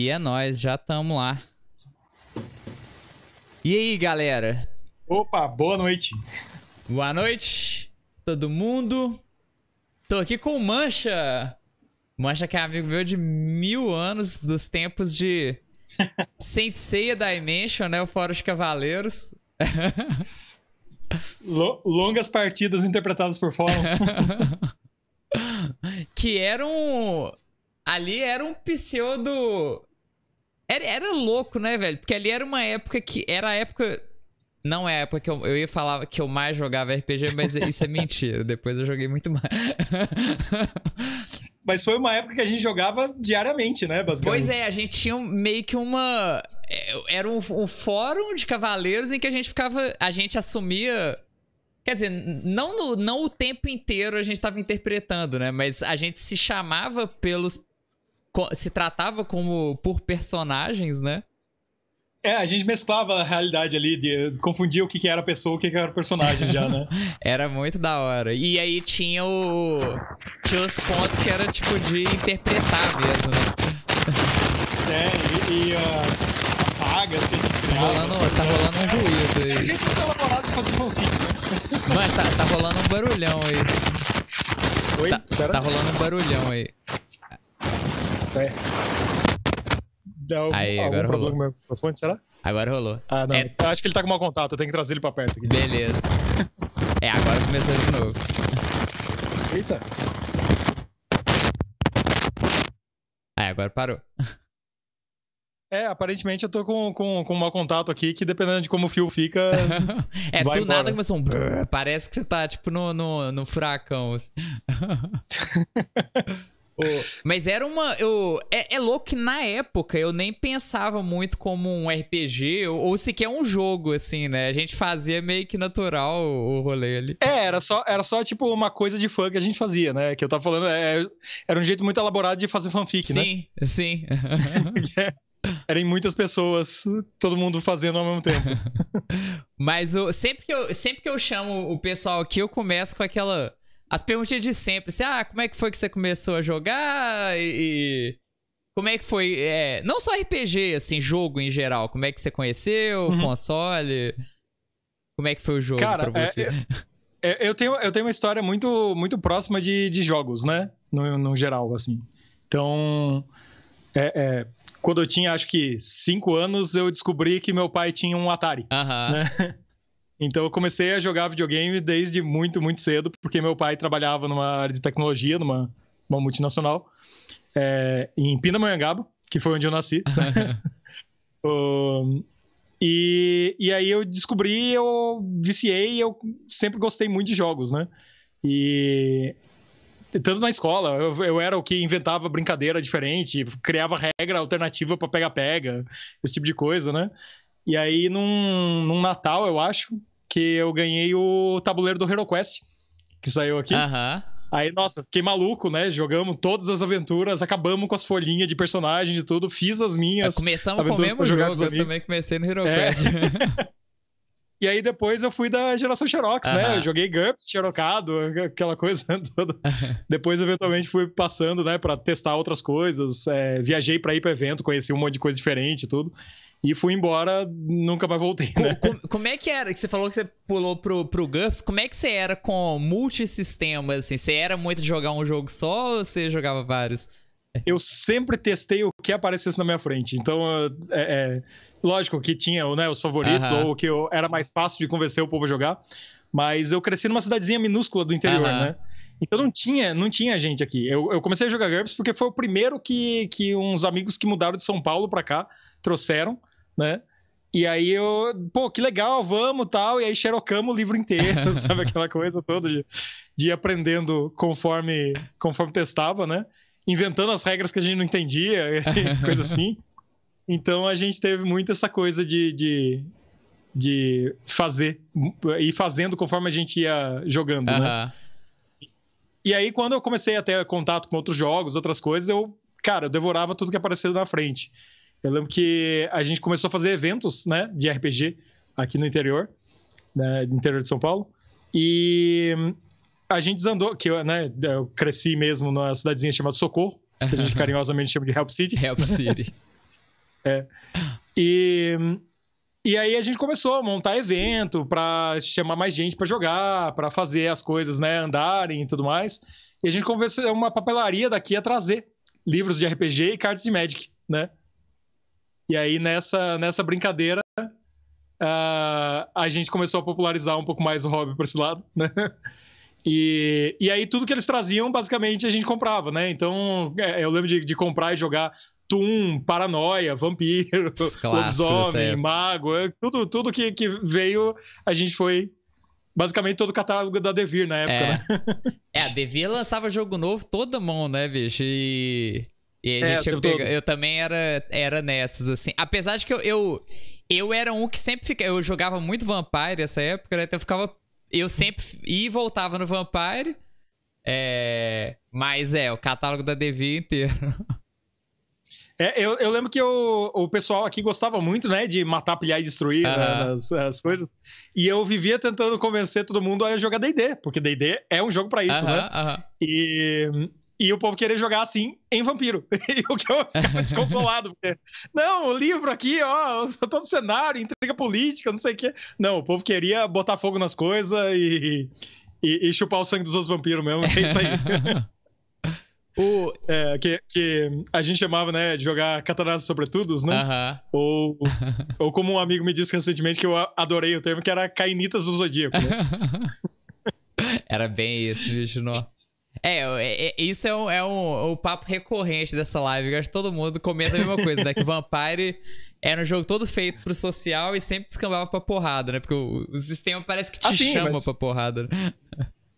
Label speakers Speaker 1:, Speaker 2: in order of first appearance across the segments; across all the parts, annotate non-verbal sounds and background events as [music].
Speaker 1: E é nós, já estamos lá. E aí, galera? Opa, boa noite. Boa noite, todo mundo. Tô aqui com o Mancha. Mancha que é amigo meu de mil anos, dos tempos de da [laughs] Dimension, né? O Fórum de Cavaleiros.
Speaker 2: [laughs] longas partidas interpretadas por Fórum.
Speaker 1: [laughs] que era um... Ali era um pseudo era, era louco, né, velho? Porque ali era uma época que. Era a época. Não é a época que eu, eu ia falar que eu mais jogava RPG, mas é, isso é mentira. Depois eu joguei muito mais.
Speaker 2: [laughs] mas foi uma época que a gente jogava diariamente, né, basicamente? Pois é, a
Speaker 1: gente tinha meio que uma. É, era um, um fórum de cavaleiros em que a gente ficava. A gente assumia Quer dizer, não, no, não o tempo inteiro a gente estava interpretando, né? Mas a gente se chamava pelos se tratava como por personagens, né?
Speaker 2: É, a gente mesclava a realidade ali, de, confundia o que, que era pessoa e o que, que era personagem já, né? [laughs] era muito da hora. E aí
Speaker 1: tinha o. Tinha os pontos que era tipo de interpretar mesmo, né?
Speaker 2: É, e, e as, as, sagas que a gente tá criava. Rolando, assim, tá né? rolando um ruído aí. A gente jeito elaborado de fazer fanfic, né? Mas tá, tá rolando um barulhão
Speaker 1: aí.
Speaker 2: Oi? Tá, tá rolando um barulhão aí algum, Aí, agora rolou. problema no microfone, será? Agora rolou. Ah, não. É... Então, acho que ele tá com mau contato, eu tenho que trazer ele pra perto aqui. Beleza. é, agora começou de novo. [laughs] Eita. Aí, agora parou. [laughs] É, aparentemente eu tô com, com, com mau contato aqui, que dependendo de como o fio fica. [laughs] é, do embora. nada começou um.
Speaker 1: Brrr, parece que você tá, tipo, no, no, no furacão. Assim mas era uma. Eu, é, é, louco que na época eu nem pensava muito como um RPG ou, ou sequer um jogo, assim, né? A gente fazia meio que natural o, rolê ali.
Speaker 2: É, era só, era só tipo uma coisa de fã que a gente fazia, né? Que eu tava falando, é, é era um jeito muito elaborado de fazer fanfic, sim, né? Sim, sim. [laughs] É, Eram muitas pessoas, todo mundo fazendo ao mesmo tempo. [laughs]
Speaker 1: Mas o, sempre, que eu, sempre que eu chamo o pessoal aqui, eu começo com aquela as perguntinhas de sempre. Assim, ah, como é que foi que você começou a jogar? E. como é que foi? É, não só RPG, assim, jogo em geral. Como é que você conheceu? Uhum. Console?
Speaker 2: Como é que foi o jogo Cara, pra é, você? É, é, eu, tenho, eu tenho uma história muito, muito próxima de, de jogos, né? No, no geral, assim. Então. é, é quando eu tinha acho que 5 anos, eu descobri que meu pai tinha um Atari. Uhum. Né? Então eu comecei a jogar videogame desde muito, muito cedo, porque meu pai trabalhava numa área de tecnologia, numa, multinacional, é, em Pindamonhangaba, que foi onde eu nasci. um, [laughs] [laughs] e, e aí eu descobri, eu viciei, eu sempre gostei muito de jogos, né? E tanto na escola, eu, eu, era o que inventava brincadeira diferente, criava regra alternativa para pega-pega, esse tipo de coisa, né? E aí, num, num Natal, eu acho, que eu ganhei o tabuleiro do HeroQuest, que saiu aqui. Aham. Uhum. Aí, nossa, fiquei maluco, né? Jogamos todas as aventuras, acabamos com as folhinhas de personagem e tudo, fiz as minhas. começamos com o mesmo jogo, eu também comecei no é. HeroQuest. É. [laughs] e aí depois eu fui da geração Xerox, uh -huh. né? Eu joguei GURPS, Xerocado, aquela coisa [laughs] toda. depois, eventualmente, fui passando, né, pra testar outras coisas. É, viajei pra ir pra evento, conheci um monte de coisa diferente e tudo e fui embora, nunca mais voltei. Né? Como,
Speaker 1: como, é que era? Que você falou que você pulou pro, pro GURPS, como é que você era com multissistema,
Speaker 2: assim? Você era muito de jogar um jogo só ou você jogava vários? Eu sempre testei o que aparecesse na minha frente. Então, é, é, lógico que tinha né, os favoritos, uhum. ou que eu, era mais fácil de convencer o povo a jogar. Mas eu cresci numa cidadezinha minúscula do interior, né? Então não tinha, não tinha gente aqui. Eu, eu, comecei a jogar GURPS porque foi o primeiro que, que uns amigos que mudaram de São Paulo para cá trouxeram né? E aí eu, pô, que legal, vamos tal. E aí xerocamos o livro inteiro, [laughs] sabe? Aquela coisa toda de, de aprendendo conforme, conforme testava, né? Inventando as regras que a gente não entendia, [laughs] coisa assim. Então a gente teve muito essa coisa de, de, de fazer, ir fazendo conforme a gente ia jogando, né? E aí quando eu comecei a ter contato com outros jogos, outras coisas, eu, cara, eu devorava tudo que aparecia na frente. Eu lembro que a gente começou a fazer eventos, né, de RPG aqui no interior, né, no interior de São Paulo. E a gente desandou, que eu, né, eu cresci mesmo numa cidadezinha chamada Socorro, que a gente carinhosamente chama de Help City. Help City. [laughs] é. E e aí a gente começou a montar evento para chamar mais gente para jogar, para fazer as coisas, né, andarem e tudo mais. E a gente começou é uma papelaria daqui a trazer livros de RPG e cartas de Magic, né? E aí nessa, nessa brincadeira uh, a gente começou a popularizar um pouco mais o hobby por esse lado, né? E, e aí tudo que eles traziam, basicamente, a gente comprava, né? Então, é, eu lembro de, de comprar e jogar Toon, Paranoia, Vampiro, Lobisomem, Mago, é, tudo, tudo que, que veio, a gente foi basicamente todo o catálogo da Devir na época, é. né?
Speaker 1: é, a Devir lançava jogo novo toda mão, né, bicho? E e a é, eu, eu também era, era nessas, assim. Apesar de que eu, eu, eu era um que sempre ficava. Eu jogava muito Vampire essa época, né? Então eu ficava. Eu sempre ia e voltava no Vampire. É, mas é, o catálogo da Devia inteiro. [laughs]
Speaker 2: É, eu, eu, lembro que eu, o pessoal aqui gostava muito, né, de matar, pilhar e destruir uhum. né, as, as, coisas. E eu vivia tentando convencer todo mundo a jogar D&D, porque D&D é um jogo para isso, uhum, né? Uhum. E e o povo querer jogar assim em vampiro. [laughs] E o que eu ficava [laughs] desconsolado. Porque, não, o livro aqui, ó, [laughs] todo cenário, intriga política, não sei o quê. Não, o povo queria botar fogo nas coisas e, e, e, chupar o sangue dos outros vampiros mesmo. É isso aí. O... É, que, que a gente chamava, né, de jogar Catanadas Sobretudos, né? Uh -huh. ou, ou como um amigo me disse recentemente, que eu adorei o termo, que era Cainitas do Zodíaco. Né?
Speaker 1: era bem isso, bicho, não. É, é, é, isso é, um, é um, é um, papo recorrente dessa live. Eu acho que todo mundo comenta a mesma coisa, né? Que Vampire era um jogo todo feito pro social e sempre descambava pra porrada, né? Porque o, o sistema parece que te ah, chama mas... pra porrada. Né?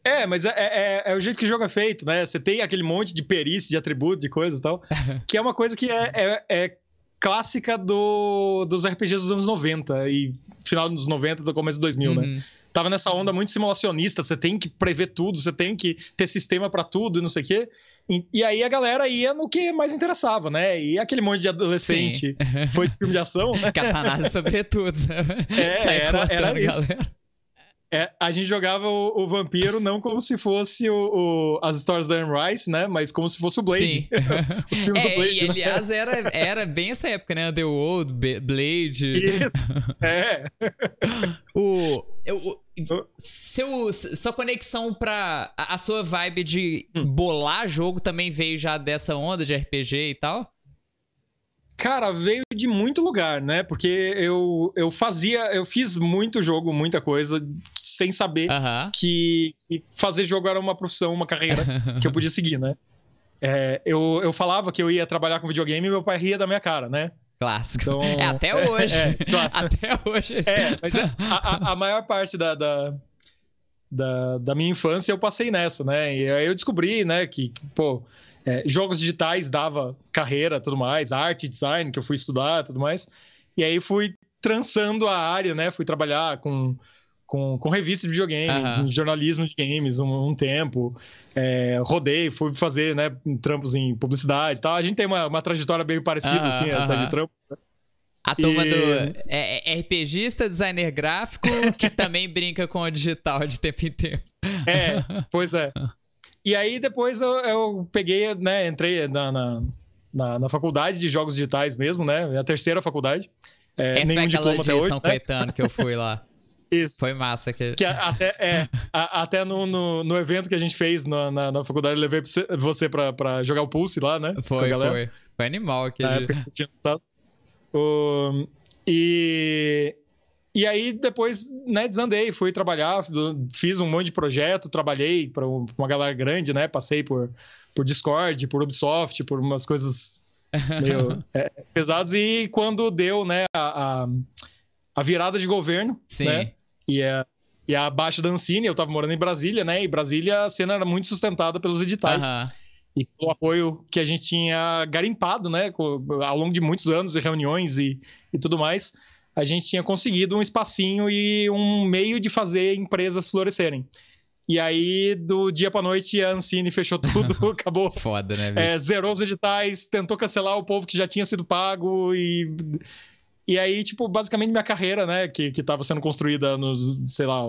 Speaker 2: É, mas é, é, é, o jeito que o jogo é feito, né? Você tem aquele monte de perícia, de atributo, de coisa e tal, [laughs] que é uma coisa que é, é clássica do, dos RPGs dos anos 90 e final dos 90 do começo dos 2000, né? uhum. né? Tava nessa onda uhum. muito simulacionista, você tem que prever tudo, você tem que ter sistema para tudo e não sei o quê. E, e, aí a galera ia no que mais interessava, né? E aquele monte de adolescente Sim. foi de filme de ação, né? [laughs] Catanás sobretudo. É, Sai era, era isso. Galera. É, a gente jogava o, o, vampiro não como se fosse o, o, as histórias da Anne Rice, né? Mas como se fosse o Blade. [laughs] Os
Speaker 3: filmes é, do Blade. E, né? aliás, era,
Speaker 2: era bem essa época, né? The Old, Blade. Isso. [laughs] É.
Speaker 1: o, o, seu, sua conexão pra. A, a sua vibe de hum. bolar jogo também veio já dessa onda de RPG e tal?
Speaker 2: Cara, veio de muito lugar, né? Porque eu, eu fazia, eu fiz muito jogo, muita coisa, sem saber uh -huh. que, que, fazer jogo era uma profissão, uma carreira que eu podia [laughs] seguir, né? É, eu, eu falava que eu ia trabalhar com videogame e meu pai ria da minha cara, né? Clássico. Então, é até hoje. É, é, [laughs] até hoje. É, mas é, a, a, a maior parte da, da da, da minha infância eu passei nessa, né? E aí eu descobri, né, que, pô, é, jogos digitais dava carreira, tudo mais, arte, design, que eu fui estudar, tudo mais. E aí fui trançando a área, né? Fui trabalhar com com, com revista de videogame, uhum. jornalismo de games um, um tempo. É, rodei, fui fazer né, trampos em publicidade e tal. A gente tem uma, uma trajetória bem parecida, uhum, assim, uhum. até de trampos. Né? A turma e... do
Speaker 1: é, é, RPGista, designer gráfico, que [laughs] também brinca com o digital de tempo em tempo.
Speaker 2: É, pois é. E aí depois eu, eu peguei, né, entrei na, na, na, na, faculdade de jogos digitais mesmo, né, a terceira faculdade. É, Essa nenhum é aquela diploma de até hoje, São né? Caetano
Speaker 1: que eu fui lá. [laughs] Isso. Foi massa. Que... que
Speaker 2: até é, a, até no, no, no, evento que a gente fez na, na, na faculdade, eu levei você pra, pra jogar o Pulse lá, né? Foi, foi. Foi animal aquele. Na época que você tinha lançado e, e aí depois né, desandei, fui trabalhar, fiz um monte de projeto, trabalhei para uma galera grande, né? Passei por, por Discord, por Ubisoft, por umas coisas meio [laughs] é, pesadas. E quando deu né, a, a, virada de governo, Sim. né? E a, e a baixa da Ancine, eu estava morando em Brasília, né? E Brasília a cena era muito sustentada pelos editais e o apoio que a gente tinha garimpado, né, ao longo de muitos anos e reuniões e, e tudo mais, a gente tinha conseguido um espacinho e um meio de fazer empresas florescerem. E aí, do dia pra noite, a Ancine fechou [laughs] tudo, acabou. Foda, né? É, zerou os editais, tentou cancelar o povo que já tinha sido pago e. E aí, tipo, basicamente minha carreira, né, que, que tava sendo construída nos, sei lá,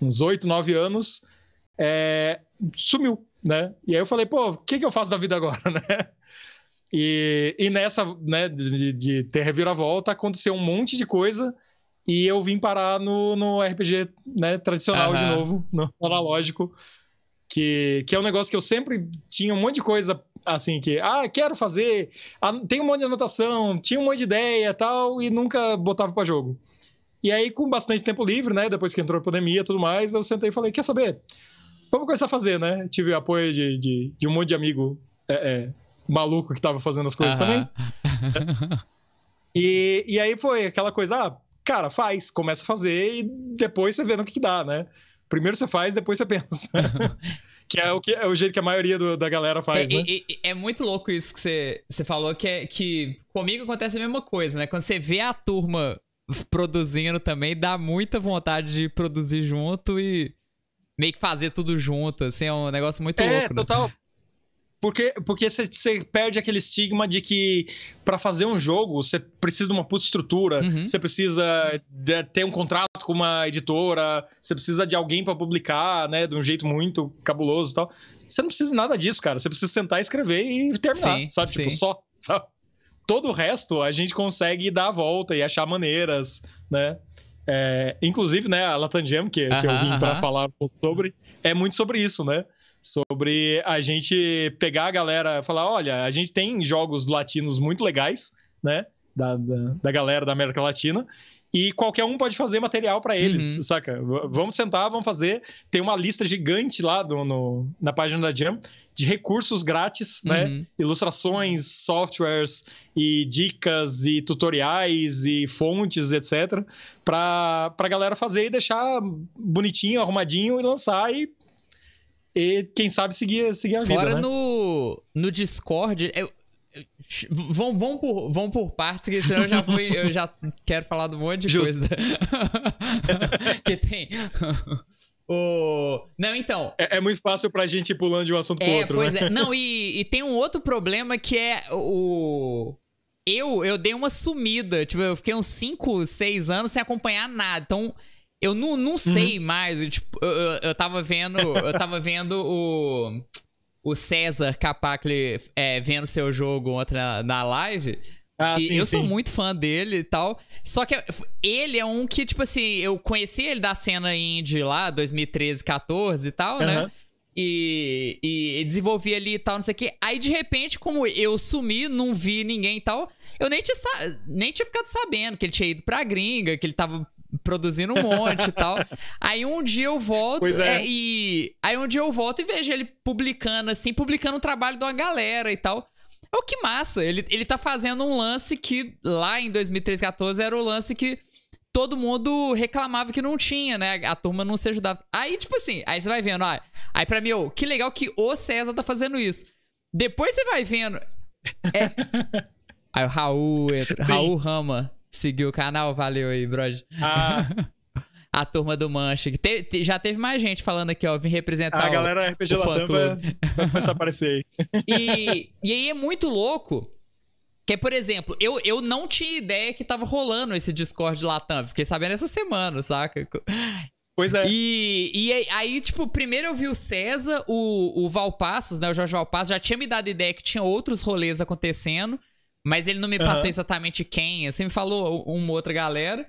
Speaker 2: uns oito, nove anos, é, sumiu, né? E aí eu falei, pô, o que, que eu faço da vida agora, [laughs] né? E, e nessa, né, de, de ter reviravolta, aconteceu um monte de coisa e eu vim parar no, no RPG né, tradicional uhum. de novo, no analógico, que, que é um negócio que eu sempre tinha um monte de coisa assim que, ah, quero fazer, ah, tem um monte de anotação, tinha um monte de ideia tal, e nunca botava para jogo. E aí, com bastante tempo livre, né, depois que entrou a pandemia e tudo mais, eu sentei e falei, quer saber? vamos começar a fazer, né? Tive apoio de, de, de um monte de amigo é, é, maluco que tava fazendo as coisas uh -huh. também. [laughs] e, e aí foi aquela coisa, ah, cara, faz, começa a fazer e depois você vê no que, que dá, né? Primeiro você faz, depois você pensa. [laughs] Que é o, que, é o jeito que a maioria do, da galera faz, é, né?
Speaker 1: É, é, muito louco isso que você, você falou, que, é, que comigo acontece a mesma coisa, né? Quando você vê a turma produzindo também, dá muita vontade de produzir junto e meio que fazer tudo junto, assim, é um negócio muito é, louco. É, total. Né?
Speaker 2: Porque porque você perde aquele estigma de que para fazer um jogo você precisa de uma puta estrutura, uhum. você precisa ter um contrato com uma editora, você precisa de alguém para publicar, né, de um jeito muito cabuloso e tal. Você não precisa de nada disso, cara. Você precisa sentar, escrever e terminar, sim, sabe? Tipo, sim. Tipo, só, Todo o resto a gente consegue dar a volta e achar maneiras, né? É, inclusive, né, a Latam Jam, que, que eu vim para falar um pouco sobre, é muito sobre isso, né? Sobre a gente pegar a galera e falar: olha, a gente tem jogos latinos muito legais, né? Da, da, da galera da América Latina e qualquer um pode fazer material para eles, uhum. saca? vamos sentar, vamos fazer. Tem uma lista gigante lá do, no, na página da Jam de recursos grátis, né? uhum. né? Ilustrações, softwares e dicas e tutoriais e fontes, etc. Pra, pra galera fazer e deixar bonitinho, arrumadinho e lançar e e quem sabe seguir, seguir a Fora vida. Fora né?
Speaker 1: no, no Discord, eu, Vão, vão, por, vão por partes, que senão eu já fui. Eu já quero falar de um monte de Justo. coisa. [laughs]
Speaker 2: que tem. O... Não, então. É, é, muito fácil pra gente ir pulando de um assunto é, pro outro, né? pois né? É. Não,
Speaker 1: e, e tem um outro problema que é o. Eu, eu dei uma sumida. Tipo, eu fiquei uns 5, 6 anos sem acompanhar nada. Então, eu não, não uhum. sei uhum. mais. Eu, tipo, eu, eu, eu tava vendo. Eu tava vendo o o César Capacli é, vendo seu jogo ontem na, na live. Ah, sim, eu sim. sou muito fã dele e tal. Só que ele é um que, tipo assim, eu conheci ele da cena indie lá, 2013, 14 e tal, uhum. né? E, e, e desenvolvi ali e tal, não sei o quê. Aí, de repente, como eu sumi, não vi ninguém e tal, eu nem tinha, nem tinha ficado sabendo que ele tinha ido pra gringa, que ele tava produzindo um monte e tal. Aí um dia eu volto é. É, e aí um dia eu volto e vejo ele publicando assim, publicando o trabalho de uma galera e tal. o oh, que massa! Ele, ele tá fazendo um lance que lá em 2013, 14 era o lance que todo mundo reclamava que não tinha, né? A turma não se ajudava. Aí, tipo assim, aí você vai vendo, ó. Ah, aí pra mim, oh, que legal que o César tá fazendo isso. Depois você vai vendo. É...
Speaker 3: [laughs] aí
Speaker 1: o Raul entra, Raul Rama seguiu o canal. Valeu aí, brother. Ah. [laughs] a turma do Mancha. Que te, te, já teve mais gente falando aqui, ó. Vim representar. A o, galera RPG Latam
Speaker 2: vai, começar a aparecer aí.
Speaker 1: [laughs] E, e aí é muito louco. Que é, por exemplo, eu, eu não tinha ideia que tava rolando esse Discord Latam. Fiquei sabendo essa semana, saca? Pois é. E, e aí, aí, tipo, primeiro eu vi o César, o, o Valpassos, né? O Jorge Valpassos já tinha me dado ideia que tinha outros rolês acontecendo. Mas ele não me passou uhum. exatamente quem. Você assim, me falou uma outra galera.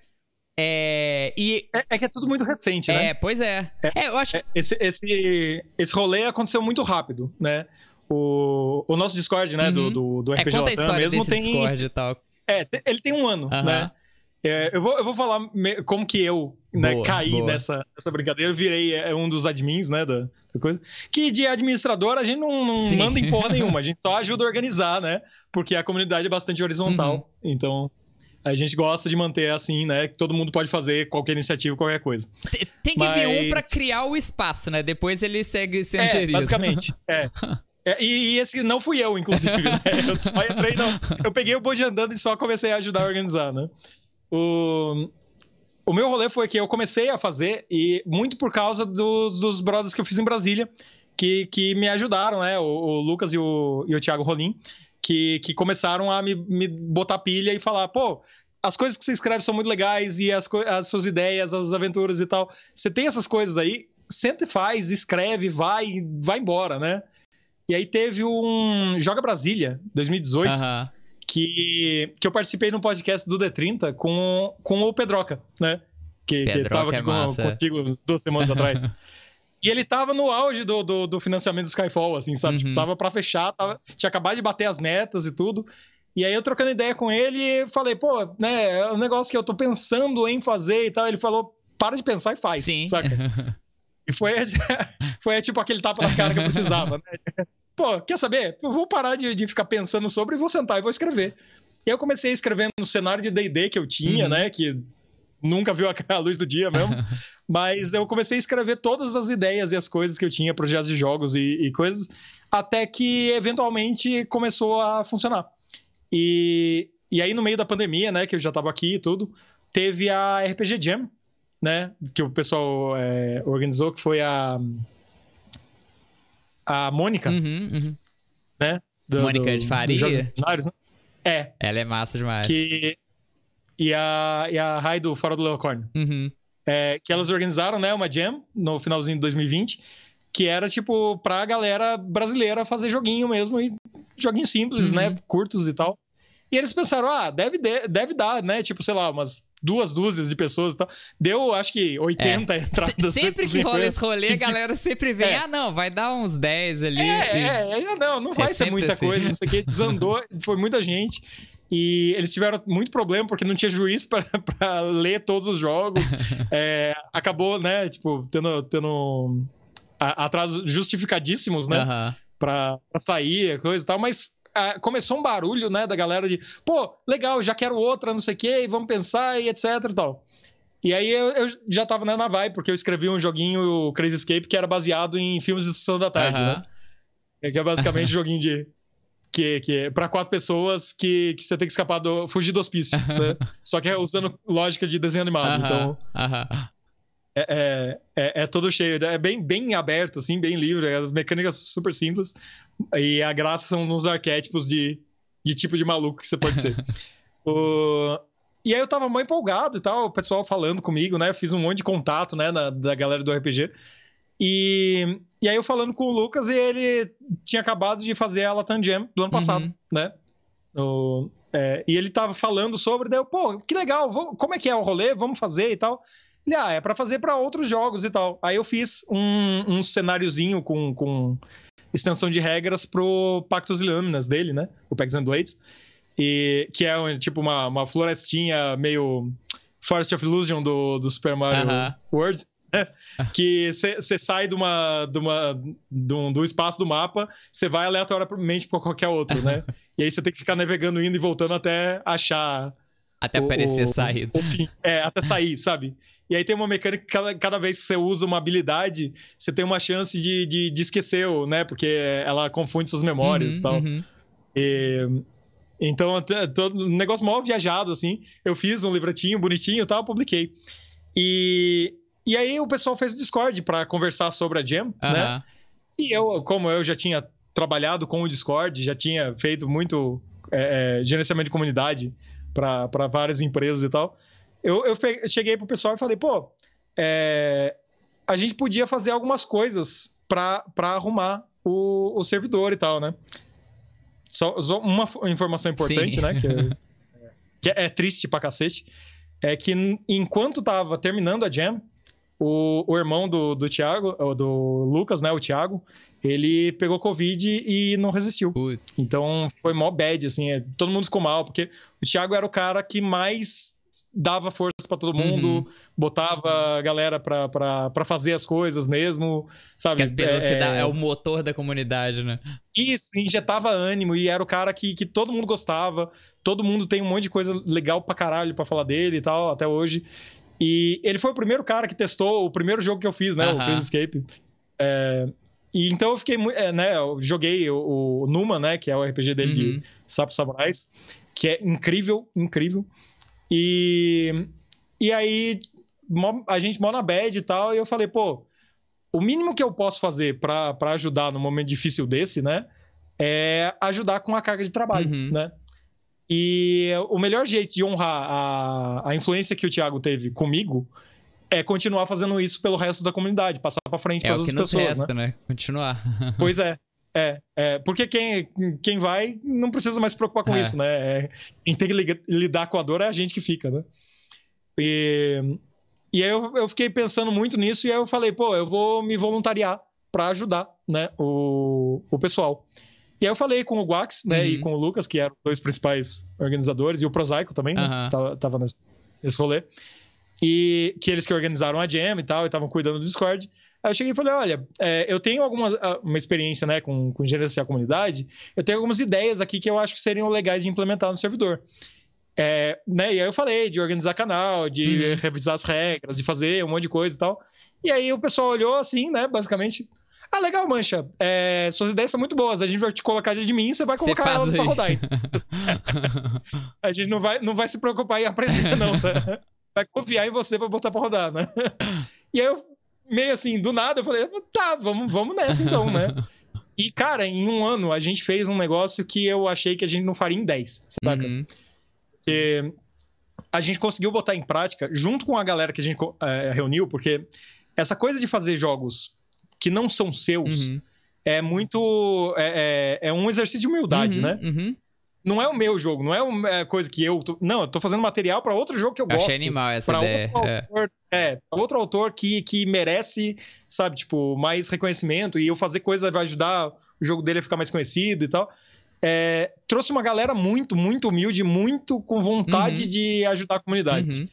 Speaker 1: É, e...
Speaker 2: É, é, que é tudo muito recente, né? É, pois é. é, é eu acho é, esse, esse, esse rolê aconteceu muito rápido, né? O, o nosso Discord, né? Uhum. Do, do, do RPG é, Latam mesmo tem. Discord e tal. É, ele tem um ano, uhum. né? É, eu, vou, eu vou falar me, como que eu né, boa, caí boa. Nessa, nessa brincadeira. Eu virei é, um dos admins, né? Da, da, coisa. Que de administrador a gente não, não manda em porra [laughs] nenhuma, a gente só ajuda a organizar, né? Porque a comunidade é bastante horizontal. Uhum. Então. A gente gosta de manter assim, né? Que todo mundo pode fazer qualquer iniciativa, qualquer coisa. Tem, que Mas... vir um para
Speaker 1: criar o espaço, né? Depois ele segue sendo é, gerido. Basicamente,
Speaker 3: [laughs] é.
Speaker 2: É, e, e, esse não fui eu, inclusive, né? Eu só entrei, não. [laughs] Eu peguei o bonde andando e só comecei a ajudar a organizar, né? O, o meu rolê foi que eu comecei a fazer, e muito por causa dos, dos brothers que eu fiz em Brasília, que, que me ajudaram, né? O, o Lucas e o, e o Thiago Rolim, que, que começaram a me, me botar pilha e falar, pô, as coisas que você escreve são muito legais e as, as suas ideias, as aventuras e tal. Você tem essas coisas aí, senta e faz, escreve, vai, vai embora, né? E aí teve um Joga Brasília, 2018, uh -huh que, que eu participei num podcast do D30 com, com o Pedroca, né? Que, Pedroca que tava é aqui é com, contigo duas semanas atrás. [laughs] E ele tava no auge do, do, do financiamento do Skyfall, assim, sabe? Tipo, uhum. Tipo, tava pra fechar, tava, tinha acabado de bater as metas e tudo. E aí eu trocando ideia com ele, falei, pô, né, é um negócio que eu tô pensando em fazer e tal. Ele falou, para de pensar e faz, Sim. saca? [laughs] E foi, [laughs] foi tipo aquele tapa na cara que eu precisava, né? pô, quer saber? Eu vou parar de, de ficar pensando sobre e vou sentar e vou escrever. E aí eu comecei escrevendo no cenário de D&D que eu tinha, uhum. né, que nunca viu a [laughs] luz do dia mesmo, [laughs] mas eu comecei a escrever todas as ideias e as coisas que eu tinha, projetos de jogos e, e coisas, até que eventualmente começou a funcionar. E, e aí no meio da pandemia, né, que eu já tava aqui e tudo, teve a RPG Jam, né, que o pessoal é, organizou, que foi a a Mônica, uhum, uhum. né? Do, Mônica do, de Faria. Né? É.
Speaker 1: Ela é massa demais. Que,
Speaker 2: e a, e a Rai do Fora do Leocórnio. Uhum. É, que elas organizaram, né, uma jam no finalzinho de 2020, que era, tipo, pra galera brasileira fazer joguinho mesmo, e joguinho simples, né, uhum. né, curtos e tal. E eles pensaram, ah, deve, deve dar, né, tipo, sei lá, umas duas dúzias de pessoas e tal. Deu, acho que, 80 é. entradas. Se, sempre que rola esse rolê, a galera
Speaker 1: sempre vem, é. ah, não, vai dar
Speaker 2: uns 10 ali. É, e... é, é não, não é vai ser muita assim. coisa, não sei o que. [laughs] Desandou, foi muita gente. E eles tiveram muito problema porque não tinha juiz para [laughs] ler todos os jogos. [laughs] É, acabou, né, tipo, tendo, tendo atrasos justificadíssimos, né? Uhum. pra sair, coisa e tal, mas começou um barulho, né, da galera de, pô, legal, já quero outra, não sei o quê, vamos pensar e etc e tal. E aí eu, eu já tava né, na vai, porque eu escrevi um joguinho, o Crazy Escape, que era baseado em filmes de Sessão da Tarde, uhum. né? É, que é basicamente um [laughs] joguinho de... Que, que é pra quatro pessoas que, que você tem que escapar do... Fugir do hospício, né? [laughs] Só que é usando lógica de desenho animado, então... É, é, é, é, todo cheio, né? é bem, bem aberto, assim, bem livre, as mecânicas super simples, e a graça são nos arquétipos de, de tipo de maluco que você pode ser. [laughs] o... E aí eu tava muito empolgado e tal, o pessoal falando comigo, né, eu fiz um monte de contato, né, na, da galera do RPG, e, e aí eu falando com o Lucas, e ele tinha acabado de fazer a Latam Jam do ano uhum. passado, né, é, e ele tava falando sobre, daí eu, pô, que legal, vou, como é que é o rolê? Vamos fazer e tal. Ele, ah, é para fazer para outros jogos e tal. Aí eu fiz um, um cenáriozinho com, com extensão de regras pro Pactos e Lâminas dele, né? O Pacts and Blades. E, que é um, tipo uma, uma florestinha meio Forest of Illusion do, do Super Mario uh -huh. World. Né? que você sai de uma, de uma, de um, do espaço do mapa, você vai aleatoriamente para qualquer outro, né? [laughs] E aí você tem que ficar navegando, indo e voltando até achar. Até aparecer o, saída. É, até sair, sabe? E aí tem uma mecânica que cada, vez que você usa uma habilidade, você tem uma chance de, de, de esquecer, né? Porque ela confunde suas memórias uhum, tal. Uhum. e tal. Então, todo, um negócio mal viajado, assim. Eu fiz um livretinho bonitinho e tal, publiquei. E, e aí o pessoal fez o Discord para conversar sobre a Jam, uhum. né? E eu, como eu já tinha trabalhado com o Discord, já tinha feito muito é, é gerenciamento de comunidade para várias empresas e tal. Eu, eu cheguei pro pessoal e falei, pô, é, a gente podia fazer algumas coisas para arrumar o, o servidor e tal, né? Só, só uma informação importante, Sim. né? Que, é, [laughs] que é triste pra cacete, é que enquanto tava terminando a jam, o, o irmão do, do Thiago, do Lucas, né? O Thiago, ele pegou Covid e não resistiu. Então foi mó bad, assim. É, todo mundo ficou mal, porque o Thiago era o cara que mais dava força para todo uhum. mundo, uhum. botava a galera para fazer as coisas mesmo, sabe? Que as pessoas é, que dá, é o motor da comunidade, né? Isso, injetava ânimo e era o cara que, que todo mundo gostava, todo mundo tem um monte de coisa legal pra caralho pra falar dele e tal, até hoje. E ele foi o primeiro cara que testou o primeiro jogo que eu fiz, né? O Prison Escape. É, e então eu fiquei muito. É, né, eu joguei o, o, Numa, né? Que é o RPG dele de uhum. Sapo Samurais, que é incrível, incrível. E, e aí a gente mora na bad e tal, e eu falei, pô, o mínimo que eu posso fazer para ajudar num momento difícil desse, né? É ajudar com a carga de trabalho, uhum. né? E o melhor jeito de honrar a, a influência que o Thiago teve comigo é continuar fazendo isso pelo resto da comunidade, passar para frente é para as outras pessoas, resta, né?
Speaker 1: né? Continuar. [laughs] Pois
Speaker 2: é. É, é, porque quem, quem vai não precisa mais se preocupar com é. isso, né? É, quem tem que lidar com a dor é a gente que fica, né? E, e aí eu, eu fiquei pensando muito nisso e aí eu falei, pô, eu vou me voluntariar para ajudar né, o, o pessoal. E aí eu falei com o Guax, né, uhum. e com o Lucas, que eram os dois principais organizadores, e o Prosaico também, uhum. né, tava, nesse, nesse rolê. E que eles que organizaram a jam e tal, e estavam cuidando do Discord. Aí eu cheguei e falei, olha, é, eu tenho alguma uma experiência, né, com, com gerenciar a comunidade, eu tenho algumas ideias aqui que eu acho que seriam legais de implementar no servidor. É, né, e aí eu falei de organizar canal, de uhum. revisar as regras, de fazer um monte de coisa e tal. E aí o pessoal olhou assim, né, basicamente ah, legal, Mancha. É, suas ideias são muito boas. A gente vai te colocar de mim você vai colocar elas pra rodar. a gente não vai, não vai se preocupar em aprender, [laughs] não. Vai confiar em você pra botar pra rodar, né? E aí eu, meio assim, do nada, eu falei, tá, vamos, vamos nessa então, né? E, cara, em um ano a gente fez um negócio que eu achei que a gente não faria em 10, saca? Uhum. a gente conseguiu botar em prática, junto com a galera que a gente é, reuniu, porque essa coisa de fazer jogos que não são seus, uhum. é muito. É, é, é, um exercício de humildade, uhum, né? Uhum. Não é o meu jogo, não é uma é coisa que eu. Tô, não, eu tô fazendo material para outro jogo que eu, eu gosto. Achei animal essa pra ideia. Outro é. autor, é. é, outro autor que, que merece, sabe, tipo, mais reconhecimento e eu fazer coisa vai ajudar o jogo dele a ficar mais conhecido e tal. É, trouxe uma galera muito, muito humilde, muito com vontade uhum. de ajudar a comunidade. Uhum.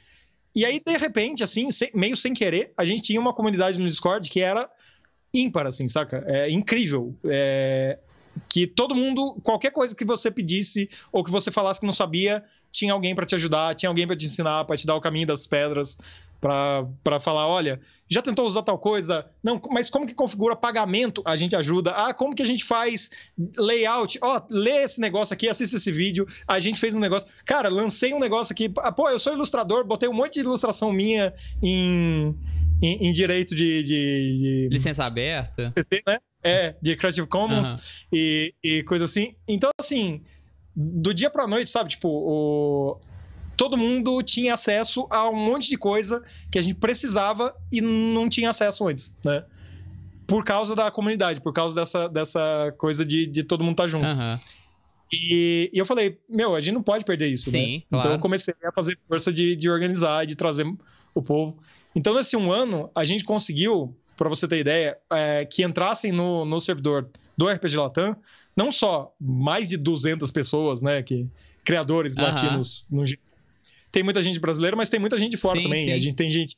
Speaker 2: E aí, de repente, assim, sem, meio sem querer, a gente tinha uma comunidade no Discord que era ímpar, assim, saca? É incrível. É, que todo mundo, qualquer coisa que você pedisse ou que você falasse que não sabia, tinha alguém para te ajudar, tinha alguém para te ensinar, para te dar o caminho das pedras, para falar, olha, já tentou usar tal coisa? Não, mas como que configura pagamento? A gente ajuda. Ah, como que a gente faz layout? Ó, oh, lê esse negócio aqui, assista esse vídeo. A gente fez um negócio. Cara, lancei um negócio aqui. Ah, pô, eu sou ilustrador, botei um monte de ilustração minha em, em, em direito de, de, de... Licença aberta. CC, né? É, de Creative Commons uhum. e, e coisa assim. Então, assim, do dia pra noite, sabe? Tipo, o... todo mundo tinha acesso a um monte de coisa que a gente precisava e não tinha acesso antes, né? Por causa da comunidade, por causa dessa, dessa coisa de, de todo mundo estar tá junto. Uhum. E, e, eu falei, meu, a gente não pode perder isso, né? Sim, né? Claro. Então eu comecei a fazer força de, de organizar, de trazer o povo. Então, nesse um ano, a gente conseguiu para você ter ideia, é, que entrassem no, no servidor do RPG Latam, não só mais de 200 pessoas, né, que criadores uhum. latinos no tem muita gente brasileira, mas tem muita gente de fora sim, também. Sim. A gente tem gente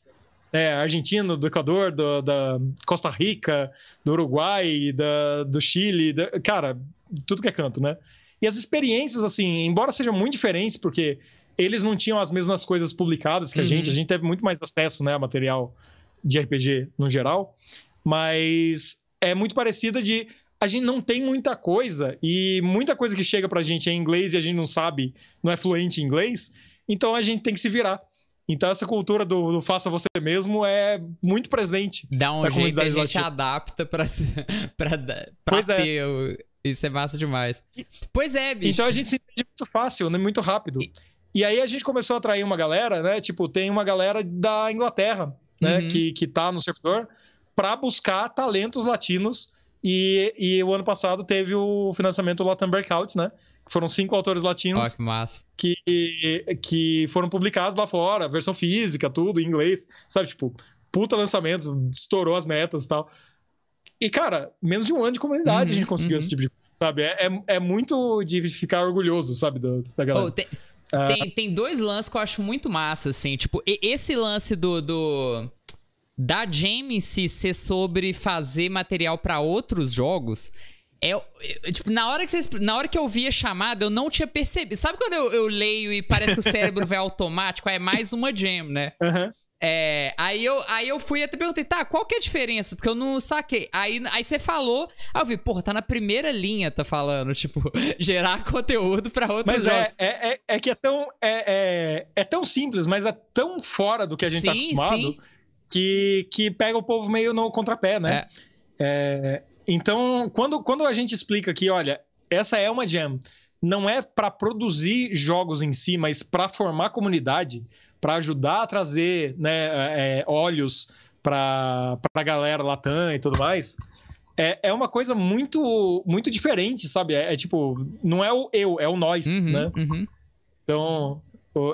Speaker 2: é, argentino, do Equador, do, da Costa Rica, do Uruguai, da, do Chile, da, cara, tudo que é canto, né? E as experiências, assim, embora sejam muito diferentes, porque eles não tinham as mesmas coisas publicadas que uhum. a gente, a uhum. gente teve muito mais acesso, né, a material de RPG no geral, mas é muito parecida de a gente não tem muita coisa e muita coisa que chega pra gente é em inglês e a gente não sabe, não é fluente em inglês, então a gente tem que se virar. Então essa cultura do, do faça você mesmo é muito presente. Dá um jeito
Speaker 1: a gente latina. adapta pra, [laughs] pra, pra é. ter é. o... Isso é massa demais.
Speaker 2: Pois é, bicho. Então a gente se entende muito fácil, né? muito rápido. E... e aí a gente começou a atrair uma galera, né? Tipo, tem uma galera da Inglaterra né, uhum. que, que tá no servidor, para buscar talentos latinos. E, e o ano passado teve o financiamento do Latin Breakout, né? Foram cinco autores latinos oh, que, que, que foram publicados lá fora, versão física, tudo, em inglês. Sabe, tipo, puta lançamento, estourou as metas e tal. E, cara, menos de um ano de comunidade uhum, a gente uhum, conseguiu uhum. esse tipo de sabe? É, é, é, muito de ficar orgulhoso, sabe, da, da galera. Oh, tem, tem,
Speaker 1: ah. tem dois lances que eu acho muito massa, assim. Tipo, esse lance do. do da James ser sobre fazer material para outros jogos é, é, tipo, na hora, que vocês, na hora que eu vi a chamada, eu não tinha percebido. Sabe quando eu, eu leio e parece que o cérebro vai automático? É mais uma gem né? Uhum. É, aí, eu, aí eu fui até perguntei, tá, qual que é a diferença? Porque eu não saquei. Aí, aí você falou, aí eu vi, porra, tá na primeira linha, tá falando, [laughs] tipo,
Speaker 2: gerar conteúdo pra outro Mas é, é, é, é, que é tão, é, é, é, tão simples, mas é tão fora do que a gente tá sim, tá acostumado Que, que pega o povo meio no contrapé, né? É. É, então, quando, quando a gente explica que, olha, essa é uma jam, não é para produzir jogos em si, mas para formar comunidade, para ajudar a trazer né, é, é olhos para a galera Latam e tudo mais. É, é uma coisa muito muito diferente, sabe? É, é tipo, não é o eu, é o nós, uhum, né? Uhum. Então,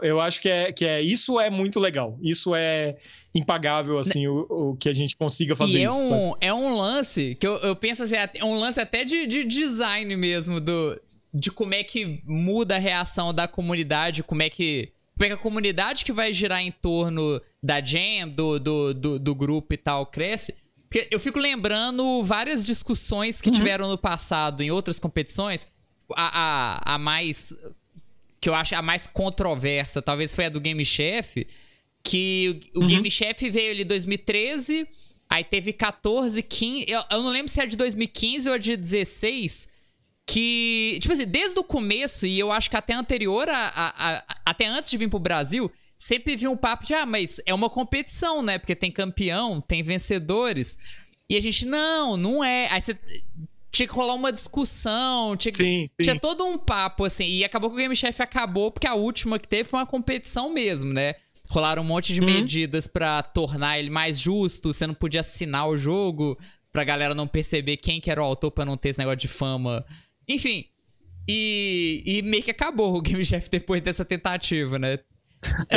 Speaker 2: eu acho que é, que é isso é muito legal. Isso é impagável, né? assim, o, o que a gente consiga fazer e é isso. Um,
Speaker 1: é um lance que eu, eu penso assim, é um lance até de, de design mesmo, do, de como é que muda a reação da comunidade, como é que. Como é que a comunidade que vai girar em torno da Jam, do, do, do, do grupo e tal, cresce. Porque eu fico lembrando várias discussões que uhum. tiveram no passado em outras competições. A, a, a mais que eu acho a mais controversa, talvez foi a do Game Chef, que o, uhum. Game Chef veio ali em 2013, aí teve 14, 15, eu, eu não lembro se era é de 2015 ou é de 16, que, tipo assim, desde o começo, e eu acho que até anterior, a, a, a, até antes de vir pro Brasil, sempre vi um papo de, ah, mas é uma competição, né? Porque tem campeão, tem vencedores. E a gente, não, não é. Aí você tinha que rolar uma discussão, tinha, sim, sim. tinha todo um papo, assim. E acabou que o Game Chef acabou, porque a última que teve foi uma competição mesmo, né? Rolaram um monte de hum. medidas para tornar ele mais justo, você não podia assinar o jogo, pra galera não perceber quem que era o autor pra não ter esse negócio de fama. Enfim. E, e meio que acabou o Game Chef depois dessa tentativa, né?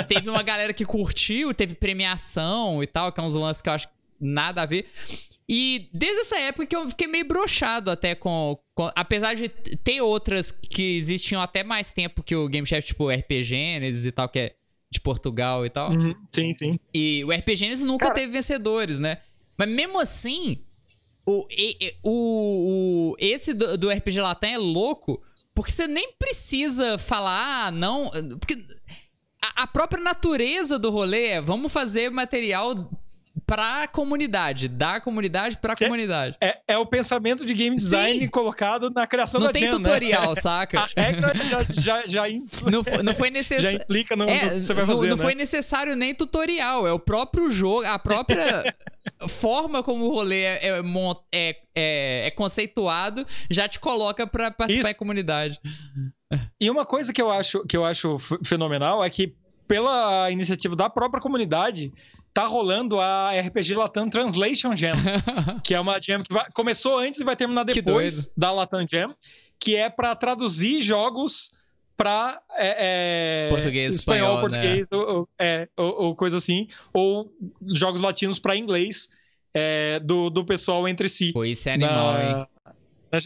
Speaker 1: teve uma galera que curtiu, teve premiação e tal, que é uns lances que eu acho nada a ver. E desde essa época que eu fiquei meio brochado até com, com, Apesar de ter outras que existiam até mais tempo que o Game Chef, tipo RPG Genesis e tal, que é de Portugal e tal. Uhum, sim, sim. E o RPG nunca Cara... teve vencedores, né? Mas mesmo assim, o, o, o esse do, do RPG Latam é louco, porque você nem precisa falar, ah, não. Porque a, a própria natureza do rolê é vamos fazer material pra comunidade, da comunidade pra que comunidade. É, é o pensamento de game design Sim.
Speaker 2: colocado na criação não da Não tem tutorial, né? saca? A regra já, já, já, impl... não, não foi necess... já implica no, é, no que você vai não, fazer, Não né? foi
Speaker 1: necessário nem tutorial, é o próprio jogo, a própria... forma como o rolê é, é, é, é, conceituado já te coloca para participar da comunidade.
Speaker 2: E uma coisa que eu acho que eu acho fenomenal é que pela iniciativa da própria comunidade, tá rolando a RPG Latam Translation Jam, [laughs] que é uma jam que vai, começou antes e vai terminar depois da Latam Jam, que é para traduzir jogos para é, é, português, espanhol, espanhol né? português, né? ou, é, ou, ou, coisa assim, ou jogos latinos para inglês é, do, do pessoal entre si. Pô, isso é animal, na, hein? Na,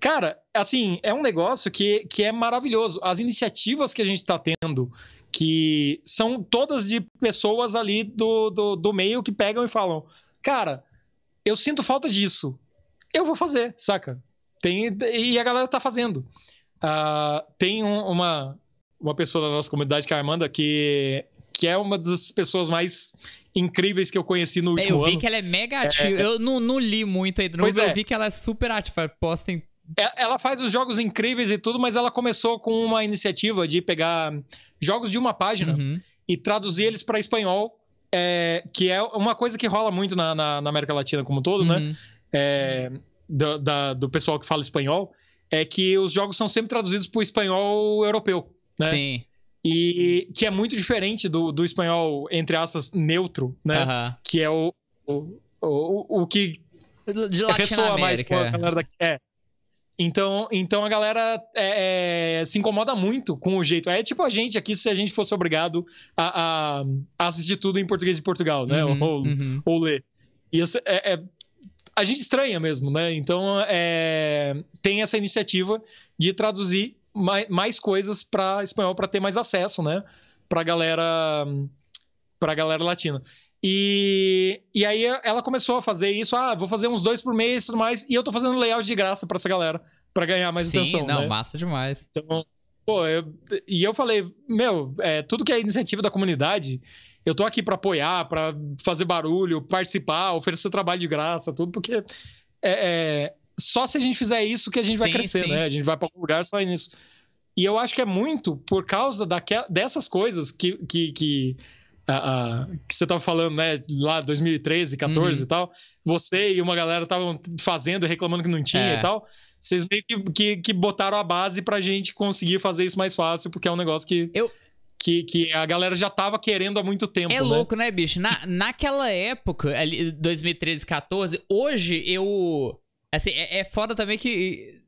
Speaker 2: Cara, assim, é um negócio que, que é maravilhoso. As iniciativas que a gente está tendo que são todas de pessoas ali do, do, do meio que pegam e falam: Cara, eu sinto falta disso. Eu vou fazer, saca? Tem, e a galera tá fazendo. Uh, tem um, uma, uma pessoa da nossa comunidade, que é a Armanda, que, que é uma das pessoas mais incríveis que eu conheci no é, último ano. Eu vi que ela é mega ativa. É, eu não, não li muito ainda, mas é. eu vi que ela é super ativa. Posta em é, ela faz os jogos incríveis e tudo, mas ela começou com uma iniciativa de pegar jogos de uma página uhum. e traduzir eles para espanhol, é, que é uma coisa que rola muito na, na, na América Latina como um todo, né? uhum. né? É, do, da, do pessoal que fala espanhol, é que os jogos são sempre traduzidos para o espanhol europeu, né? Sim. E que é muito diferente do, do espanhol, entre aspas, neutro, né? Uhum. Que é o, o, o, o que de mais com a galera daqui. É. Então, então a galera é, é, se incomoda muito com o jeito. É tipo a gente aqui, se a gente fosse obrigado a, a assistir tudo em português de Portugal, né? Uhum, ou, uhum. ou, ler. E é, é, a gente estranha mesmo, né? Então é, tem essa iniciativa de traduzir mais, mais coisas para espanhol para ter mais acesso, né? Para galera para galera latina. E, e aí ela começou a fazer isso, ah, vou fazer uns dois por mês e tudo mais, e eu tô fazendo layout de graça para essa galera, para ganhar mais Sim, atenção. Sim, não, né? massa demais. Então, pô, eu, e eu falei, meu, é, tudo que é iniciativa da comunidade, eu tô aqui para apoiar, para fazer barulho, participar, oferecer trabalho de graça, tudo, porque é, é, só se a gente fizer isso que a gente sim, vai crescer, sim. né? A gente vai para algum lugar só nisso. E eu acho que é muito por causa daquel, dessas coisas que, que, que a, que você tava falando, né, lá 2013, 14 uhum. e tal, você e uma galera estavam fazendo, reclamando que não tinha é. e tal, vocês meio que, que, que, botaram a base pra gente conseguir fazer isso mais fácil, porque é um negócio que... Eu... Que, que a galera já tava querendo há muito tempo. É né? louco,
Speaker 1: né, bicho? Na, naquela época, ali, 2013, 14, hoje eu. Assim, é, é foda também que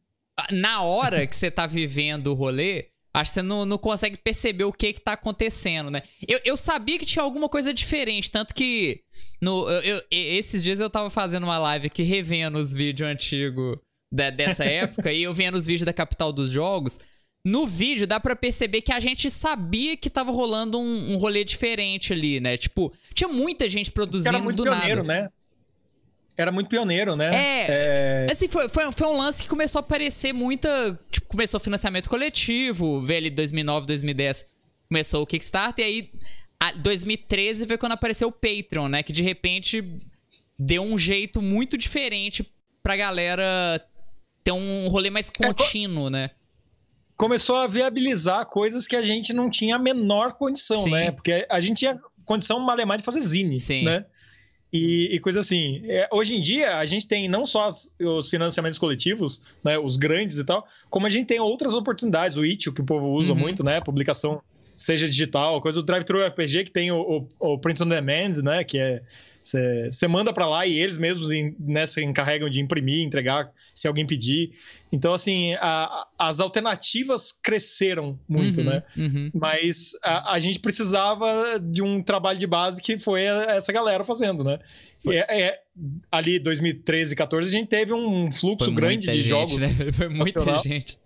Speaker 1: na hora que você tá vivendo o rolê, Acho que você não, não consegue perceber o que que tá acontecendo, né? Eu, eu sabia que tinha alguma coisa diferente, tanto que no, eu, eu, esses dias eu tava fazendo uma live aqui revendo os vídeos antigos de, dessa [laughs] época e eu vendo os vídeos da Capital dos Jogos. No vídeo dá para perceber que a gente sabia que tava rolando um, um rolê diferente ali, né? Tipo, tinha muita gente produzindo era muito do pioneiro,
Speaker 2: nada. né? era muito pioneiro,
Speaker 1: né? É. é... Assim, foi, foi, foi, um lance que começou a aparecer muita. Tipo, começou financiamento coletivo, veio ali 2009, 2010, começou o Kickstarter, e aí. A, 2013 foi quando apareceu o Patreon, né? Que de repente deu um jeito muito diferente pra galera ter um rolê mais é, contínuo, é, né?
Speaker 2: Começou a viabilizar coisas que a gente não tinha a menor condição, né? Sim. né? Porque a gente tinha condição malemar de fazer zine, Sim. né? E, e coisa assim. É, hoje em dia, a gente tem não só as, os financiamentos coletivos, né, os grandes e tal, como a gente tem outras oportunidades. O Itch, que o povo usa uhum. muito, né? Publicação, seja digital, coisa do Drive-Thru RPG, que tem o, o, o, Print on Demand, né? Que é. Você manda para lá e eles mesmos in, né, se encarregam de imprimir, entregar, se alguém pedir. Então, assim, a, as alternativas cresceram muito, uhum, né? Uhum. Mas a, a, gente precisava de um trabalho de base que foi essa galera fazendo, né? É, é, ali 2013, 14, a gente teve um fluxo foi grande de gente, jogos. Né? [laughs] Foi muita gente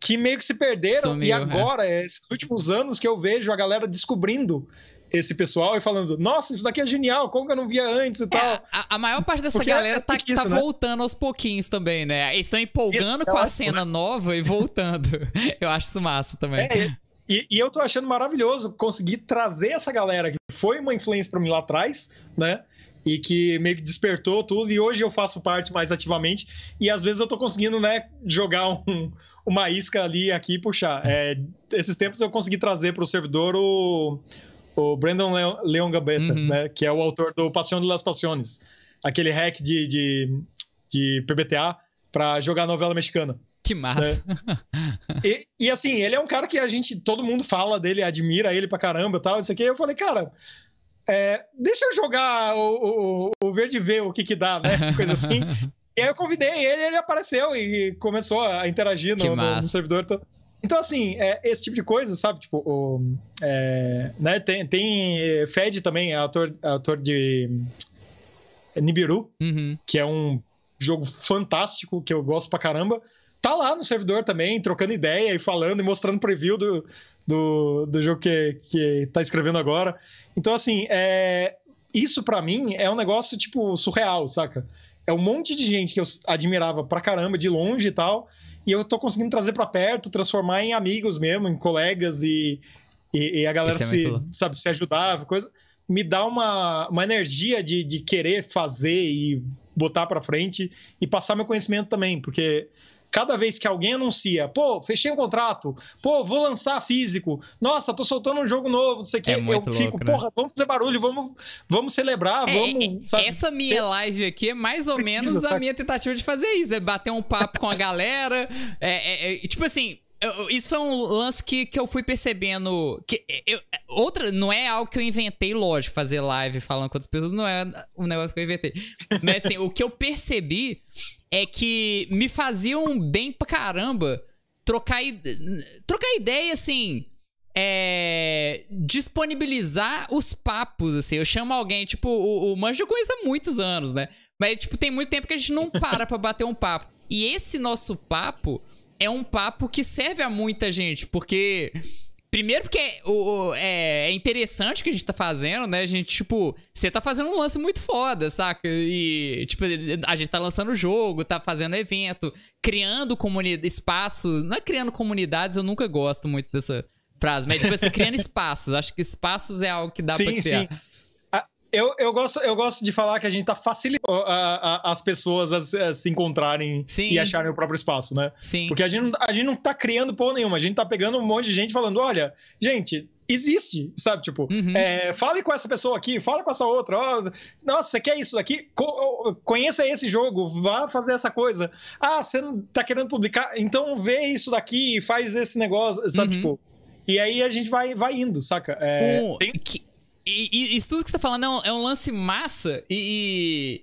Speaker 2: que meio que se perderam. Sumiu, e é. agora, é. esses últimos anos que eu vejo a galera descobrindo esse pessoal e falando: nossa, isso daqui é genial, como que eu não via antes e é, tal.
Speaker 1: A, a, maior parte dessa Porque é galera é, tá, isso, tá né? voltando aos pouquinhos também, né? Eles estão empolgando isso, com a cena né? nova e voltando. [laughs] eu acho isso massa também. É,
Speaker 2: e, e, eu tô achando maravilhoso conseguir trazer essa galera que foi uma influência para mim lá atrás, né? E que meio que despertou tudo, e hoje eu faço parte mais ativamente. E às vezes eu tô conseguindo, né, jogar um, uma isca ali aqui e puxar. É, esses tempos eu consegui trazer para o servidor o o Brandon Leon, Leon uhum. né, que é o autor do Passion de las Passiones, aquele hack de, de, de PBTA para jogar novela mexicana. Que massa. Né? [laughs] E, e, assim, ele é um cara que a gente, todo mundo fala dele, admira ele pra caramba e tal, isso aqui. Eu falei, cara, é, deixa eu jogar o, o, o verde ver o que que dá, né? [laughs] Coisa assim. e aí eu convidei ele, ele apareceu e começou a interagir no, no, no servidor. Então, então, assim, é, esse tipo de coisa, sabe? Tipo, o, é, né? tem, tem. Eh, Fed também é autor, é autor de é, Nibiru, uhum. que é um jogo fantástico que eu gosto pra caramba. Tá lá no servidor também, trocando ideia e falando e mostrando preview do, do, do jogo que, que tá escrevendo agora. Então, assim, é, isso para mim é um negócio, tipo, surreal, saca? é um monte de gente que eu admirava pra caramba, de longe e tal, e eu tô conseguindo trazer pra perto, transformar em amigos mesmo, em colegas e, e, e a galera é se, sabe, se ajudar, coisa. Me dá uma, uma energia de, de querer fazer e botar pra frente e passar meu conhecimento também, porque Cada vez que alguém anuncia, pô, fechei um contrato, pô, vou lançar físico, nossa, tô soltando um jogo novo, não sei o é eu louco, fico, né? porra, vamos fazer barulho, vamos, vamos celebrar, é, vamos. É,
Speaker 1: sabe? Essa minha live aqui é mais ou Precisa, menos a minha tentativa
Speaker 2: de fazer isso, né? Bater um papo
Speaker 1: com a galera. [laughs] é, é, é tipo assim, isso foi um lance que, que eu fui percebendo. que eu, Outra, não é algo que eu inventei, lógico, fazer live falando com outras pessoas, não é um negócio que eu inventei. Mas assim, o que eu percebi é que me faziam bem pra caramba trocar, trocar ideia, assim, é, disponibilizar os papos, assim. Eu chamo alguém, tipo, o, o Manjo conhece há muitos anos, né? Mas, tipo, tem muito tempo que a gente não para pra bater um papo. E esse nosso papo é um papo que serve a muita gente, porque Primeiro porque o, é, é, interessante o que a gente tá fazendo, né? A gente, tipo, você tá fazendo um lance muito foda, saca? E, tipo, a gente tá lançando jogo, tá fazendo evento, criando comunidade, espaços. Não é criando comunidades, eu nunca gosto muito dessa frase, mas, tipo, você assim, criando [laughs] espaços. Acho que espaços é algo que dá sim, pra criar. Sim.
Speaker 2: Eu, eu, gosto, eu gosto de falar que a gente tá facilitando a, a, as pessoas a, a se encontrarem Sim. e acharem o próprio espaço, né? Sim. Porque a gente, a gente não tá criando porra nenhuma, a gente tá pegando um monte de gente falando, olha, gente, existe, sabe? Tipo, uhum. é, fale com essa pessoa aqui, fala com essa outra. nossa, você quer isso daqui? Co conheça esse jogo, vá fazer essa coisa. Ah, você não tá querendo publicar? Então vê isso daqui, faz esse negócio, sabe? Uhum. Tipo, e aí a gente vai, vai indo, saca? É, um,
Speaker 1: tem... que, e, e, isso tudo que você tá falando é um, é um lance massa e.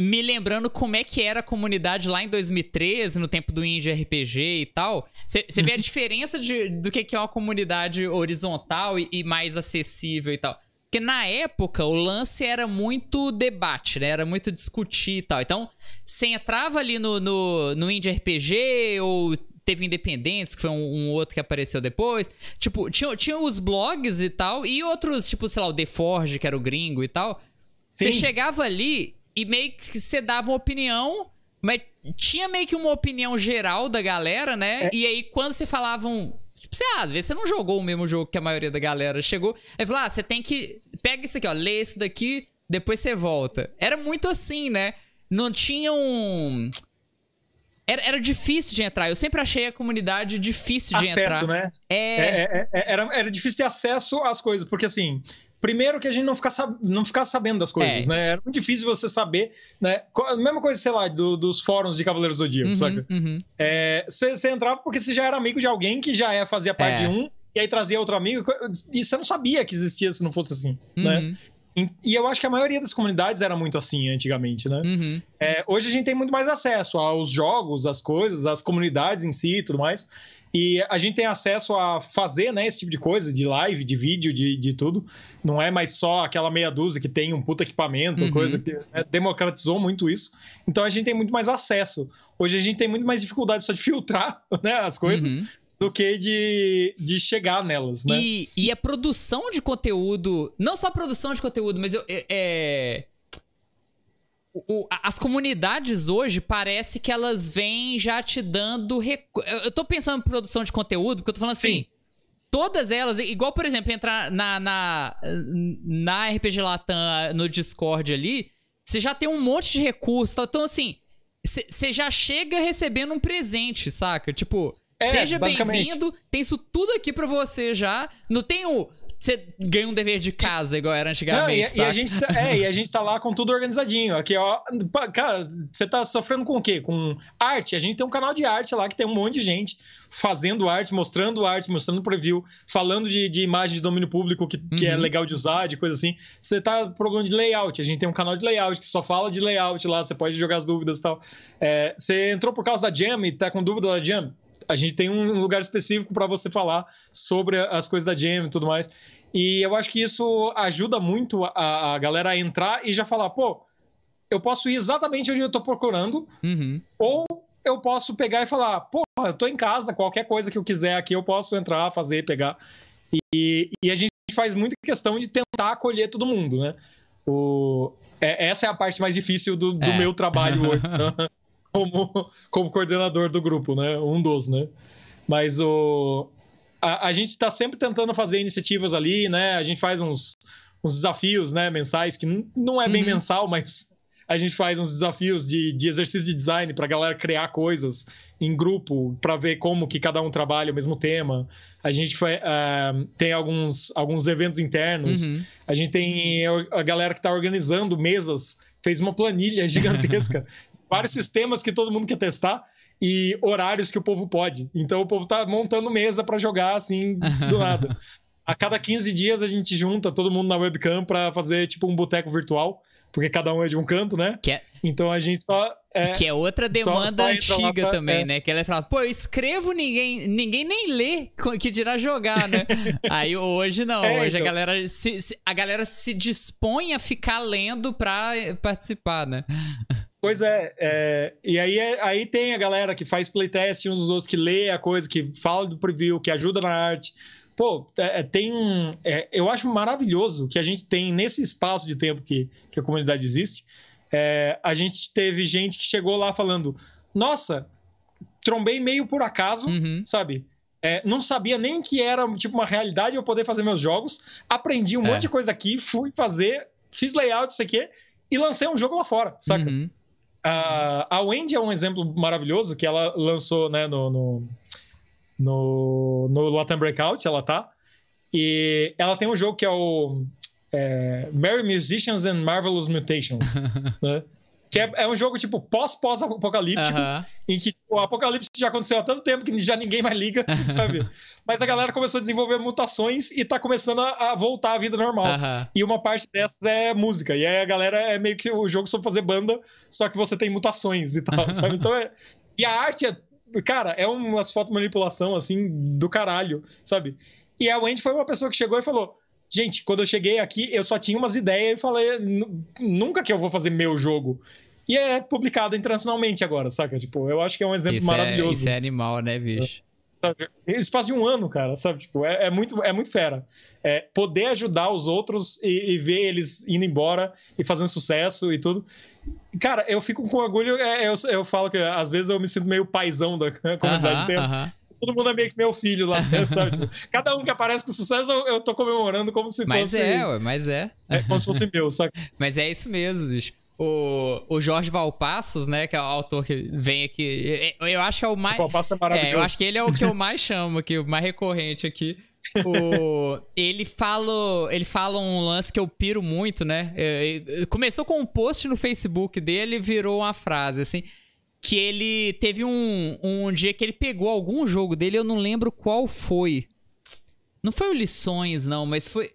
Speaker 1: me lembrando como é que era a comunidade lá em 2013, no tempo do indie RPG e tal. Você vê a uhum. diferença de, do que, que é uma comunidade horizontal e, e, mais acessível e tal. Porque na época o lance era muito debate, né? Era muito discutir e tal. Então, você entrava ali no, no, no indie RPG ou teve Independentes, que foi um, um, outro que apareceu depois. Tipo, tinha, tinha os blogs e tal, e outros, tipo, sei lá, o The Forge, que era o gringo e tal. Você chegava ali e meio que você dava uma opinião, mas tinha meio que uma opinião geral da galera, né? É. E aí, quando você falavam. Tipo, você, ah, às vezes você não jogou o mesmo jogo que a maioria da galera chegou. Aí falou: ah, você tem que. Pega isso aqui, ó, lê esse daqui, depois você volta. Era muito assim, né? Não tinha um. Era, era difícil de entrar. Eu sempre achei a comunidade difícil de acesso, entrar. Acesso, né? É. É, é... é,
Speaker 2: é, era, era difícil ter acesso às coisas, porque assim. Primeiro que a gente não ficar, não ficar sabendo das coisas, é. né? Era muito difícil você saber, né? mesma coisa, sei lá, do, dos fóruns de Cavaleiros do Zodíaco, uhum, uhum. Você uhum. entrava porque você já era amigo de alguém que já é, fazia parte de um, e aí trazia outro amigo, e você não sabia que existia se não fosse assim, né? uhum. né? E eu acho que a maioria das comunidades era muito assim antigamente, né? Uhum. É, hoje a gente tem muito mais acesso aos jogos, às coisas, às comunidades em si e tudo mais. E a gente tem acesso a fazer né, esse tipo de coisa, de live, de vídeo, de, de tudo. Não é mais só aquela meia dúzia que tem um puta equipamento, uhum. coisa que né, democratizou muito isso. Então a gente tem muito mais acesso. Hoje a gente tem muito mais dificuldade só de [laughs] filtrar né, as coisas. Uhum do que de, de chegar nelas, né?
Speaker 1: E, e a produção de conteúdo, não só a produção de conteúdo, mas eu, é, é o, as comunidades hoje parece que elas vêm já te dando. Rec... Eu tô pensando em produção de conteúdo, porque eu tô falando assim. Sim. Todas elas, igual, por exemplo, entrar na, na, na RPG Latam, no Discord ali, você já tem um monte de recurso. Então, assim, você já chega recebendo um presente, saca? Tipo, é, Seja bem-vindo. Tem isso tudo aqui para você já. Não tem o você ganha um dever de casa, igual era antigamente. Não, e, e, a gente, tá- é, e a
Speaker 2: gente tá lá com tudo organizadinho. Aqui, ó. Cara, você tá sofrendo com o quê? Com arte. A gente tem um canal de arte lá que tem um monte de gente fazendo arte, mostrando arte, mostrando preview, falando de, de imagem de domínio público que, que é uhum. é legal de usar, de coisa assim. Você tá problema de layout. A gente tem um canal de layout que só fala de layout lá, você pode jogar as dúvidas e tal. É, você entrou por causa da Jam e tá com dúvida da Jam? a gente tem um lugar específico para você falar sobre as coisas da Jam e tudo mais. E eu acho que isso ajuda muito a, a galera a entrar e já falar, pô, eu posso ir exatamente onde eu tô procurando, uhum. ou eu posso pegar e falar, pô, eu tô em casa, qualquer coisa que eu quiser aqui eu posso entrar, fazer, pegar. E, e a gente faz muita questão de tentar acolher todo mundo, né? O, é, essa é a parte mais difícil do, do é. meu trabalho hoje. [laughs] como, como coordenador do grupo, né? Um dos, né? Mas o. A, a gente está sempre tentando fazer iniciativas ali, né? A gente faz uns, uns desafios, né? Mensais, que não é bem uhum. mensal, mas a gente faz uns desafios de, de exercício de design para a galera criar coisas em grupo para ver como que cada um trabalha o mesmo tema. A gente foi, uh, eh, tem alguns, alguns eventos internos. Uhum. A gente tem a galera que está organizando mesas, fez uma planilha [laughs] gigantesca, vários sistemas que todo mundo quer testar e horários que o povo pode. Então o povo tá montando mesa para jogar assim do nada. [laughs] a cada 15 dias a gente junta todo mundo na webcam para fazer tipo um boteco virtual, porque cada um é de um canto, né? É... Então a gente só. É, que é outra demanda só, só antiga pra, é. também, é...
Speaker 1: né? Que ela fala, pô, eu escrevo, ninguém, ninguém nem lê, que dirá jogar, né? [laughs] Aí hoje não, é, hoje então... a, galera se, a galera se dispõe a ficar lendo pra participar, né?
Speaker 2: Pois é, é, e aí, é, aí tem a galera que faz playtest uns dos outros, que lê a coisa, que fala do preview, que ajuda na arte pô, é, é, tem um. É, eu acho maravilhoso que a gente tem nesse espaço de tempo que, que a comunidade existe. É, a gente teve gente que chegou lá falando: Nossa, trombei meio por acaso, uhum. sabe? É, não sabia nem que era tipo uma realidade eu poder fazer meus jogos. Aprendi um é. monte de coisa aqui, fui fazer, fiz layout, isso aqui, e lancei um jogo lá fora, saca? Uhum. Uh, a Wendy é um exemplo maravilhoso que ela lançou né, no, no no, no Latin Breakout, ela tá. E ela tem um jogo que é o é, Merry Musicians and Marvelous Mutations, [laughs] né? Que é, é, um jogo, tipo, pós-pós-apocalíptico, uh -huh. em que tipo, o apocalipse já aconteceu há tanto tempo que já ninguém mais liga, [laughs] sabe? Mas a galera começou a desenvolver mutações e tá começando a, a voltar à vida normal. Uh -huh. E uma parte dessas é música. E aí a galera é meio que o jogo sobre fazer banda, só que você tem mutações e tal, [laughs] sabe? Então é. E a arte é Cara, é umas fotos manipulação, assim, do caralho, sabe? E a Wendy foi uma pessoa que chegou e falou: Gente, quando eu cheguei aqui, eu só tinha umas ideias e falei: Nunca que eu vou fazer meu jogo. E é publicado internacionalmente agora, saca? Tipo, eu acho que é um exemplo isso é- maravilhoso. É, isso é
Speaker 1: animal, né,
Speaker 2: bicho? sabe? Espaço de um ano, cara, sabe? Tipo, é, é muito, é muito fera. É, poder ajudar os outros e, e, ver eles indo embora e fazendo sucesso e tudo. Cara, eu fico com orgulho, é, eu, eu falo que às vezes eu me sinto meio paizão da [laughs] comunidade. Uh -huh, uh -huh. Todo mundo é meio que meu filho lá [laughs] sabe? Tipo, cada um que aparece com sucesso, eu, eu tô comemorando como se mas fosse. Mas é, ué, mas é. é. Como se fosse meu, sabe. [laughs] Mas é isso mesmo,
Speaker 1: bicho o, o Jorge Valpassos, né? Que é o autor que vem aqui. É, é, eu acho que
Speaker 2: é o mais. O é maravilhoso. É, eu acho que
Speaker 1: ele é o que eu mais chamo aqui, o mais recorrente aqui. o, [laughs] ele fala ele fala um lance que eu piro muito, né? É, começou com um post no Facebook dele e virou uma frase, assim. Que ele teve um, um dia que ele pegou algum jogo dele, eu não lembro qual foi. Não foi o Lições, não, mas foi.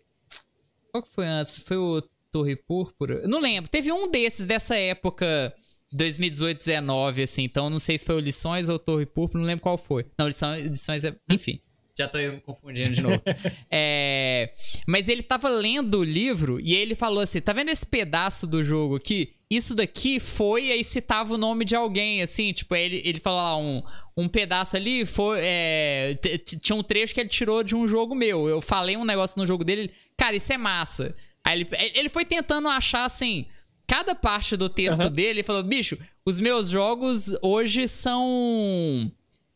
Speaker 1: Qual que foi antes? Foi o Torre Púrpura. não lembro. Teve um desses dessa época 2018, 19, assim. Então, não sei se foi o Lições ou Torre Púrpura, não lembro qual foi. Não, Lições, lições é. Enfim. Já tô me confundindo de novo. [laughs] é... Mas ele tava lendo o livro e ele falou assim: tá vendo esse pedaço do jogo aqui? Isso daqui foi, aí citava o nome de alguém, assim, tipo, ele, ele falou lá ah, um, um pedaço ali, foi. É... Tinha um trecho que ele tirou de um jogo meu. Eu falei um negócio no jogo dele, cara, isso é massa. Aí ele, ele foi tentando achar, assim, cada parte do texto uhum. dele. Ele falou, bicho, os meus jogos hoje são...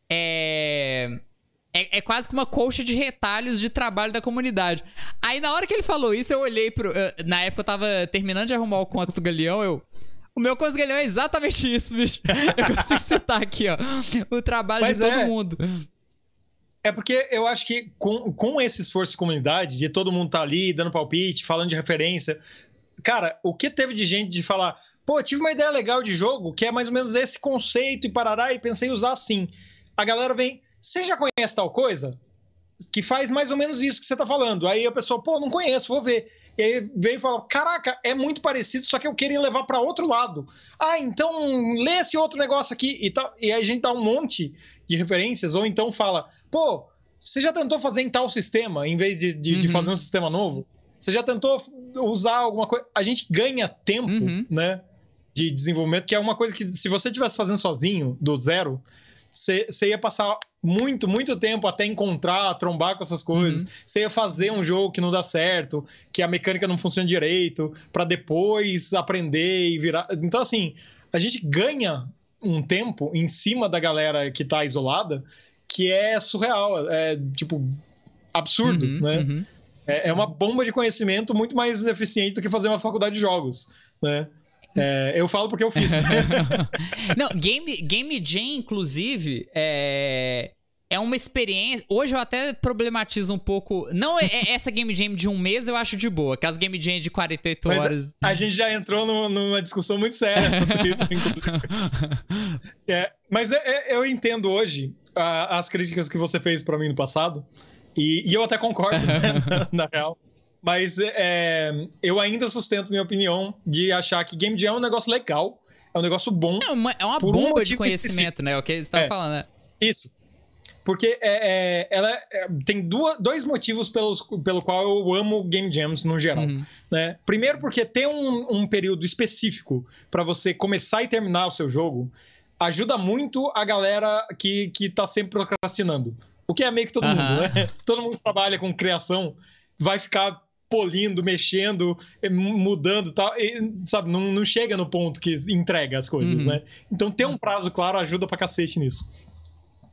Speaker 1: É... É, é, quase que uma colcha de retalhos de trabalho da comunidade. Aí na hora que ele falou isso, eu olhei pro. na época eu tava terminando de arrumar o Contos do Galeão, eu. O meu Contos do Galeão é exatamente isso, bicho. [laughs] Eu consigo citar aqui, ó. O trabalho Mas de todo é. mundo.
Speaker 2: É porque eu acho que com, com esse esforço de comunidade, de todo mundo estar tá ali, dando palpite, falando de referência. Cara, o que teve de gente de falar, pô, tive uma ideia legal de jogo que é mais ou menos esse conceito e parará, e pensei usar assim. A galera vem, você já conhece tal coisa? que faz mais ou menos isso que você está falando. Aí a pessoa, pô, não conheço, vou ver. E aí veio e falou: caraca, é muito parecido, só que eu queria levar para outro lado. Ah, então lê esse outro negócio aqui. E, tal. e aí a gente dá um monte de referências, ou então fala: pô, você já tentou fazer em tal sistema, em vez de, de, uhum. de fazer um sistema novo? Você já tentou usar alguma coisa? A gente ganha tempo, uhum. né? De desenvolvimento, que é uma coisa que se você estivesse fazendo sozinho, do zero, você ia passar muito, muito tempo até encontrar, trombar com essas coisas. Você uhum. ia fazer um jogo que não dá certo, que a mecânica não funciona direito, para depois aprender e virar. Então, assim, a gente ganha um tempo em cima da galera que tá isolada que é surreal, é tipo absurdo, uhum, né? Uhum. É, é uma bomba de conhecimento muito mais eficiente do que fazer uma faculdade de jogos, né? É, eu falo porque eu fiz. [laughs]
Speaker 1: Não, Game, Game Jam, inclusive, é, é uma experiência. Hoje eu até problematizo um pouco. Não é, é essa Game Jam de um mês eu acho de boa, que as Game Jam de 48 horas.
Speaker 2: A, gente já entrou no, numa discussão muito séria no Twitter, [laughs] inclusive. É, mas é, é, eu entendo hoje a, as críticas que você fez para mim no passado, e, e eu até concordo, [laughs] né, na, na real. Mas é, eu ainda sustento minha opinião de achar que Game Jam é um negócio legal, é um negócio bom. É uma, é uma bomba um de conhecimento, específico.
Speaker 1: né? É o que você tá é, falando,
Speaker 2: né? Isso. Porque é, é ela é, tem duas, dois motivos pelos, pelo qual eu amo Game Jams no geral. Uhum. Né? Primeiro, porque ter um, um período específico para você começar e terminar o seu jogo ajuda muito a galera que, que tá sempre procrastinando. O que é meio que todo uhum. mundo, né? [laughs] Todo mundo que trabalha com criação vai ficar polindo, mexendo, eh, mudando tal, e, sabe? Não, não chega no ponto que entrega as coisas, uhum. né? Então ter um prazo claro ajuda pra cacete nisso.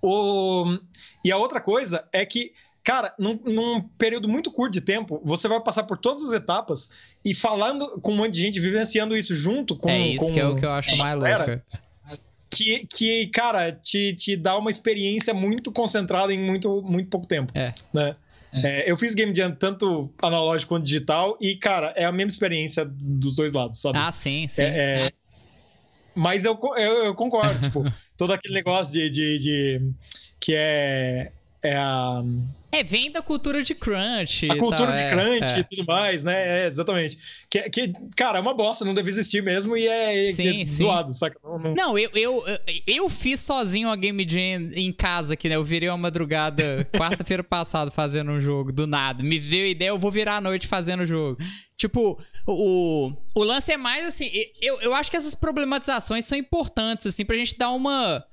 Speaker 2: O... E a outra coisa é que cara, num, num, período muito curto de tempo, você vai passar por todas as etapas e falando com um monte de gente, vivenciando isso junto com. É isso com, que é o que eu
Speaker 1: acho é, mais louco.
Speaker 2: Que, que, cara, te, te dá uma experiência muito concentrada em muito, muito pouco tempo. É. Né? É. é, eu fiz game jam tanto analógico quanto digital e, cara, é a mesma experiência dos dois lados, sabe? Ah, sim, sim. É, é, mas eu, eu, eu concordo, tipo, [laughs] todo aquele negócio de, de, de que é, é a é, vem da cultura de crunch. A cultura tá, de é, crunch é, e tudo mais, né? É, exatamente. Que, que, cara, é uma bosta, não deve existir mesmo e é, é sim, é sim. zoado, saca? Não, não... não
Speaker 1: eu, eu, eu fiz sozinho uma Game Jam em casa aqui, né? Eu virei uma madrugada, [laughs] quarta-feira passada, fazendo um jogo, do nada. Me veio a ideia, eu vou virar a noite fazendo o jogo. Tipo, o, o lance é mais assim. Eu, eu acho que essas problematizações são importantes, assim, pra gente dar uma.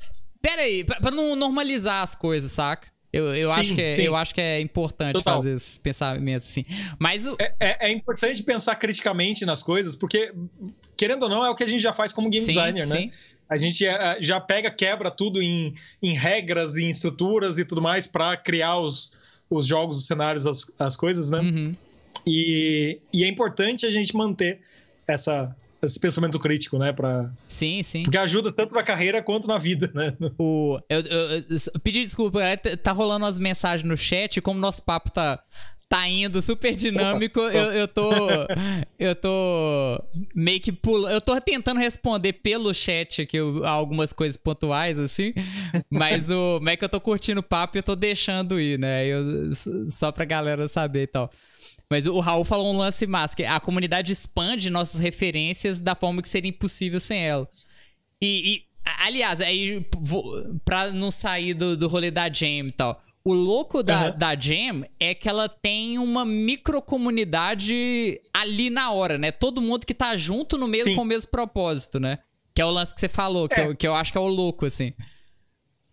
Speaker 1: Pera aí, pra, pra não normalizar as coisas, saca? Eu, eu, sim, acho, que é, eu acho que é importante Total. fazer esses pensamentos assim.
Speaker 2: Mas o... é, é, é, importante pensar criticamente nas coisas, porque, querendo ou não, é o que a gente já faz como game sim, designer, né? sim. né? A gente é, é, já pega, quebra tudo em, em regras, em estruturas e tudo mais para criar os, os jogos, os cenários, as, as coisas, né? Uhum. E, e é importante a gente manter essa esse pensamento crítico, né? Pra...
Speaker 1: Sim, sim. Porque
Speaker 2: ajuda tanto na carreira quanto na vida, né? O...
Speaker 1: Eu, eu, eu pedi desculpa, é, tá rolando as mensagens no chat, como nosso papo tá, tá indo super dinâmico, Opa. Eu, eu tô. eu tô meio que Eu tô tentando responder pelo chat aqui algumas coisas pontuais, assim. Mas o. Como é que eu tô curtindo o papo e eu tô deixando ir, né? Eu, só pra galera saber e tal. Mas o Raul falou um lance massa, que a comunidade expande nossas referências da forma que seria impossível sem ela. E, e aliás, aí, pra não sair do, do rolê da Jam e tal, o louco da, uhum. da Jam é que ela tem uma microcomunidade ali na hora, né? Todo mundo que tá junto no mesmo, com o mesmo propósito, né? Que é o lance que você falou, é. que, eu, que eu acho que é o louco, assim.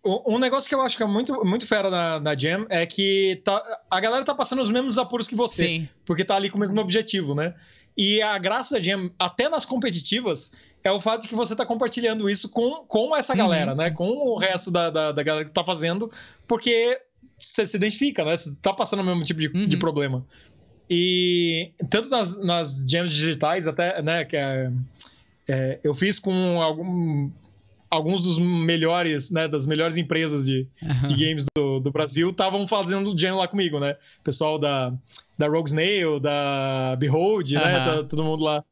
Speaker 2: Um negócio que eu acho que é muito, muito fera na, na Jam é que tá, a galera tá passando os mesmos apuros que você. Sim. Porque tá ali com o mesmo objetivo, né? E a graça da Jam, até nas competitivas, é o fato de que você tá compartilhando isso com, com essa uhum. galera, uhum. né? Com o resto da, da, da, galera que tá fazendo, porque você se identifica, né? Você tá passando o mesmo tipo de, uhum. de problema. E tanto nas, nas jams digitais, até, né? Que é, é, eu fiz com algum alguns dos melhores, né, das melhores empresas de, uhum. de games do, do Brasil estavam fazendo Gen lá comigo, né? O pessoal da, da Rogue Snail, da Behold, uhum. né? Tá, todo mundo lá.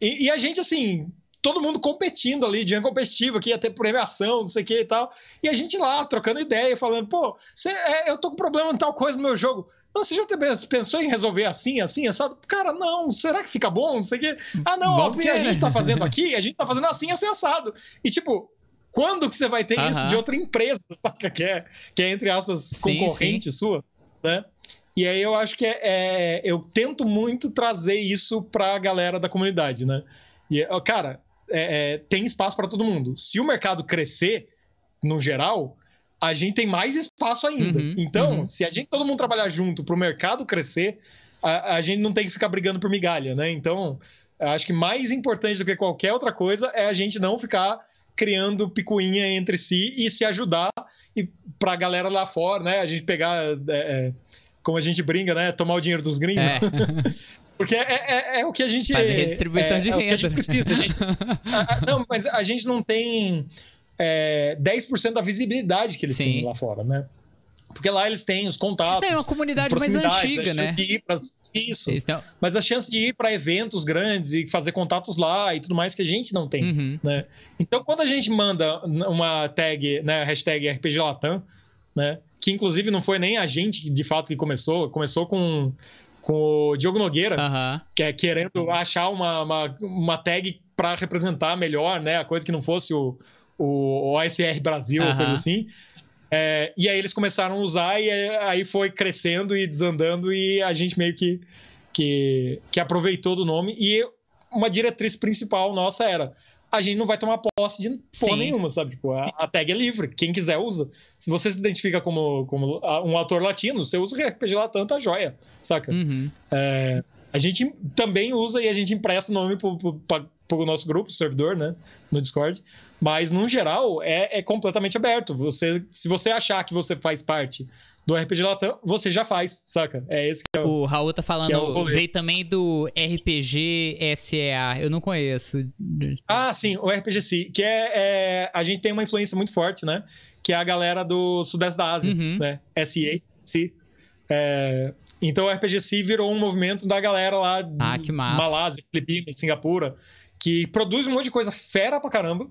Speaker 2: E, e, a gente, assim, todo mundo competindo ali, de competitivo, que ia ter premiação, não sei o que e tal. E a gente lá, trocando ideia, falando, pô, cê, é, eu tô com problema em tal coisa no meu jogo. você já pensou em resolver assim, assim, assado Cara, não, será que fica bom? Não sei o quê. Ah, não, o que a gente tá [laughs] fazendo aqui, a gente tá fazendo assim, assim, assado. E tipo, quando que você vai ter uh -huh. isso de outra empresa, [laughs] saca? Que é, que é entre aspas, sim, concorrente sim. sua, né? E aí eu acho que é, é, eu tento muito trazer isso pra galera da comunidade, né? E, cara, é, é, tem espaço para todo mundo. Se o mercado crescer, no geral, a gente tem mais espaço ainda. Uhum, então, uhum. se a gente todo mundo trabalhar junto para o mercado crescer, a, a, gente não tem que ficar brigando por migalha, né? Então, acho que mais importante do que qualquer outra coisa é a gente não ficar criando picuinha entre si e se ajudar e para a galera lá fora, né? A gente pegar é, é, como a gente brinca, né? Tomar o dinheiro dos gringos. É. [laughs] Porque é, é, é, é, o que a gente. a redistribuição é, de renda. É o que a gente precisa. A gente, [laughs] a, a, não, mas a gente não tem é, 10% da visibilidade que eles Sim. têm lá fora, né? Porque lá eles têm os contatos. É uma comunidade mais antiga, né? Pra, isso. Não... Mas a chance de ir para eventos grandes e fazer contatos lá e tudo mais que a gente não tem, uhum. né? Então, quando a gente manda uma tag, né, hashtag RPG Latam, né? Que inclusive não foi nem a gente de fato que começou, começou com com o Diogo Nogueira, que é querendo achar uma, uma, uma tag para representar melhor, né? A coisa que não fosse o, o OSR Brasil, uhum. coisa assim. É, e aí eles começaram a usar e aí foi crescendo e desandando e a gente meio que, que, que aproveitou do nome. E uma diretriz principal nossa era a gente não vai tomar posse de porra nenhuma, sabe? Tipo, a, a, tag é livre, quem quiser usa. Se você se identifica como, como ah, um autor latino, você usa o RPG Latam, tá joia, saca? Uhum. É, a gente também usa e a gente empresta o nome pro, pra, o nosso grupo, servidor, né? No Discord. Mas, no geral, é, é completamente aberto. Você, se você achar que você faz parte do RPG Latam, você já faz, saca? É esse que é o. O Raul tá falando, é veio
Speaker 1: também do RPG SEA. Eu
Speaker 2: não conheço. Ah, sim, o RPG SEA, que é, é, A gente tem uma influência muito forte, né? Que é a galera do Sudeste da Ásia, uhum. né? SEA, SEA. É, então o RPG virou um movimento da galera lá de ah, Malásia, Filipinas, Singapura, que produz um monte de coisa fera pra caramba.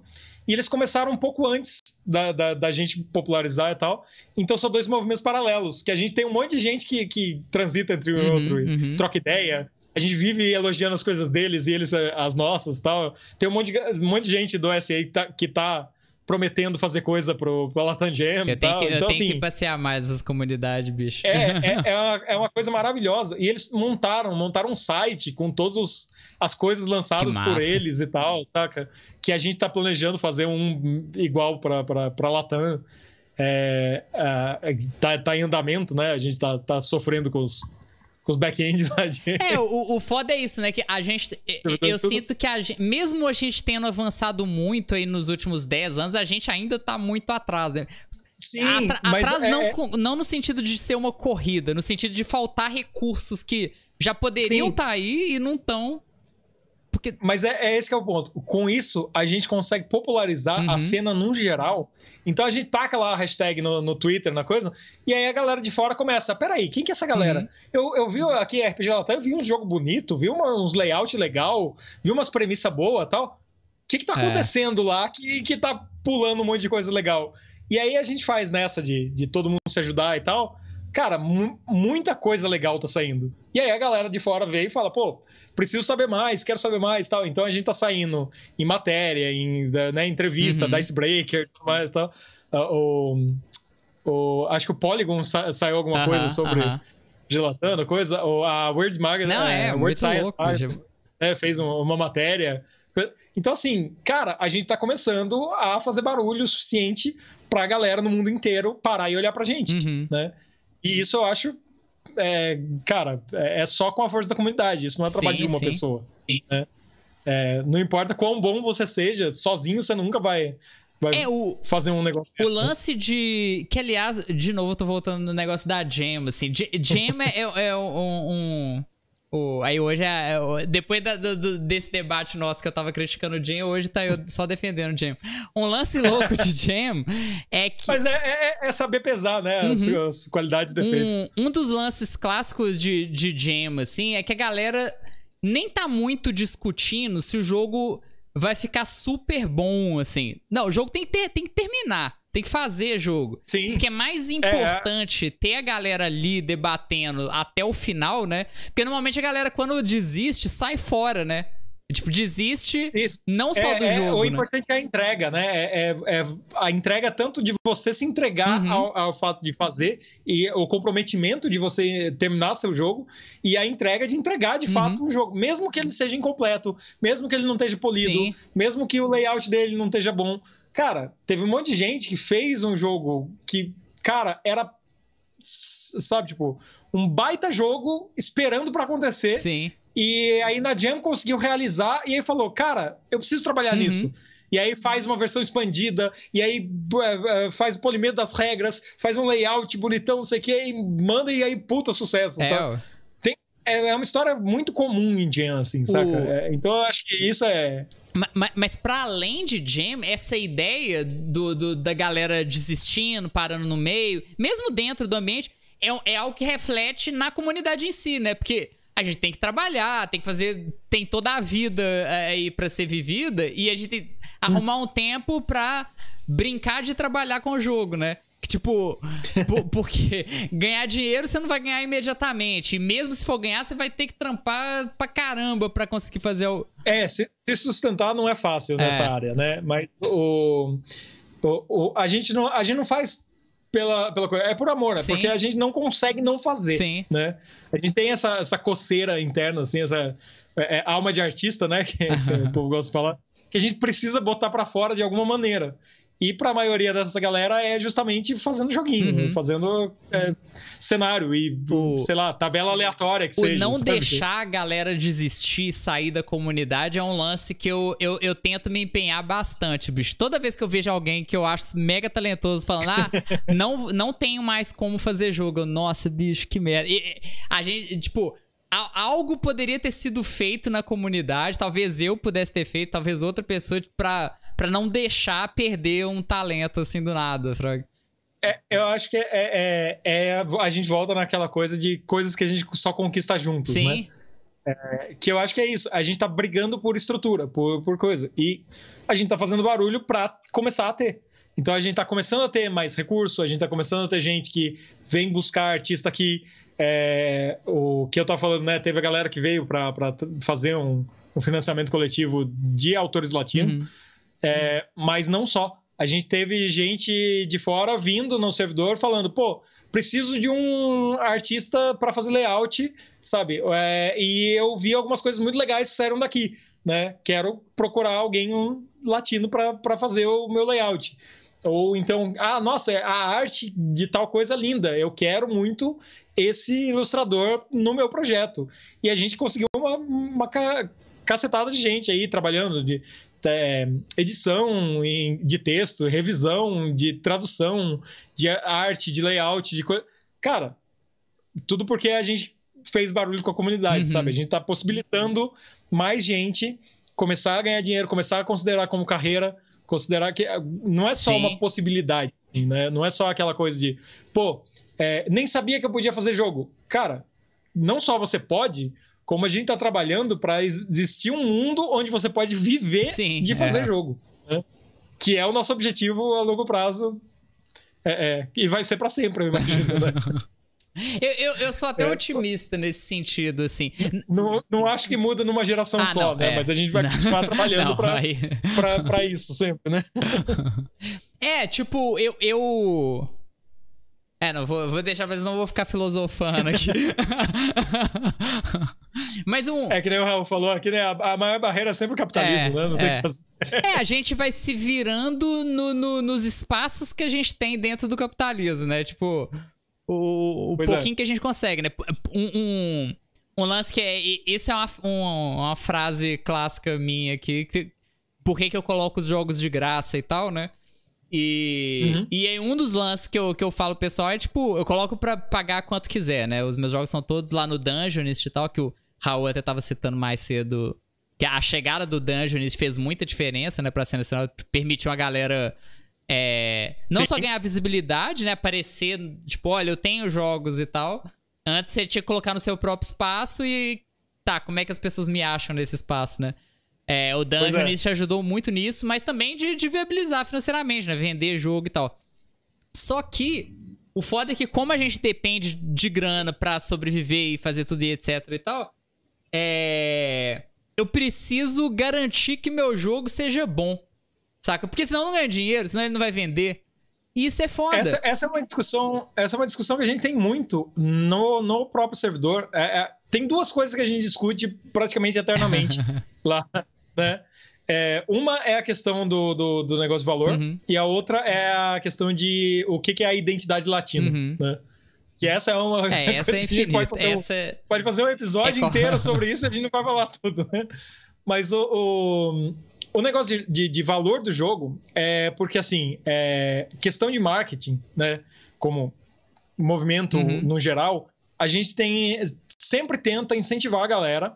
Speaker 2: E eles começaram um pouco antes da, da, da, gente popularizar e tal. Então são dois movimentos paralelos, que a gente tem um monte de gente que, que transita entre um uhum, outro e uhum. troca ideia. A gente vive elogiando as coisas deles e eles eh, as nossas e tal. Tem um monte de, um monte de gente do SA que tá prometendo fazer coisa pro, pro Latam Jam. Eu tenho, que, eu então, tenho assim, que
Speaker 1: passear mais as comunidades, bicho. É, [laughs] é, é,
Speaker 2: uma, é, uma, coisa maravilhosa. E eles montaram, montaram um site com todas as coisas lançadas por eles e tal, saca? Que a gente tá planejando fazer um igual pra, pra, pra Latam. É, é, é tá, tá, em andamento, né? A gente tá, tá sofrendo com os, com os back-ends lá de... É, o,
Speaker 1: o foda é isso, né? Que a gente. Eu, eu sinto que a gente, mesmo a gente tendo avançado muito aí nos últimos 10 anos, a gente ainda tá muito atrás, né? Sim, Atra atrás é... não, não no sentido de ser uma corrida, no sentido de faltar recursos que já poderiam estar
Speaker 2: tá aí e não estão porque... Mas é, é, esse que é o ponto. Com isso, a gente consegue popularizar uhum. a cena num geral. Então a gente taca lá a hashtag no, no, Twitter, na coisa, e aí a galera de fora começa. Peraí, quem que é essa galera? Uhum. Eu, eu vi aqui RPG até tá? eu vi um jogo bonito, vi uma, uns layout legal, vi umas premissa boa tal. O que, que tá é. acontecendo é. lá que, que tá pulando um monte de coisa legal? E aí a gente faz nessa de, de todo mundo se ajudar e tal cara, muita coisa legal tá saindo. E aí a galera de fora vê e fala, pô, preciso saber mais, quero saber mais tal. Então a gente tá saindo em matéria, em né, entrevista, uhum. dicebreaker, tudo mais tal. Uh, o, o, acho que o Polygon sa saiu alguma uh -huh, coisa sobre uh -huh. coisa. Ou a Word Magazine, Não, é, é a Word Science louco, Art, né, fez uma, uma matéria. Então, assim, cara, a gente tá começando a fazer barulho suficiente pra galera no mundo inteiro parar e olhar pra gente, uhum. né? E isso eu acho, é, cara, é, é só com a força da comunidade, isso não é trabalho sim, de uma sim. pessoa. Sim. Né? É, não importa quão bom você seja, sozinho você nunca vai vai é, o, fazer um negócio O né? lance
Speaker 1: de. Que, aliás, de novo, eu tô voltando no negócio da Gem, assim. Gem é, é um, um, aí hoje, é, é depois da, do, desse debate nosso que eu tava criticando o Jam, hoje tá eu só defendendo o Jam. Um lance louco de [laughs] Jam é que.
Speaker 2: Mas é, é, é saber pesar, né? Uhum. As, as, qualidades e defeitos.
Speaker 1: Um, um, dos lances clássicos de, de Jam, assim, é que a galera nem tá muito discutindo se o jogo vai ficar super bom, assim. Não, o jogo tem que, ter, tem que terminar. Tem que fazer jogo. Sim. Porque é mais é. importante é. ter a galera ali debatendo até o final, né? Porque normalmente a galera, quando desiste, sai fora, né? Tipo, desiste Isso.
Speaker 2: não só é, do é, jogo. O né? importante é a entrega, né? É, é, é, a entrega tanto de você se entregar uhum. ao, ao, fato de fazer e o comprometimento de você terminar seu jogo e a entrega de entregar de uhum. fato um jogo, mesmo que ele seja incompleto, mesmo que ele não esteja polido, Sim. mesmo que o layout dele não esteja bom. Cara, teve um monte de gente que fez um jogo que, cara, era sabe, tipo, um baita jogo esperando para acontecer. Sim. E aí na Jam conseguiu realizar e aí falou: "Cara, eu preciso trabalhar uhum. nisso". E aí faz uma versão expandida, e aí é, é, faz o polimento das regras, faz um layout bonitão, não sei o que, e manda e aí puta sucesso. É, tá? É, é, uma história muito comum em Jam, assim, saca? O... É, então eu acho que isso é.
Speaker 1: Mas, mas para além de Jam, essa ideia do, do, da galera desistindo, parando no meio, mesmo dentro do ambiente, é, é algo que reflete na comunidade em si, né? Porque a gente tem que trabalhar, tem que fazer. Tem toda a vida é, aí para ser vivida e a gente tem que hum. arrumar um tempo pra brincar de trabalhar com o jogo, né? Que, tipo, por, porque ganhar dinheiro você não vai ganhar imediatamente. E mesmo se for ganhar, você vai ter que trampar pra caramba pra conseguir fazer o.
Speaker 2: É, se, se sustentar não é fácil nessa é. área, né? Mas o, o, o, a, gente não, a gente não faz pela, pela coisa. É por amor, né? Sim. Porque a gente não consegue não fazer. Sim. Né? A gente tem essa, essa coceira interna, assim, essa é, é, alma de artista, né? Que, que [laughs] o povo gosta de falar. Que a gente precisa botar para fora de alguma maneira. E para a maioria dessa galera é justamente fazendo joguinho, uhum. fazendo é, uhum. cenário e, o... sei lá, tabela aleatória que o seja. não sabe? deixar
Speaker 1: a galera desistir e sair da comunidade é um lance que eu, eu, eu tento me empenhar bastante, bicho. Toda vez que eu vejo alguém que eu acho mega talentoso falando, ah, [laughs] não, não tenho mais como fazer jogo. Nossa, bicho, que merda. E, a gente, tipo, algo poderia ter sido feito na comunidade, talvez eu pudesse ter feito, talvez outra pessoa, para para não deixar perder um talento assim do nada, Frog.
Speaker 2: É, eu acho que é, é, é, é, a gente volta naquela coisa de coisas que a gente só conquista juntos, Sim. né? É, que eu acho que é isso. A gente tá brigando por estrutura, por, por coisa. E a gente tá fazendo barulho pra começar a ter. Então a gente está começando a ter mais recurso, a gente está começando a ter gente que vem buscar artista que é, o que eu tava falando, né? Teve a galera que veio para fazer um, um, financiamento coletivo de autores latinos. Uhum. É, mas não só. A gente teve gente de fora vindo no servidor falando, pô, preciso de um artista para fazer layout, sabe? É, e eu vi algumas coisas muito legais que saíram daqui, né? Quero procurar alguém um latino para fazer o meu layout. Ou então, ah, nossa, é, a arte de tal coisa é linda, eu quero muito esse ilustrador no meu projeto. E a gente conseguiu uma, uma cacetada de gente aí trabalhando de é, edição de texto, revisão, de tradução, de arte, de layout, de coisa. Cara, tudo porque a gente fez barulho com a comunidade, uhum. sabe? A gente está possibilitando mais gente começar a ganhar dinheiro, começar a considerar como carreira, considerar que ah, não é só Sim. uma possibilidade, assim, né? Não é só aquela coisa de, pô, é, nem sabia que eu podia fazer jogo. Cara, não só você pode, como a gente está trabalhando para existir um mundo onde você pode viver Sim, de fazer é. jogo. Né? Que é o nosso objetivo a longo prazo. É, é. E vai ser para sempre, eu imagino. Né? [laughs] Eu, eu, eu, sou até é, otimista nesse
Speaker 1: sentido, assim. Não, não acho que muda numa geração ah, só, não, né? É, Mas a gente vai não, continuar trabalhando para aí...
Speaker 2: Pra, pra isso sempre, né?
Speaker 1: [laughs] É,
Speaker 2: tipo, eu, eu.
Speaker 1: É, não, vou, vou deixar, mas não vou ficar filosofando aqui.
Speaker 2: [laughs] mas um. É que nem o Raul falou aqui, né? A, a maior barreira é sempre o capitalismo, é, né? Não tem é. que fazer.
Speaker 1: É, a gente vai se virando no, no, nos espaços que a gente tem dentro do capitalismo, né? Tipo, o, o é. pouquinho é. que a gente consegue, né? Um, um, um lance que é. Essa é uma, um, uma frase clássica minha aqui. Que, por que, que eu coloco os jogos de graça e tal, né? E, uhum. e aí um dos lances que eu, que eu falo pessoal é, tipo, eu coloco pra pagar quanto quiser, né? Os meus jogos são todos lá no Dungeonist e tal, que o Raul até tava citando mais cedo. Que a chegada do Dungeonist fez muita diferença, né, pra cena nacional. Permitiu a galera é, não Sim. só ganhar visibilidade, né? Aparecer, tipo, olha, eu tenho jogos e tal. Antes você tinha que colocar no seu próprio espaço e. Tá, como é que as pessoas me acham nesse espaço, né? É, o Dungeon é. te ajudou muito nisso, mas também de, de viabilizar financeiramente, né? Vender jogo e tal. Só que o foda é que como a gente depende de grana para sobreviver e fazer tudo e etc e tal, é... eu preciso garantir que meu jogo seja bom, saca? Porque senão não ganha dinheiro, senão ele não vai vender. Isso é foda. Essa,
Speaker 2: essa, é uma discussão, essa é uma discussão que a gente tem muito no, no próprio servidor. É, é, tem duas coisas que a gente discute praticamente eternamente [laughs] lá né? É, uma é a questão do, do, do negócio de valor, uhum. e a outra é a questão de o que, que é a identidade latina, uhum. né? Que essa é uma é, [laughs] essa é pode fazer, essa... um, é pode fazer um episódio é inteiro sobre isso, a gente não vai falar tudo, né? Mas o, o, o negócio de, de, de, valor do jogo é porque, assim, é questão de marketing, né? Como movimento uhum. no geral, a gente tem sempre tenta incentivar a galera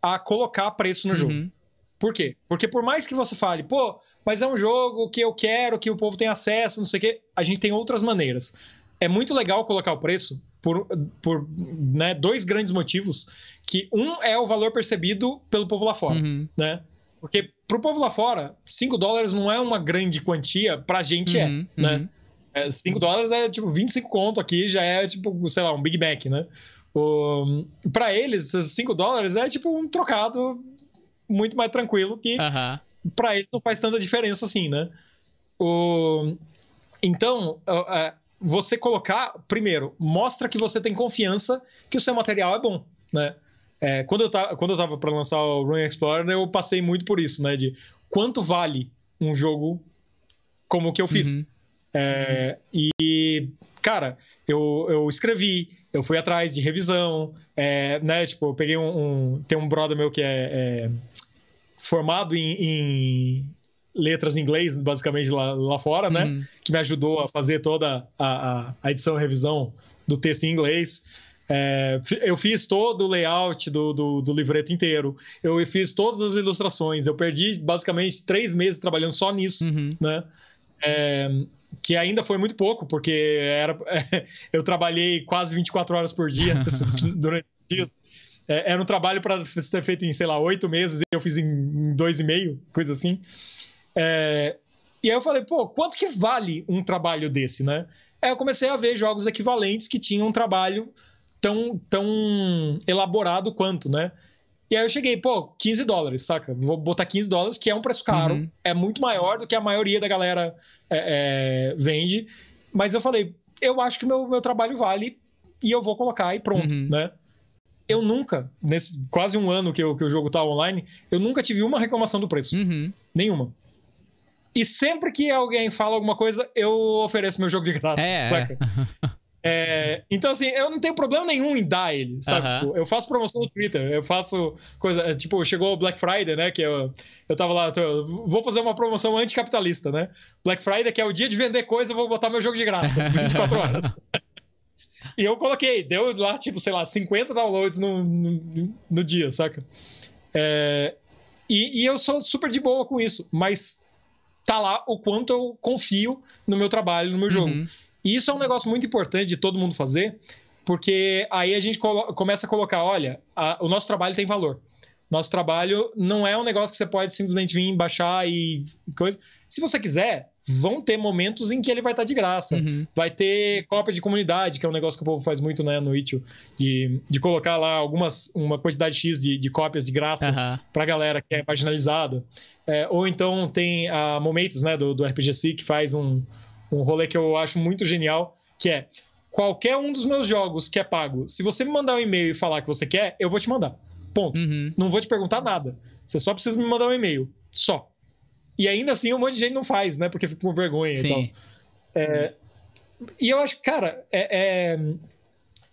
Speaker 2: a colocar preço no uhum. jogo. Por quê? Porque por mais que você fale, pô, mas é um jogo que eu quero, que o povo tenha acesso, não sei o quê, a gente tem outras maneiras. É muito legal colocar o preço por, por né, dois grandes motivos, que um é o valor percebido pelo povo lá fora, uhum. né? Porque pro povo lá fora, 5 dólares não é uma grande quantia, pra gente é, uhum, né? uhum, é, né? Uhum. 5 dólares é tipo 25 conto aqui, já é tipo, sei lá, um Big Mac, né? Um, para eles, 5 dólares é tipo um trocado muito mais tranquilo que uhum. para eles não faz tanta diferença assim, né? O... Então, é, você colocar, primeiro, mostra que você tem confiança que o seu material é bom, né? É, quando, eu tá, quando eu tava para lançar o Rune Explorer, eu passei muito por isso, né? De quanto vale um jogo como o que eu fiz. Uhum. É, e cara, eu, eu escrevi, eu fui atrás de revisão, é, né? Tipo, eu peguei um, um, Tem um brother meu que é, é formado em, em, letras em inglês, basicamente, lá, lá fora, né? Uhum. Que me ajudou a fazer toda a, a, a edição e revisão do texto em inglês. É, eu fiz todo o layout do, do, do, livreto inteiro, eu fiz todas as ilustrações, eu perdi basicamente três meses trabalhando só nisso, uhum. né? É, que ainda foi muito pouco, porque era, [laughs] eu trabalhei quase 24 horas por dia [laughs] durante os dias. É, era um trabalho para ser feito em, sei lá, oito meses, e eu fiz em dois e meio, coisa assim. É, e aí eu falei, pô, quanto que vale um trabalho desse, né? Aí eu comecei a ver jogos equivalentes que tinham um trabalho tão, tão elaborado quanto, né? E aí eu cheguei, pô, 15 dólares, saca? Vou botar 15 dólares, que é um preço caro, uhum. é muito maior do que a maioria da galera é, é, vende. Mas eu falei, eu acho que o meu, meu trabalho vale e eu vou colocar e pronto, uhum. né? Eu nunca, nesse quase um ano que, eu, que o jogo tá online, eu nunca tive uma reclamação do preço. Uhum. Nenhuma. E sempre que alguém fala alguma coisa, eu ofereço meu jogo de graça, é. é. saca? [laughs] É, então, assim, eu não tenho problema nenhum em dar ele, sabe? Uh -huh. tipo, eu faço promoção no Twitter, eu faço coisa. É, tipo, chegou o Black Friday, né? Que eu, eu tava lá, tô, vou fazer uma promoção anticapitalista, né? Black Friday, que é o dia de vender coisa, eu vou botar meu jogo de graça, 24 [laughs] horas. e eu coloquei, deu lá, tipo, sei lá, 50 downloads no, no, no dia, saca? É, e, e eu sou super de boa com isso, mas tá lá o quanto eu confio no meu trabalho, no meu jogo. Uhum. E isso é um negócio muito importante de todo mundo fazer, porque aí a gente começa a colocar: olha, a, o nosso trabalho tem valor. Nosso trabalho não é um negócio que você pode simplesmente vir baixar e coisa. Se você quiser, vão ter momentos em que ele vai estar tá de graça. Uhum. Vai ter cópia de comunidade, que é um negócio que o povo faz muito né, no Itch.io, de, de colocar lá algumas uma quantidade X de, de cópias de graça uhum. para a galera que é marginalizada. É, ou então tem a ah, Momentos, né, do, do que faz um, um rolê que eu acho muito genial, que é qualquer um dos meus jogos que é pago, se você me mandar um e-mail e falar que você quer, eu vou te mandar. Ponto. Uhum. Não vou te perguntar nada. Você só precisa me mandar um e-mail. Só. E ainda assim, um monte de gente não faz, né? Porque fica com vergonha Sim. e tal. É, uhum. E eu acho que, cara, é, é,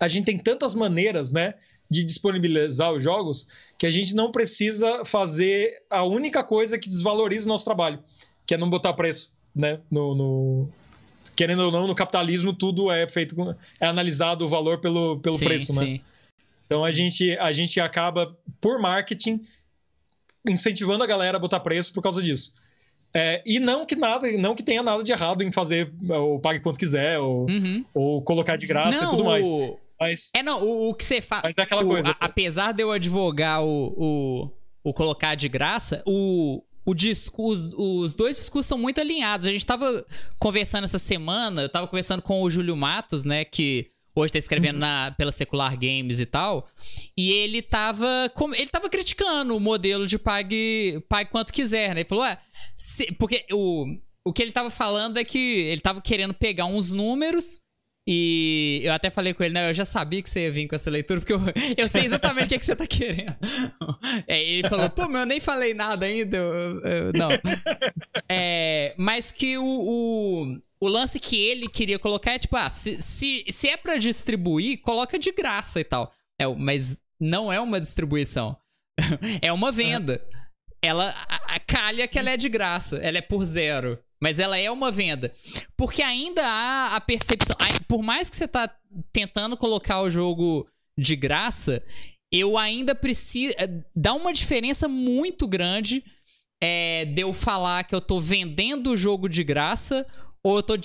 Speaker 2: a gente tem tantas maneiras, né? De disponibilizar os jogos que a gente não precisa fazer a única coisa que desvaloriza o nosso trabalho, que é não botar preço, né? no, no querendo ou não, no capitalismo tudo é feito, é analisado o valor pelo, pelo sim, preço, né? Sim. Então a gente, a gente acaba, por marketing, incentivando a galera a botar preço por causa disso. É, e não que nada, não que tenha nada de errado em fazer o pague quanto quiser, ou, uhum. ou colocar de graça não, e tudo mais. O...
Speaker 1: Mas, é, não, o, o que você faz. Mas é aquela o, coisa. A, apesar de eu advogar o, o, o colocar de graça, o, o os, os, dois discursos são muito alinhados. A gente tava conversando essa semana, eu tava conversando com o Júlio Matos, né, que hoje tá escrevendo uhum. na, pela Secular Games e tal, e ele tava, ele tava criticando o modelo de pague, pague quanto quiser, né? Ele falou, ah, se, porque o, o que ele tava falando é que ele tava querendo pegar uns números e eu até falei com ele, né? Eu já sabia que você ia vir com essa leitura, porque eu, [laughs] eu sei exatamente o que, é que você tá querendo. [laughs] É, ele falou, pô, mas eu nem falei nada ainda. Eu, eu, não. É, mas que o, o, o, lance que ele queria colocar é tipo, ah, se, se, se é para distribuir, coloca de graça e tal. É, mas não é uma distribuição. [laughs] É uma venda. Ela a, a calha que ela é de graça, ela é por zero mas ela é uma venda. Porque ainda há a percepção, por mais que você tá tentando colocar o jogo de graça, eu ainda preciso eh, dá uma diferença muito grande é, de eu falar que eu tô vendendo o jogo de graça ou eu tô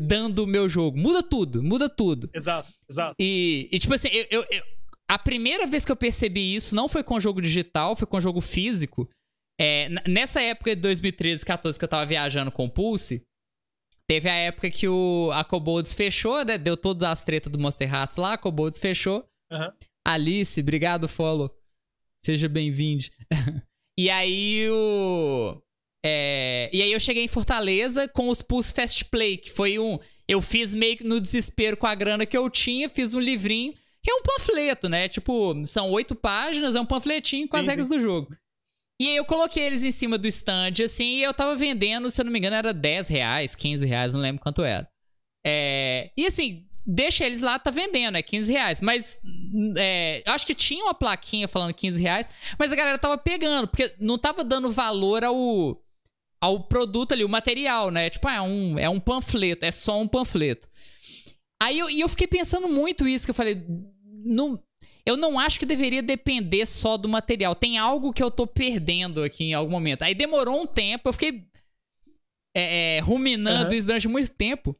Speaker 1: dando o meu jogo. Muda tudo, muda tudo. Exato, exato. E, e tipo assim, eu, eu, eu, a primeira vez que eu percebi isso não foi com jogo digital, foi com jogo físico. É, nessa época de 2013, 14 que eu tava viajando com o Pulse, teve a época que o, a Kobolds fechou, né? Deu todas as tretas do Monster Hats lá, a Kobolds fechou. Uhum. Alice, obrigado, follow. Seja bem-vindo. [laughs] e aí o. É, e aí eu cheguei em Fortaleza com os Pulse Fast Play, que foi um. Eu fiz meio que no desespero com a grana que eu tinha, fiz um livrinho. Que é um panfleto, né? Tipo, são oito páginas, é um panfletinho com as Sim. regras do jogo. E aí eu coloquei eles em cima do stand, assim, e eu tava vendendo, se eu não me engano, era 10 reais, 15 reais, não lembro quanto era. É... E assim, deixa eles lá, tá vendendo, é 15 reais. Mas é, acho que tinha uma plaquinha falando 15 reais, mas a galera tava pegando, porque não tava dando valor ao, ao produto ali, o material, né? Tipo, ah, é um, é um panfleto, é só um panfleto. Aí eu, e eu fiquei pensando muito isso, que eu falei, não, eu não acho que deveria depender só do material. Tem algo que eu tô perdendo aqui em algum momento. Aí demorou um tempo, eu fiquei é, é, ruminando uhum. isso durante
Speaker 2: muito tempo.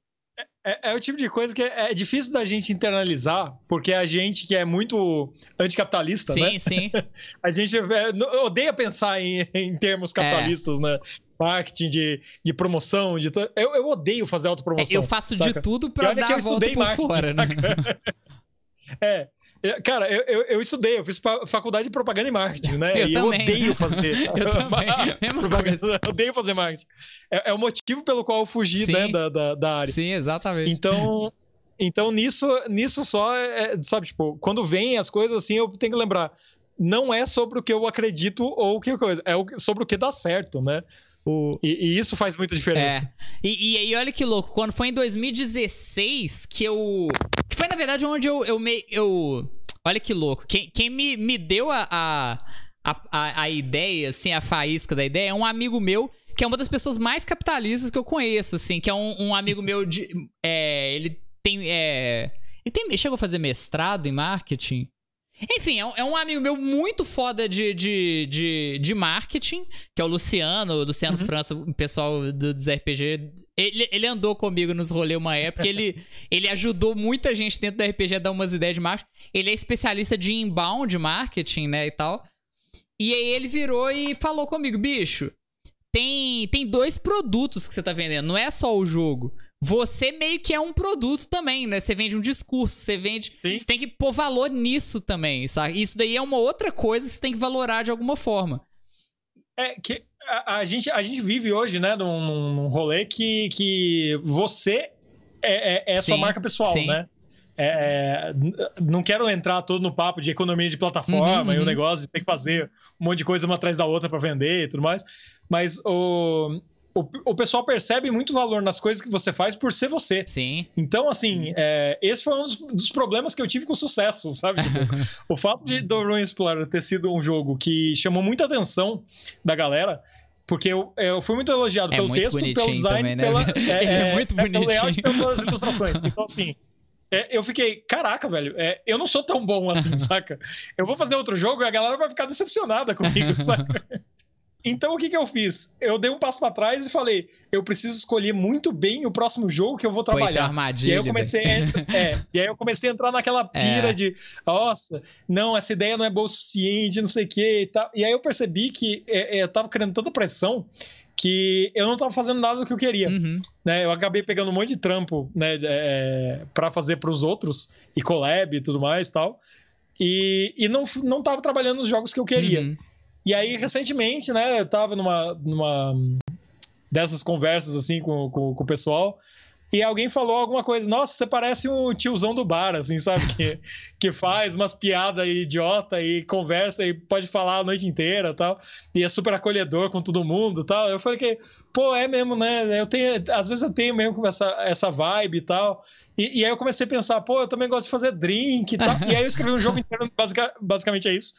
Speaker 2: É, é, o tipo de coisa que é, é, difícil da gente internalizar, porque a gente que é muito anticapitalista, sim, né? Sim, sim. [laughs] a gente é, odeia pensar em, em termos é. capitalistas, né? marketing, de, de promoção, de to... eu, eu odeio fazer autopromoção. É, eu faço saca? de tudo pra dar que eu a volta por fora, né? [laughs] é, é, cara, eu, eu, eu, estudei, eu fiz faculdade de propaganda e marketing, né? Eu e também. eu odeio fazer. [laughs] eu também. [laughs] Eu odeio fazer marketing. É, é, o motivo pelo qual eu fugi né, da, da, da, área. Sim, exatamente. Então, então nisso, nisso só, é, é, sabe, tipo, quando vem as coisas assim, eu tenho que lembrar. Não é sobre o que eu acredito ou o que coisa, é sobre o que dá certo, né? O... E, e, isso faz muita diferença. É.
Speaker 1: E, e, e olha que louco, quando foi em 2016 que eu foi, na verdade, onde eu. eu, me, eu olha que louco. Quem, quem me, me deu a, a, a, a ideia, assim, a faísca da ideia, é um amigo meu que é uma das pessoas mais capitalistas que eu conheço, assim, que é um, um amigo meu de. É, ele tem. É, ele tem. chegou a fazer mestrado em marketing. Enfim, é um, é um amigo meu muito foda de, de, de, de, marketing, que é o Luciano, o Luciano uhum. França, o pessoal do, dos RPG ele, ele andou comigo nos rolês uma época, ele, [laughs] ele ajudou muita gente dentro da RPG a dar umas ideias de marketing. Ele é especialista de inbound marketing, né, e tal. E aí ele virou e falou comigo, bicho, tem, tem dois produtos que você tá vendendo, não é só o jogo. Você meio que é um produto também, né? Você vende um discurso, você vende. Sim. Você tem que pôr valor nisso também, sabe? Isso daí é uma outra coisa que você tem que valorar de alguma forma.
Speaker 2: É, que, a, a, gente, a gente vive hoje, né, num, num rolê que, que você é, é, é sim, sua marca pessoal, sim. né? É, é, não quero entrar todo no papo de economia de plataforma uhum, e o uhum. negócio de ter que fazer um monte de coisa uma atrás da outra para vender e tudo mais, mas o, o, o pessoal percebe muito valor nas coisas que você faz por ser você. Sim. Então, assim, é, esse foi um dos, dos, problemas que eu tive com o sucesso, [laughs] sabe? Tipo, o fato de Dorian Explorer ter sido um jogo que chamou muita atenção da galera, porque eu, eu fui muito elogiado é pelo muito texto, pelo design, também, né? pela, é, [laughs] é, é, muito é, pelo layout pelas ilustrações. Então, assim, é, eu fiquei, caraca, velho, é, eu não sou tão bom assim, [laughs] saca? Eu vou fazer outro jogo e a galera vai ficar decepcionada comigo, saca? Então o que, que eu fiz? Eu dei um passo para trás e falei: eu preciso escolher muito bem o próximo jogo que eu vou é trabalhar. armadilha, e aí eu comecei a, né? é, e aí eu comecei a entrar naquela é. pira é. de nossa, não, essa ideia não é boa o suficiente, não sei o que e tal. E aí eu percebi que é, é, eu tava criando tanta pressão que eu não estava fazendo nada do que eu queria. Uhum. Né? Eu acabei pegando um monte de trampo né, é, para fazer para os outros, e collab e tudo mais tal. E, e não, não tava trabalhando nos jogos que eu queria. Uhum. E aí, recentemente, né, eu tava numa, numa dessas conversas assim com, com, com o pessoal. E alguém falou alguma coisa, nossa, você parece um tiozão do bar, assim, sabe? Que, [laughs] que faz umas piadas idiota e conversa e pode falar a noite inteira tal. E é super acolhedor com todo mundo tal. Eu falei que, pô, é mesmo, né? Eu tenho, às vezes eu tenho mesmo essa, essa vibe e tal. E, e aí eu comecei a pensar, pô, eu também gosto de fazer drink e tal. [laughs] e aí eu escrevi um jogo inteiro, basic, basicamente é isso.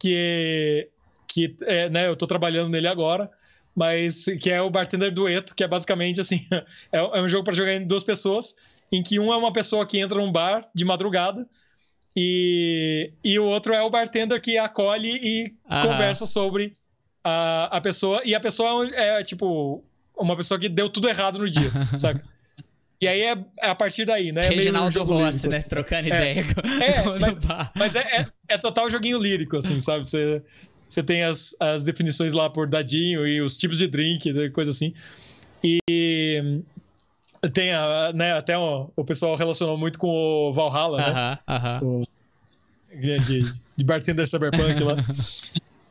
Speaker 2: Que que é, né, eu estou trabalhando nele agora, mas que é o Bartender Dueto, que é basicamente assim, [laughs] é, é um jogo para jogar em duas pessoas, em que um é uma pessoa que entra num bar de madrugada e, e o outro é o bartender que acolhe e ah. conversa sobre a, a pessoa, e a pessoa é, é tipo uma pessoa que deu tudo errado no dia, [laughs] saca? E aí é, é, a partir daí, né? É Reginaldo um Rossi, lírico, né? Assim. Trocando é, ideia. É, [laughs] mas, mas é, é, é, total joguinho lírico, assim, sabe? Você, você tem as, as definições lá por dadinho e os tipos de drink, né, coisa assim. E hum, tem a, né, até o, o pessoal relacionou muito com o Valhalla, né? Uh -huh, uh -huh. O, de, de bartender cyberpunk lá.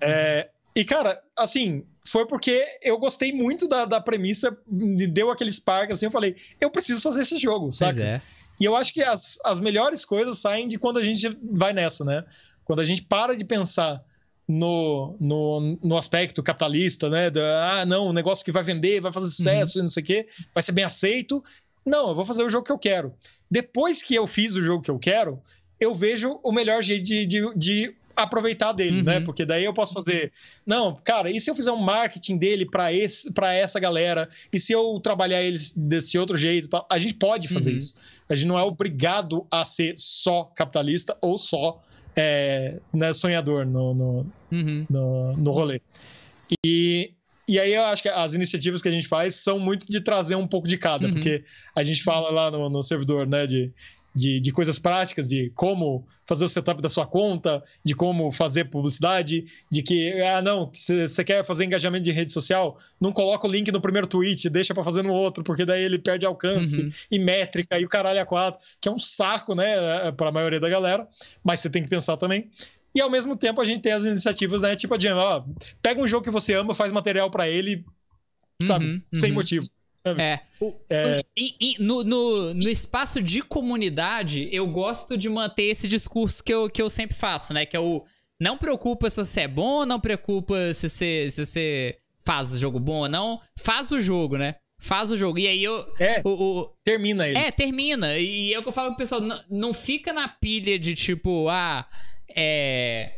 Speaker 2: É, e, cara, assim, foi porque eu gostei muito da, da premissa, me deu aquele spark, assim, eu falei, eu preciso fazer esse jogo, sabe? É. E eu acho que as, as melhores coisas saem de quando a gente vai nessa, né? Quando a gente para de pensar no, no, no aspecto capitalista, né? ah, não, um negócio que vai vender, vai fazer uhum. sucesso uhum. e não sei o quê, vai ser bem aceito. Não, eu vou fazer o jogo que eu quero. Depois que eu fiz o jogo que eu quero, eu vejo o melhor jeito de, de, de aproveitar dele, né? uhum. né? Porque daí eu posso fazer, não, cara, e se eu fizer um marketing dele para esse para essa galera? E se eu trabalhar eles desse outro jeito? A gente pode fazer uhum. isso. A gente não é obrigado a ser só capitalista ou só é, né, sonhador no, no, uhum. no, no rolê. E, e aí eu acho que as iniciativas que a gente faz são muito de trazer um pouco de cada, uhum. porque a gente fala lá no, no servidor, né, de de, de coisas práticas, de como fazer o setup da sua conta, de como fazer publicidade, de que, ah, não, você quer fazer engajamento de rede social, não coloca o link no primeiro tweet, deixa para fazer no outro, porque daí ele perde alcance uhum. e métrica e o caralho a quatro, que é um saco, né, eh, para a maioria da galera, mas você tem que pensar também. E ao mesmo tempo a gente tem as iniciativas, né, tipo a Jam, ó, pega um jogo que você ama, faz material para ele,
Speaker 1: sabe, uhum, sem uhum. motivo. Sabe? É. O, é... no, no, no, espaço de comunidade, eu gosto de manter esse discurso que eu, que eu sempre faço, né? Que é o. Não preocupa se você é bom, não preocupa se você, se você faz jogo bom ou não. Faz o jogo, né? Faz o jogo. E aí eu. É, o, o... termina ele. É, termina. E é o que eu falo pro pessoal: não, não fica na pilha de tipo, ah, é.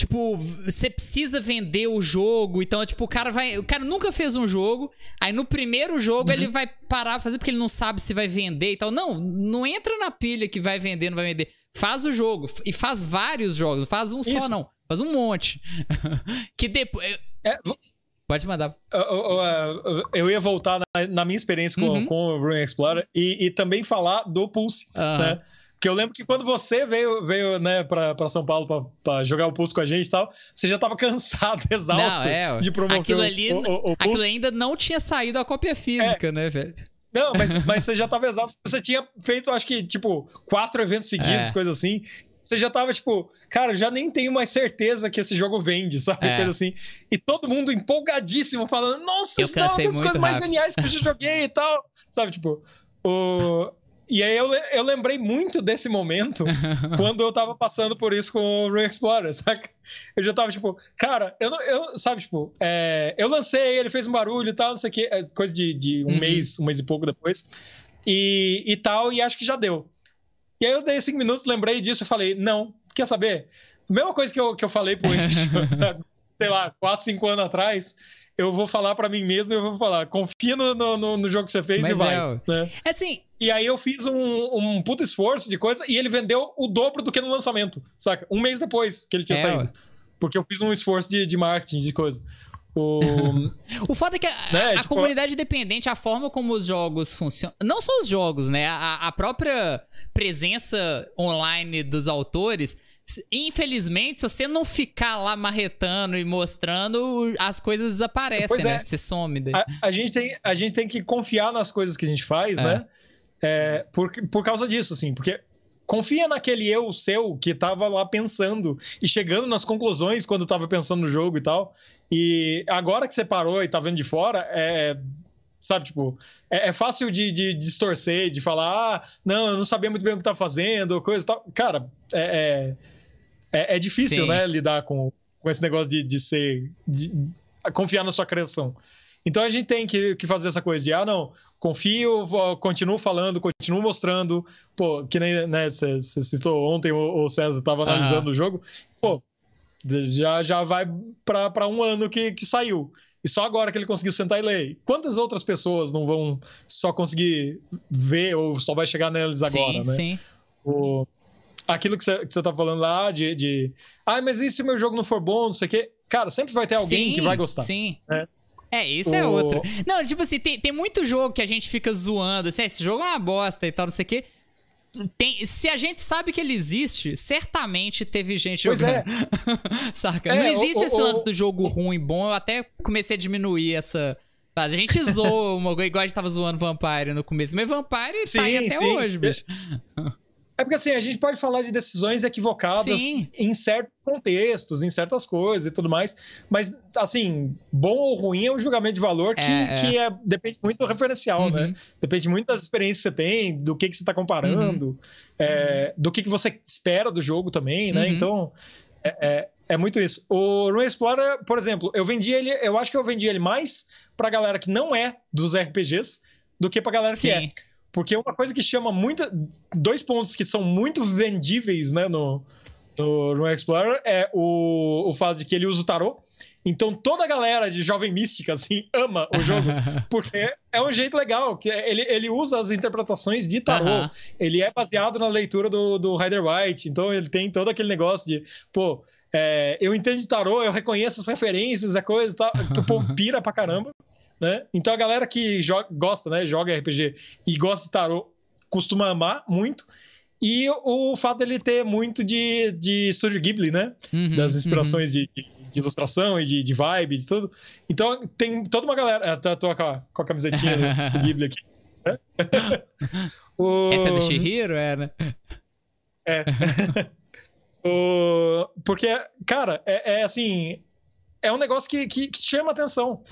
Speaker 1: Tipo, você precisa vender o jogo. Então, tipo, o cara vai. O cara nunca fez um jogo. Aí no primeiro jogo uhum. ele vai parar de fazer porque ele não sabe se vai vender e tal. Não, não entra na pilha que vai vender, não vai vender. Faz o jogo. E faz
Speaker 2: vários jogos. Não faz um Isso. só, não.
Speaker 1: Faz um monte.
Speaker 2: [laughs] que depois. É, Pode mandar. É, eu, ia voltar na, na, minha experiência com, uhum. com o Rune Explorer e, e, também falar do Pulse, uhum. né? Que eu lembro que quando você veio, veio né, pra, pra São Paulo pra, pra jogar o pulso com a gente e tal, você já tava [laughs] cansado, exausto não, é, de promover aquilo ali, o, o, o pulso. Aquilo ainda não tinha saído a cópia física, é. né, velho? Não, mas, [laughs] mas você já tava exausto. Você tinha feito, acho que, tipo, quatro eventos seguidos, é. coisa assim. Você já tava, tipo, cara, já nem tenho mais certeza que esse jogo vende, sabe? É. Coisa assim. E todo mundo empolgadíssimo, falando, nossa, isso é uma das coisas rápido. mais geniais que eu já joguei e tal. [laughs] Sabe, tipo, o... E aí eu, eu lembrei muito desse momento [laughs] quando eu tava passando por isso com o Ring Explorer, saca? Eu já tava tipo, cara, eu Eu, sabe, tipo, é, eu lancei, ele fez um barulho e tal, não sei o quê, é, coisa de, de um uhum. mês, um mês e pouco depois, e, e tal, e acho que já deu. E aí eu dei cinco minutos, lembrei disso e falei, não, quer saber? Mesma coisa que eu, que eu falei pro [laughs] Encho sei lá, 4, 5 anos atrás, eu vou falar para mim mesmo, eu vou falar, confia no, no, no jogo que você fez Mas e vai. É. Né? É assim, e aí eu fiz um, um puto esforço de coisa e ele vendeu o dobro do que no lançamento, saca? Um mês depois que ele tinha é, saído. Porque eu fiz um esforço de, de marketing, de coisa. O, [laughs]
Speaker 1: o foda é que a, né, a tipo... comunidade dependente, a forma como os jogos funcionam. Não só os jogos, né? A, a própria presença online dos autores infelizmente, se você não ficar lá marretando e mostrando, as coisas desaparecem, pois é. né? É. Você
Speaker 2: some. Daí. A, a, gente tem, a gente tem que confiar nas coisas que a gente faz, é. né? É, por, por causa disso, assim, porque confia naquele eu seu que tava lá pensando e chegando nas conclusões quando tava pensando no jogo e tal. E agora que você parou e tá vendo de fora, é, sabe, tipo, é, é fácil de, de, de, distorcer, de falar, ah, não, eu não sabia muito bem o que tá fazendo, coisa e tal. Cara, é, é é, é difícil, Sim. né, lidar com, com esse negócio de, de ser. De, confiar na sua criação. Então a gente tem que, que fazer essa coisa de, ah, não, confio, vou, continuo falando, continuo mostrando. Pô, que nem, né, você citou ontem o, o César tava analisando o jogo. Pô, já, já vai para um ano que, que saiu. E só agora que ele conseguiu sentar e ler. Quantas outras pessoas não vão só conseguir ver ou só vai chegar neles agora, sim, né? Sim. sim aquilo que você, que você tá falando lá de, de. Ah, mas e se o meu jogo não for bom, não sei o quê? Cara, sempre vai ter alguém sim, que vai gostar. Sim. Né?
Speaker 1: É, isso é o... é outro Não, tipo assim, tem, tem muito jogo que a gente fica zoando, assim, ah, esse jogo é uma bosta e tal, não sei o quê. Tem, se a gente sabe que ele existe, certamente teve gente pois jogando. É. [laughs] Saca? É, não existe o, esse lance o, do jogo ruim, bom. Eu até comecei a diminuir essa. A gente zoou uma igual a gente tava zoando Vampire no começo. Mas Vampire
Speaker 3: sim, tá aí até sim. hoje, bicho.
Speaker 2: É. É porque assim, a gente pode falar de decisões equivocadas Sim. em certos contextos, em certas coisas e tudo mais, mas assim, bom ou ruim é um julgamento de valor que, é, é. que é, depende muito do referencial, né? uhum. né? Depende muito das experiências que você tem, do que, que você está comparando, uhum. É, uhum. do que, que você espera do jogo também, né? Uhum. Então, é, é, é muito isso. O Rune Explorer, por exemplo, eu vendi ele, eu acho que eu vendi ele mais pra galera que não é dos RPGs do que pra galera Sim. que é. Porque uma coisa que chama muita. Dois pontos que são muito vendíveis, né, no, no, no Explorer é o, o fato de que ele usa o tarot. Então toda a galera de jovem mística assim ama o jogo [laughs] porque é um jeito legal que é, ele, ele usa as interpretações de tarô. Ele é baseado na leitura do do Rider White, então ele tem todo aquele negócio de pô é, eu entendo de tarô, eu reconheço as referências, a coisa, tal que o povo [laughs] pira pra caramba né? Então a galera que joga, gosta, né, joga RPG e gosta de tarô costuma amar muito. E o fato dele ter muito de, de Studio Ghibli, né? Uhum, das inspirações uhum. de, de, ilustração e de, de, vibe, de tudo. Então tem toda uma galera. Até tá, tô com a, com a camisetinha do [laughs] Ghibli aqui. o... Né? [laughs] Essa é do Shihiro, é, né? É. [laughs] o... Porque, cara, é, é assim é um negócio que, que, que chama atenção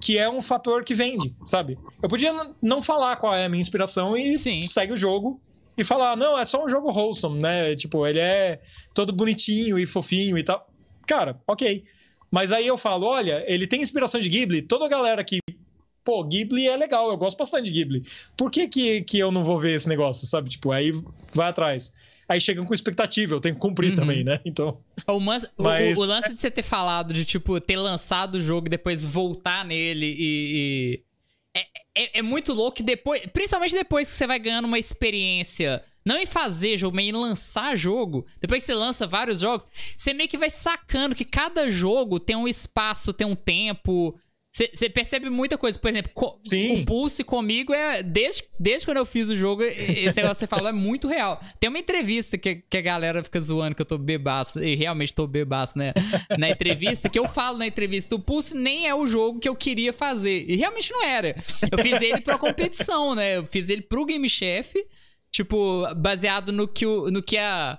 Speaker 2: que é um fator que vende, sabe? Eu podia não falar qual é a minha inspiração e Sim. segue o jogo e falar, não, é só um jogo wholesome, né? Tipo, ele é todo bonitinho e fofinho e tal. Cara, ok. Mas aí eu falo, olha, ele tem inspiração de Ghibli, toda a galera que pô, Ghibli é legal, eu gosto bastante de Ghibli. Por que que, que eu não vou ver esse negócio, sabe? Tipo, aí vai atrás aí chegam com expectativa, eu tenho que cumprir uhum. também, né? Então. O, mas... o, o,
Speaker 1: lance de você ter falado de, tipo, ter lançado o jogo e depois voltar nele e. e... É, é, é, muito louco depois. Principalmente depois que você vai ganhando uma experiência. Não em fazer jogo, mas em lançar jogo. Depois que você lança vários jogos, você meio que vai sacando que cada jogo tem um espaço, tem um tempo. Você percebe muita coisa, por exemplo, Sim. o Pulse comigo é. Desde, desde quando eu fiz o jogo, esse negócio que você falou é muito real. Tem uma entrevista que, que a galera fica zoando que eu tô bebaço, e realmente tô bebaço, né? Na entrevista, que eu falo na entrevista, o Pulse nem é o jogo que eu queria fazer. E realmente não era. Eu fiz ele pra competição, né? Eu fiz ele pro Game Chef, tipo, baseado no que, o, no que a.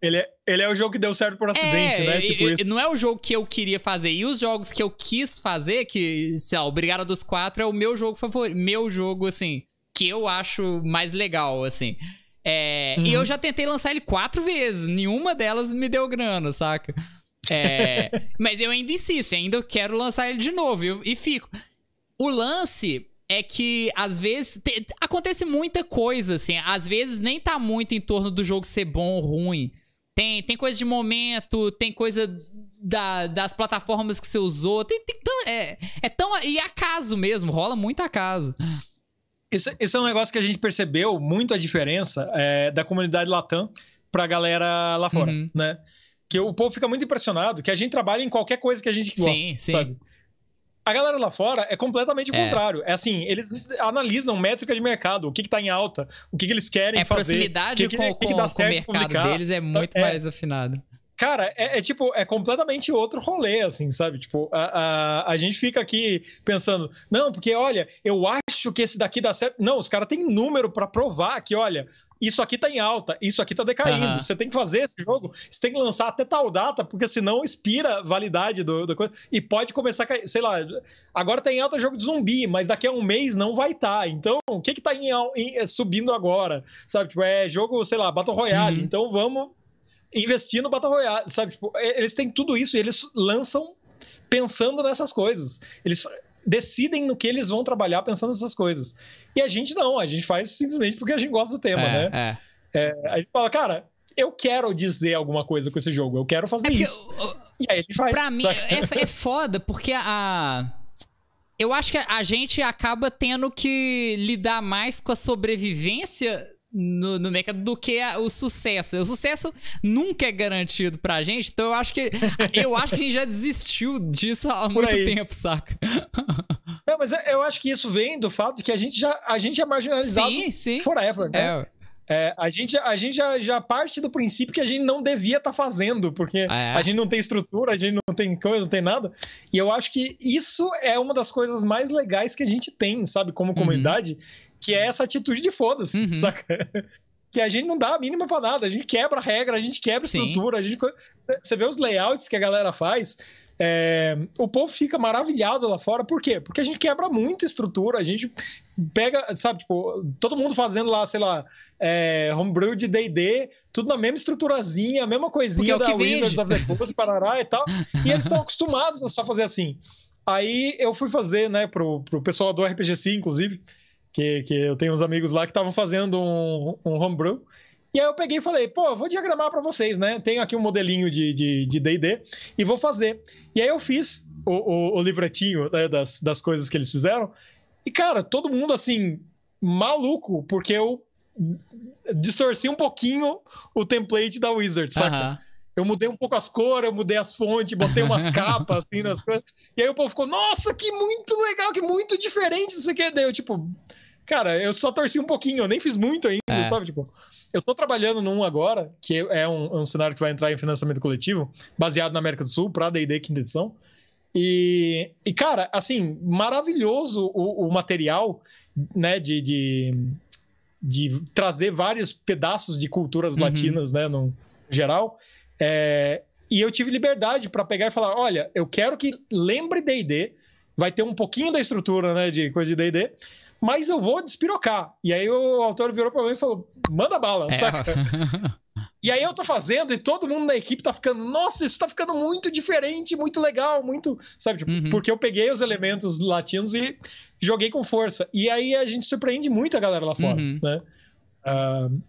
Speaker 1: Ele é, ele é o jogo que deu certo por acidente, é, né? Tipo e, isso. Não é o jogo que eu queria fazer. E os jogos que eu quis fazer, que, sei lá, o Brigada dos Quatro é o meu jogo favorito. Meu jogo, assim, que eu acho mais legal, assim. É, uhum. E eu uhum. já tentei lançar ele quatro vezes. Nenhuma delas me deu grana, saca? É, [laughs] mas eu ainda insisto, ainda quero lançar ele de novo eu, e fico. O lance é que às vezes te, acontece muita coisa assim, às vezes nem tá muito em torno do jogo ser bom ou ruim. Tem, tem coisa de momento, tem coisa da, das plataformas que você usou. Tem, tem tão, é, é tão. E acaso mesmo, rola muito acaso.
Speaker 2: Esse, esse é um negócio que a gente percebeu muito a diferença é, da comunidade Latam pra galera lá fora, uhum. né? Que o povo fica muito impressionado que a gente trabalha em qualquer coisa que a gente gosta, sim, sim. sabe? A galera lá fora é completamente o é. contrário. É assim, eles analisam métrica de mercado, o que, que tá em alta, o que, que eles querem é fazer. A proximidade que, que, com, que, que dá com, certo o mercado publicar, deles é muito sabe? É. mais é, afinado. Cara, é, é, tipo, é completamente outro rolê, assim, sabe? Tipo, a, a, a gente fica aqui pensando, não, porque olha, eu acho que esse daqui dá certo. Não, os caras têm número para provar que, olha, isso aqui tá em alta, isso aqui tá decaindo. Uhum. Você tem que fazer esse jogo, você tem que lançar até tal data, porque senão expira a validade do, do coisa. E pode começar a cair, sei lá, agora tá em alta jogo de zumbi, mas daqui a um mês não vai estar. Tá. Então, o que que tá em, em, subindo agora? Sabe, tipo, é jogo, sei lá, Battle Royale. Uhum. Então vamos investir no Battle Royale, sabe? Tipo, é, eles têm tudo isso e eles lançam pensando nessas coisas. Eles decidem no que eles vão trabalhar pensando nessas coisas. E a gente não, a gente faz simplesmente porque a gente gosta do tema, é, né? É. É, a gente fala, cara, eu quero dizer alguma coisa com esse jogo, eu quero fazer é isso. Eu, eu,
Speaker 1: e aí a gente faz. Pra mim, é, é foda, porque a. Eu acho que a gente acaba tendo que lidar mais com a sobrevivência no, no mercado do que a, o sucesso. O sucesso nunca é garantido pra gente, então eu acho que [laughs] eu acho que a gente já desistiu disso há muito tempo, saca?
Speaker 2: Não, mas é, eu acho que isso vem do fato de que a gente já, a gente é marginalizado sim, sim. forever, né? É. É, a gente, a gente já, já, parte do princípio que a gente não devia estar tá fazendo, porque ah, é? a gente não tem estrutura, a gente não tem coisa, não tem nada. E eu acho que isso é uma das coisas mais legais que a gente tem, sabe, como uhum. comunidade, uhum. que é essa atitude de foda-se, uhum. saca? [laughs] que a gente não dá a mínima pra nada. A gente quebra a regra, a gente quebra a estrutura. A gente... Você vê os layouts que a galera faz, é... o povo fica maravilhado lá fora. Por quê? Porque a gente quebra muito estrutura, a gente pega, sabe, tipo, todo mundo fazendo lá, sei lá, é... homebrew de D&D, tudo na mesma estruturazinha, a mesma coisinha é da Wizards vende. of the Coast, Parará e tal. e eles estão [laughs] acostumados a só fazer assim. Aí eu fui fazer, né, pro, pro pessoal do RPGC, inclusive, que, que eu tenho uns amigos lá que estavam fazendo um, um homebrew. E aí eu peguei e falei, pô, vou diagramar para vocês, né? Tenho aqui um modelinho de D&D de, de e vou fazer. E aí eu fiz o, o, o livretinho né, das, das coisas que eles fizeram. E, cara, todo mundo, assim, maluco, porque eu distorci um pouquinho o template da Wizard, saca? Uh -huh. Eu mudei um pouco as cores, eu mudei as fontes, botei umas [laughs] capas assim nas coisas. E aí o povo ficou, nossa, que muito legal, que muito diferente isso aqui. Daí eu, tipo, cara, eu só torci um pouquinho, eu nem fiz muito ainda, é. sabe? Tipo, eu tô trabalhando num agora, que é um, é um, cenário que vai entrar em financiamento coletivo, baseado na América do Sul, pra DD quinta edição. E, e, cara, assim, maravilhoso o, o material, né, de, de, de, trazer vários pedaços de culturas uhum. latinas, né, no geral. É, e eu tive liberdade para pegar e falar: olha, eu quero que lembre DD, vai ter um pouquinho da estrutura né, de coisa de DD, mas eu vou despirocar. E aí o autor virou para mim e falou: manda bala, é. saca? [laughs] e aí eu tô fazendo e todo mundo na equipe tá ficando, nossa, isso tá ficando muito diferente, muito legal, muito, sabe? Tipo, uhum. Porque eu peguei os elementos latinos e joguei com força. E aí a gente surpreende muito a galera lá fora, uhum. né? Uh,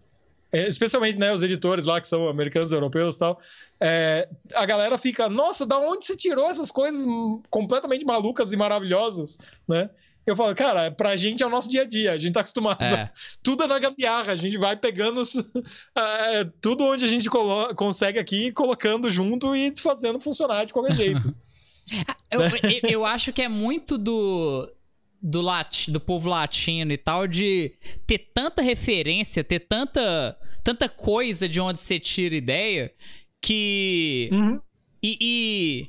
Speaker 2: é, especialmente né, os editores lá que são americanos, europeus e tal, é, a galera fica, nossa, da onde se tirou essas coisas completamente malucas e maravilhosas, né? Eu falo, cara, pra gente é o nosso dia a dia, a gente tá acostumado. É. [laughs] Tudo é na gambiarra, a gente vai pegando [laughs] é, tudo onde a gente consegue aqui, colocando junto e fazendo funcionar de qualquer [laughs] jeito. eu, eu, eu acho que é muito
Speaker 1: do do, lat, do povo latino e tal, de ter tanta referência, ter tanta, tanta coisa de onde você tira ideia, que. Uhum. E, e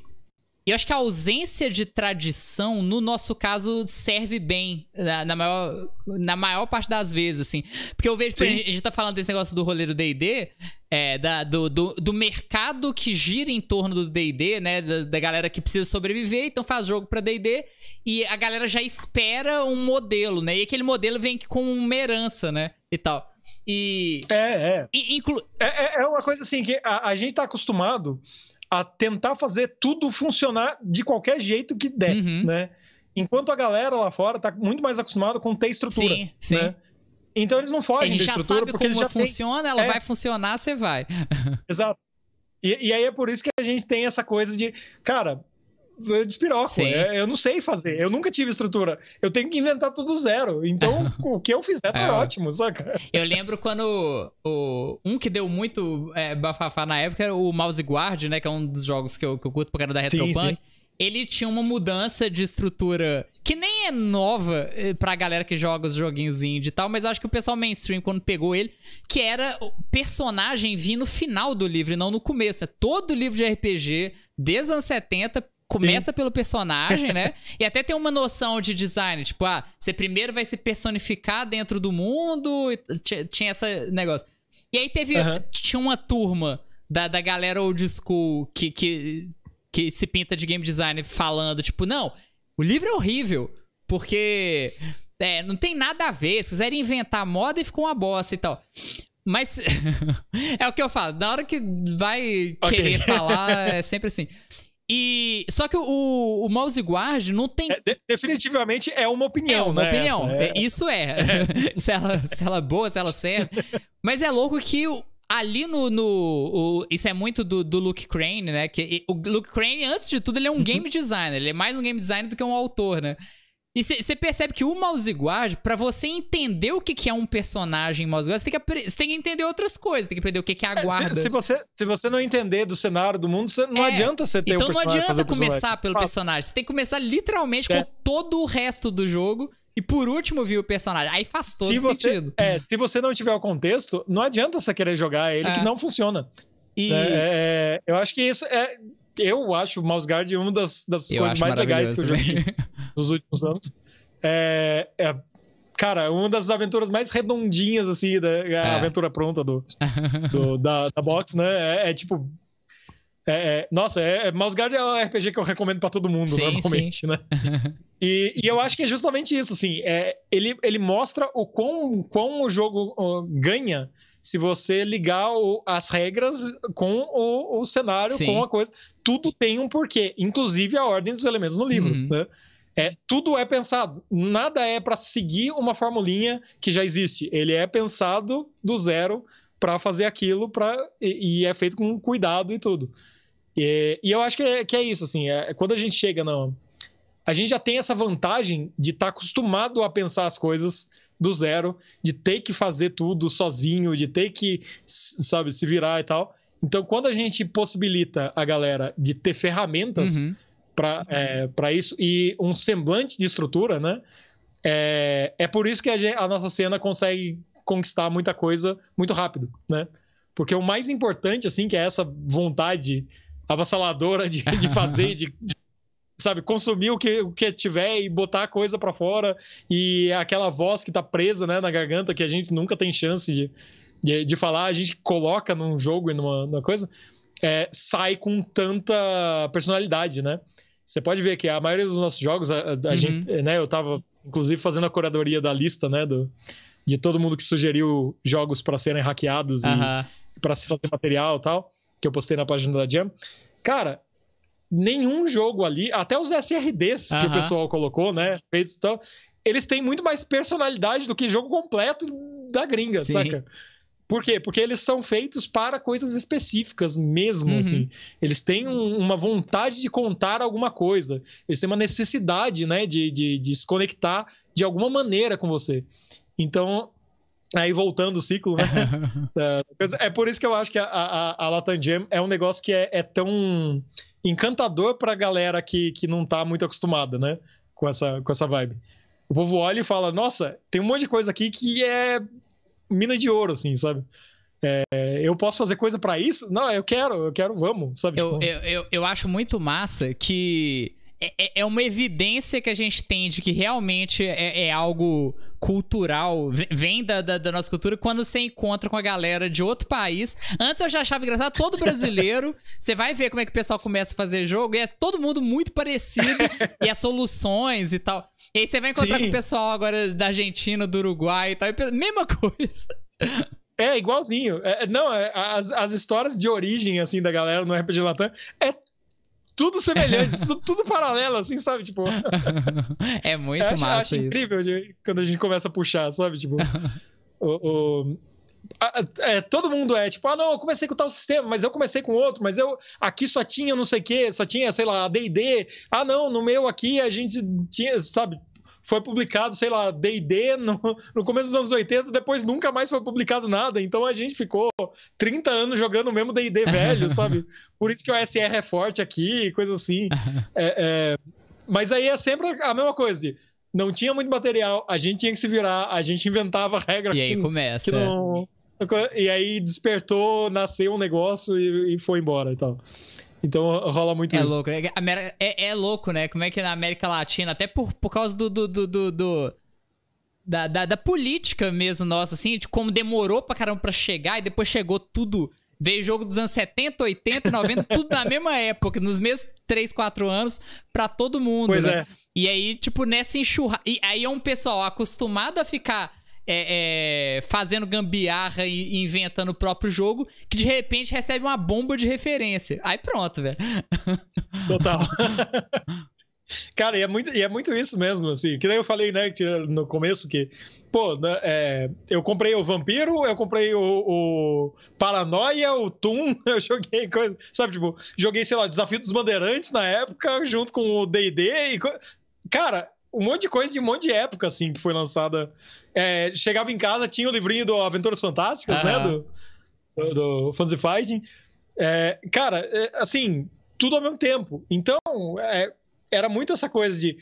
Speaker 1: e eu acho que a ausência de tradição, no nosso caso, serve bem, na, né, na maior, na maior parte das vezes, assim. Porque eu vejo, a gente, a gente tá falando desse negócio do roleiro do D&D, é, da, do, do, do, mercado que gira em torno do D&D, né, da, da, galera que precisa sobreviver, então faz jogo pra D&D, e a galera já espera um modelo, né, e aquele modelo vem com uma herança, né, e
Speaker 2: tal. E... É, é. E, inclu... é, é, é uma coisa assim, que a, a gente tá acostumado a tentar fazer tudo funcionar de qualquer jeito que der, uhum. né? Enquanto a galera lá fora tá muito mais acostumada com ter estrutura, sim, né? sim. né? Então eles não fogem eles da estrutura sabe porque eles já funciona, tem... ela é... vai funcionar, você vai. [laughs] Exato. E, e, aí é por isso que a gente tem essa coisa de, cara, despiroco. É, eu não sei fazer, eu nunca tive estrutura. Eu tenho que inventar tudo zero. Então, [laughs] o que eu fizer tá é. ótimo, saca?
Speaker 1: Eu lembro quando o, um que deu muito é, bafafá na época era o Mouse Guard, né? Que é um dos jogos que eu, que eu curto porque era da Retropunk. Ele tinha uma mudança de estrutura que nem é nova eh, pra galera que joga os joguinhos indie e tal, mas acho que o pessoal mainstream, quando pegou ele, que era o personagem vir no final do livro e não no começo, né? Todo livro de RPG, desde os anos 70, começa Sim. pelo personagem, né? [laughs] e até tem uma noção de design, tipo, ah, você primeiro vai se personificar dentro do mundo, tinha esse negócio. E aí teve, uhum. tinha uma turma da, da galera old school que, que, que se pinta de game design falando, tipo, não, o livro é horrível, porque é, não tem nada a ver, se quiserem inventar moda e ficou uma bosta e tal. Mas [laughs] é o que eu falo, na hora que vai okay. querer falar, é [laughs] sempre assim. E só que o, o mouse guard não tem. É, de, definitivamente é uma opinião. É uma né, opinião. Essa, é. é isso é. [laughs] [laughs] se, ela, se ela é boa, se ela serve. Mas é louco que o, ali no. no o, isso é muito do, do, Luke Crane, né? Que, e, o Luke Crane, antes de tudo, ele é um uhum. game designer. Ele é mais um game designer do que um autor, né? E você percebe que o mouse guard, pra você entender o que, que é um personagem mouse guard, você tem, que, tem que entender outras coisas, tem que entender o que, que é a é, guarda. se, se
Speaker 2: você, se você não entender do cenário do mundo, não é, adianta você ter então o um personagem. Então não adianta começar pelo personagem,
Speaker 1: você tem que começar literalmente é. com todo o resto do jogo. E por último viu o personagem. Aí faz todo se você, sentido.
Speaker 2: É, se você não tiver o contexto, não adianta você querer jogar ele, é. que não funciona. E... Né? É, é, eu acho que isso é eu acho o Mouse Guard uma das, das coisas mais legais que eu joguei nos últimos anos. É, é, cara, uma das aventuras mais redondinhas, assim, da né? é. aventura pronta do, do [laughs] da, da, box, né? É, é tipo. É, é, nossa, é, Mouse Guard é um RPG que eu recomendo para todo mundo, sim, normalmente, sim. né? [laughs] E, e, eu acho que é justamente isso, assim, é, ele, ele mostra o quão, quão o jogo ganha se você ligar o, as regras com o, o cenário, Sim. com a coisa. Tudo tem um porquê, inclusive a ordem dos elementos no livro, uhum. né? É, tudo é pensado, nada é para seguir uma formulinha que já existe. Ele é pensado do zero para fazer aquilo pra, e, e é feito com cuidado e tudo. E, e eu acho que é, que é isso, assim, é, quando a gente chega no, a gente já tem essa vantagem de estar tá acostumado a pensar as coisas do zero, de ter que fazer tudo sozinho, de ter que, sabe, se virar e tal. Então, quando a gente possibilita a galera de ter ferramentas uhum. para é, isso e um semblante de estrutura, né? É, é por isso que a, gente, a nossa cena consegue conquistar muita coisa muito rápido, né? Porque o mais importante, assim, que é essa vontade avassaladora de, de fazer, de [laughs] sabe, consumir o que, o que tiver e botar a coisa para fora. E aquela voz que tá presa né, na garganta, que a gente nunca tem chance de, de, de falar, a gente coloca num jogo e numa, numa coisa, é, sai com tanta personalidade, né? Você pode ver que a maioria dos nossos jogos, a, a uhum. gente, né, eu tava inclusive fazendo a curadoria da lista, né, do, de todo mundo que sugeriu jogos para serem hackeados uhum. e para se fazer material e tal, que eu postei na página da Jam. Cara, nenhum jogo ali, até os SRDs uh -huh. que o pessoal colocou, né? Feitos tão eles têm muito mais personalidade do que jogo completo da gringa, Sim. saca? Por quê? Porque eles são feitos para coisas específicas mesmo, assim. uhum. assim. Eles têm um, uma vontade de contar alguma coisa. Eles têm uma necessidade, né, de, de, de se conectar de alguma maneira com você. Então, aí voltando o ciclo, né? [laughs] É, é por isso que eu acho que a, a, a Latam Jam é um negócio que é, é tão encantador pra galera que, que não tá muito acostumada, né? Com essa, com essa vibe. O povo olha e fala, nossa, tem um monte de coisa aqui que é mina de ouro, assim, sabe? É, eu posso fazer coisa para isso? Não, eu quero, eu quero, vamos, sabe? Eu, tipo...
Speaker 1: eu, eu, eu acho muito massa que é, é, é uma evidência que a gente tem de que realmente é, é algo cultural, vem da, da, da, nossa cultura, quando você encontra com a galera de outro país. Antes eu já achava engraçado, todo brasileiro, [laughs] você vai ver como é que o pessoal começa a fazer jogo, e é todo mundo muito parecido, e as é soluções e tal. E aí você vai encontrar Sim. com o pessoal agora da Argentina, do Uruguai e tal, e mesma coisa.
Speaker 2: É, igualzinho. É, é, não, é, as, as histórias de origem, assim, da galera no RPG Latam é tudo semelhante tudo, tudo, paralelo, assim, sabe? Tipo.
Speaker 1: [laughs] é muito acho, massa. Acho isso. incrível
Speaker 2: de, quando a gente começa a puxar, sabe? Tipo. o, o... É, todo mundo é tipo, ah, não, eu comecei com tal sistema, mas eu comecei com outro, mas eu aqui só tinha não sei o que, só tinha, sei lá, DD. Ah, não, no meu aqui a gente tinha, sabe, foi publicado, sei lá, DD no, [laughs] no começo dos anos 80, depois nunca mais foi publicado nada. Então a gente ficou 30 anos jogando o mesmo DD velho, [laughs] sabe? Por isso que o SR é forte aqui, coisa assim. [laughs] É, é... Mas aí é sempre a mesma coisa. não tinha muito material, a gente tinha que se virar, a gente inventava regra. E aí que, começa. Que não... E aí despertou, nasceu um negócio e, e foi embora e tal. Então rola muito é isso. Louco.
Speaker 1: É, é, é, louco, né? Como é que na América Latina, até por, por causa do, do, do, do da, da, da, política mesmo nossa, assim, de como demorou pra caramba pra chegar e depois chegou tudo. Veio jogo dos anos 70, 80, 90, tudo na mesma [laughs] época, nos mesmos 3, 4 anos, pra todo mundo. Pois né? é. E aí, tipo, nessa enxurrada. E aí é um pessoal acostumado a ficar é, é, fazendo gambiarra e inventando o próprio jogo, que de repente recebe uma bomba de referência. Aí pronto, velho. [laughs] Total.
Speaker 2: [laughs] Cara, e é, muito, e é muito isso mesmo, assim. Que daí eu falei, né, no começo, que, pô, né, é, eu comprei o Vampiro, eu comprei o, o Paranoia, o Toon, [laughs] eu joguei coisa. Sabe, tipo, joguei, sei lá, Desafio dos Bandeirantes na época, junto com o DD. E... Cara, um monte de coisa de um monte de época, assim, que foi lançada. É, chegava em casa, tinha o livrinho do Aventuras Fantásticas, né? Do, do, do Fantasy Fighting. É, cara, é, assim, tudo ao mesmo tempo. Então, é, era muito essa coisa de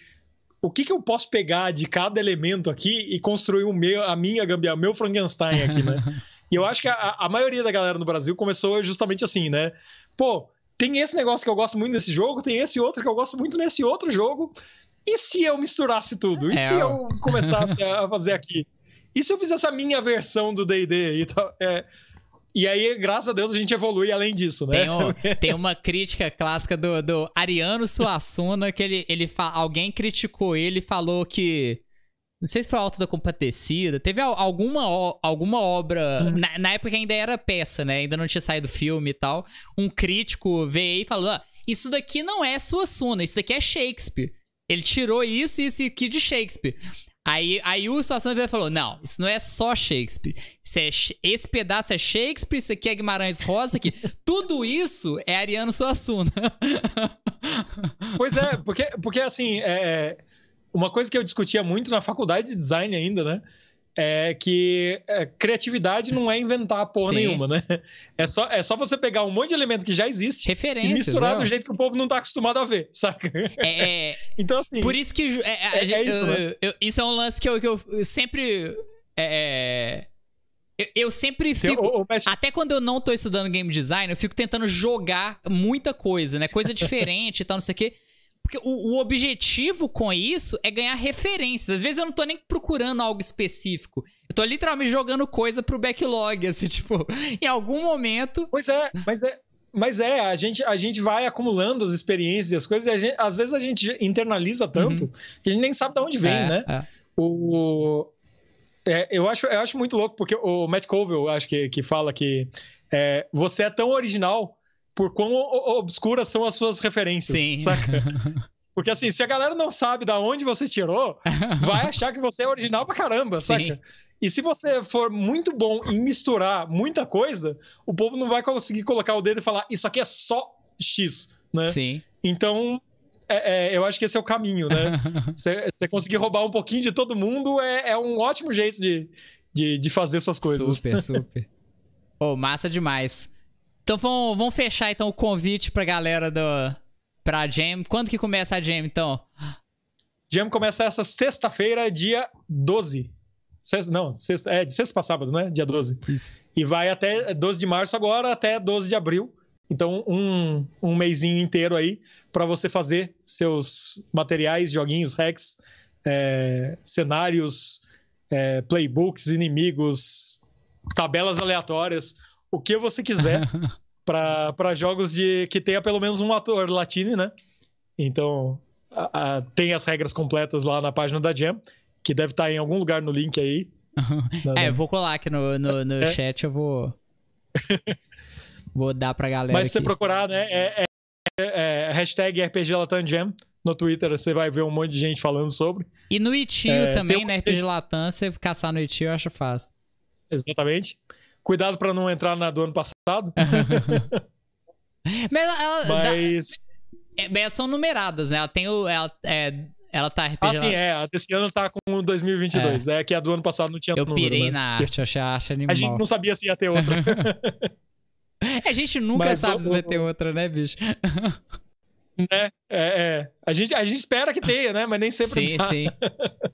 Speaker 2: o que, que eu posso pegar de cada elemento aqui e construir o meu, a minha gambiarra, meu Frankenstein aqui, né? [laughs] e eu acho que a, a maioria da galera no Brasil começou justamente assim, né? Pô, tem esse negócio que eu gosto muito nesse jogo, tem esse outro que eu gosto muito nesse outro jogo. E se eu misturasse tudo? E é. se eu [laughs] começasse a fazer aqui? E se eu fizesse a minha versão do DD e tal? É... E aí, graças a Deus, a gente evolui além disso, né? Tem, [laughs] tem uma
Speaker 1: crítica clássica do, do Ariano Suassuna, que ele, ele fa... alguém criticou ele e falou que. Não sei se foi Alto da Compadecida. Teve alguma, alguma obra. Uhum. Na, na, época ainda era peça, né? Ainda não tinha saído filme e tal. Um crítico veio e falou: ah, Isso daqui não é Suassuna, isso daqui é Shakespeare. Ele tirou isso e isso aqui de Shakespeare. Aí, aí o Suassuna falou: não, isso não é só Shakespeare. É, esse pedaço é Shakespeare, isso aqui é Guimarães Rosa, aqui. [laughs] tudo isso é Ariano
Speaker 2: Suassuna. [laughs] pois é, porque, porque assim, é, é, uma coisa que eu discutia muito na faculdade de design ainda, né? é que é, criatividade não é inventar porra Sim. nenhuma, né? É só, é só você pegar um monte de elemento que já existe Referências, e misturar não. do jeito que o povo não tá acostumado a ver, saca? É, é. [laughs] então, assim. Por isso que. É, é, é, isso, eu, né?
Speaker 1: eu, isso é um lance que eu, que eu sempre. É. Eu, sempre fico. Até quando eu não tô estudando game design, eu fico tentando jogar muita coisa, né? Coisa [laughs] diferente e tal, não sei o quê. Porque o, o, objetivo com isso é ganhar referências. Às vezes eu não tô nem procurando algo específico. Eu tô literalmente jogando coisa pro
Speaker 2: backlog, [laughs] assim, tipo, em algum momento. Pois é, mas é. Mas é, a gente, a gente vai acumulando as experiências e as coisas, e gente, às vezes a gente internaliza tanto uhum. que a gente nem sabe de onde vem, é, né? É. O, é, eu, acho, eu acho muito louco, porque o Matt Colville, acho que, que fala que é, você é tão original por quão obscuras são as suas referências, Sim. saca? [laughs] Porque assim, se a galera não sabe da onde você tirou, [laughs] vai achar que você é original pra caramba, Sim. saca? E se você for muito bom em misturar muita coisa, o povo não vai conseguir colocar o dedo e falar, isso aqui é só X, né? Sim. Então, é, é, eu acho que esse é o caminho, né? [laughs] Você conseguir roubar um pouquinho de todo mundo é, é um ótimo jeito de, de, de, fazer suas coisas. Super, super.
Speaker 1: Pô, oh, massa demais. Então vamos, vamos fechar então o convite pra galera do, pra Jam. Quando que começa a Jam, então?
Speaker 2: Jam começa essa sexta-feira, dia 12. Sexta, não, sexta, é de sexta para sábado, né? Dia 12. Isso. E vai até 12 de março agora, até 12 de abril. Então, um, um mêsinho inteiro aí para você fazer seus materiais, joguinhos, hacks, é, cenários, é, playbooks, inimigos, tabelas aleatórias o que você quiser [laughs] para jogos de que tenha pelo menos um ator latino, né? Então, a, a, tem as regras completas lá na página da Jam, que deve estar tá em algum lugar no link aí. [laughs] é, vou colar aqui no, no, no é. chat, eu vou. [laughs] vou dar pra galera. Mas se aqui. você procurar, né? É, é, é, é hashtag RPG Latam Jam no Twitter, você vai ver um monte de gente falando sobre.
Speaker 1: E no Itio é, também, né, um... né? RPG Latam, você caçar no Itio, eu acho fácil. Exatamente.
Speaker 2: Cuidado para não entrar na do ano passado. [laughs]
Speaker 1: mas, ela, mas... Da, é, são numeradas, né? Ela tem o. Ela, é, ela tá RPG. Ah, sim,
Speaker 2: é. Esse desse ano tá com 2022. É. é que a do ano passado não tinha Eu número, pirei né? na arte, eu achei a arte animal. A gente não sabia se ia ter outra. [laughs] É, a
Speaker 1: gente nunca mas sabe eu... se vai ter
Speaker 2: outra, né, bicho? [laughs] né? É, é, A, gente, a gente espera que tenha, né? Mas nem sempre Sim, dá. sim.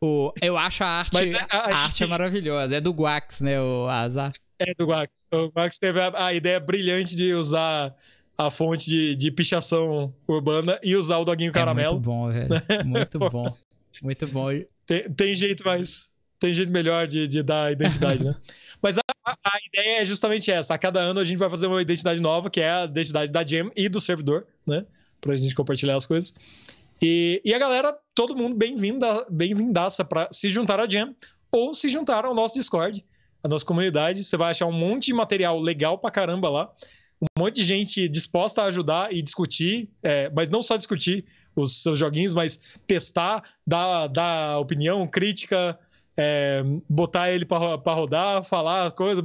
Speaker 1: O, eu acho a arte, Mas é, a, a, a arte é maravilhosa. É do Guax, né? O azar.
Speaker 2: É do Max. O Max teve a, a, ideia brilhante de usar a fonte de, de pichação urbana e usar o doguinho caramelo. É muito bom, velho. Muito [laughs] é bom. Muito bom. Tem, tem jeito mais. Tem jeito melhor de, de dar identidade, né? [laughs] Mas a, a ideia é justamente essa. A cada ano a gente vai fazer uma identidade nova, que é a identidade da Jam e do servidor, né? Pra gente compartilhar as coisas. E, e, a galera, todo mundo bem-vinda, bem-vindaça para se juntar à Jam ou se juntar ao nosso Discord, a nossa comunidade. Você vai achar um monte de material legal pra caramba lá. Um monte de gente disposta a ajudar e discutir, é, mas não só discutir os seus joguinhos, mas testar, dar, dar opinião, crítica, é, botar ele para rodar, falar coisa,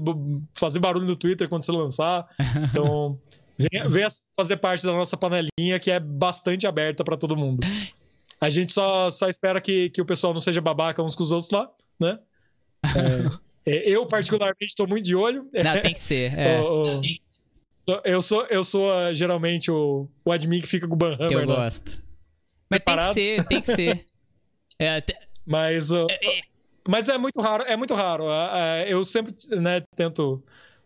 Speaker 2: fazer barulho no Twitter quando você lançar. Então, [laughs] venha, venha fazer parte da nossa panelinha que é bastante aberta para todo mundo. A gente só, só espera que, que o pessoal não seja babaca uns com os outros lá, né? [laughs] É... É, eu, particularmente, estou muito de olho. Não, é, tem que ser. [laughs] É. O, o, eu sou, eu sou uh, geralmente o, o admin que fica com o Banhammer. Eu né? gosto. Mas Preparado? tem que ser, tem que ser. [laughs] É, te... Mas, uh, é, mas é muito raro, é muito raro. Uh, eu sempre né, tento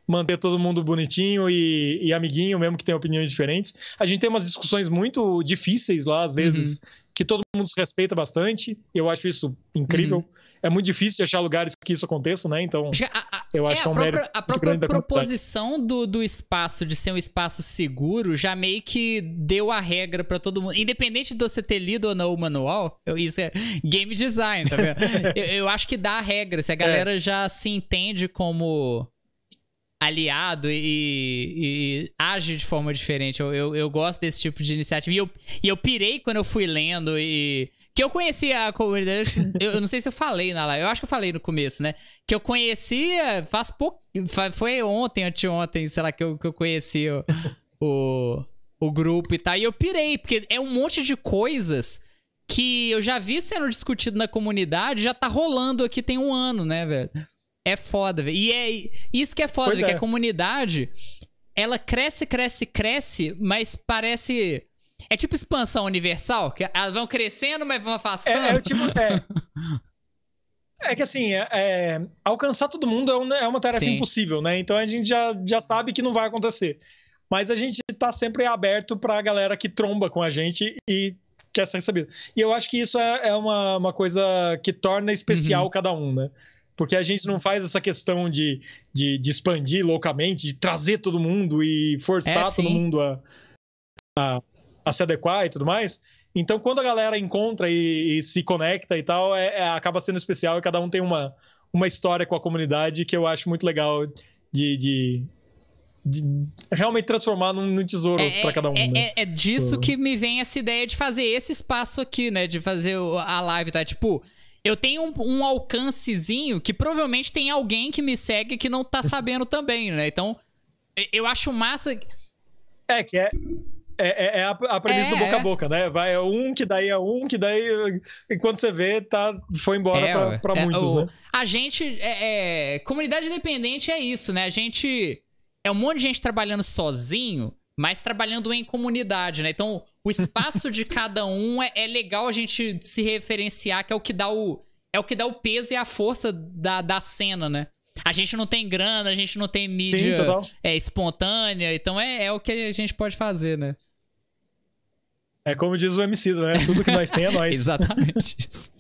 Speaker 2: manter todo mundo bonitinho e, e, amiguinho, mesmo que tenha opiniões diferentes. A gente tem umas discussões muito difíceis lá, às vezes, uhum. que todo mundo se respeita bastante. Eu acho isso incrível. Uhum. É muito difícil de achar lugares que isso aconteça, né? Então, a, a, eu acho é que é um própria, mérito. A própria proposição
Speaker 1: do, do espaço, de ser um espaço seguro, já meio que deu a regra para todo mundo. Independente de você ter lido ou não o manual, eu, isso é game design, tá vendo? [laughs] eu, eu, acho que dá a regra. Se a galera é. já se entende como aliado e, e, age de forma diferente. Eu, eu, eu, gosto desse tipo de iniciativa. E eu, e eu pirei quando eu fui lendo e. Que eu conhecia a comunidade. Eu, eu não sei se eu falei na live. Eu acho que eu falei no começo, né? Que eu conhecia eh, faz pouco. Foi ontem, anteontem, sei lá, que eu, que eu conheci o, o, o grupo e tal. E eu pirei, porque é um monte de coisas que eu já vi sendo discutido na comunidade, já tá rolando aqui tem um ano, né, velho? É foda, velho. E é isso que é foda, que é. a comunidade, ela cresce, cresce, cresce, mas parece. É tipo expansão universal, que elas vão crescendo, mas vão afastando. É, é tipo.
Speaker 2: É... [laughs] é que assim, é, é, alcançar todo mundo é, um, é uma tarefa Sim. impossível, né? Então a gente já, já sabe que não vai acontecer. Mas a gente tá sempre aberto pra galera que tromba com a gente e quer ser recebido. E eu acho que isso é, é uma, uma coisa que torna especial uhum. cada um, né? porque a gente não faz essa questão de, de, de expandir loucamente, de trazer todo mundo e forçar é, todo mundo a, a, a, se adequar e tudo mais. Então, quando a galera encontra e, e se conecta e tal, é, é, acaba sendo especial e cada um tem uma, uma história com a comunidade que eu acho muito legal de, de de realmente transformar num, num tesouro é, para cada um. É, né? é, é disso uhum. que
Speaker 1: me vem essa ideia de fazer esse espaço aqui, né? De fazer a live, tá? Tipo, eu tenho um, um, alcancezinho que provavelmente tem alguém que me segue que não tá [laughs] sabendo também, né? Então, eu acho massa.
Speaker 2: É, que é, é. É, é a, a premissa é, do boca é. a boca, né? Vai é um, que daí é um, que daí. Enquanto você vê, tá, foi embora é, pra, pra é, muitos, o, né?
Speaker 1: A gente. É, comunidade independente é isso, né? A gente. É um monte de gente trabalhando sozinho, mas trabalhando em comunidade, né? Então, o espaço de cada um é, é, legal a gente se referenciar, que é o que dá o, é o, que dá o peso e a força da, da cena, né? A gente não tem grana, a gente não tem mídia Sim, é, espontânea, então é, é o que a gente pode fazer, né?
Speaker 2: É como diz o MC, né? Tudo que nós tem é nós. [laughs] Exatamente isso.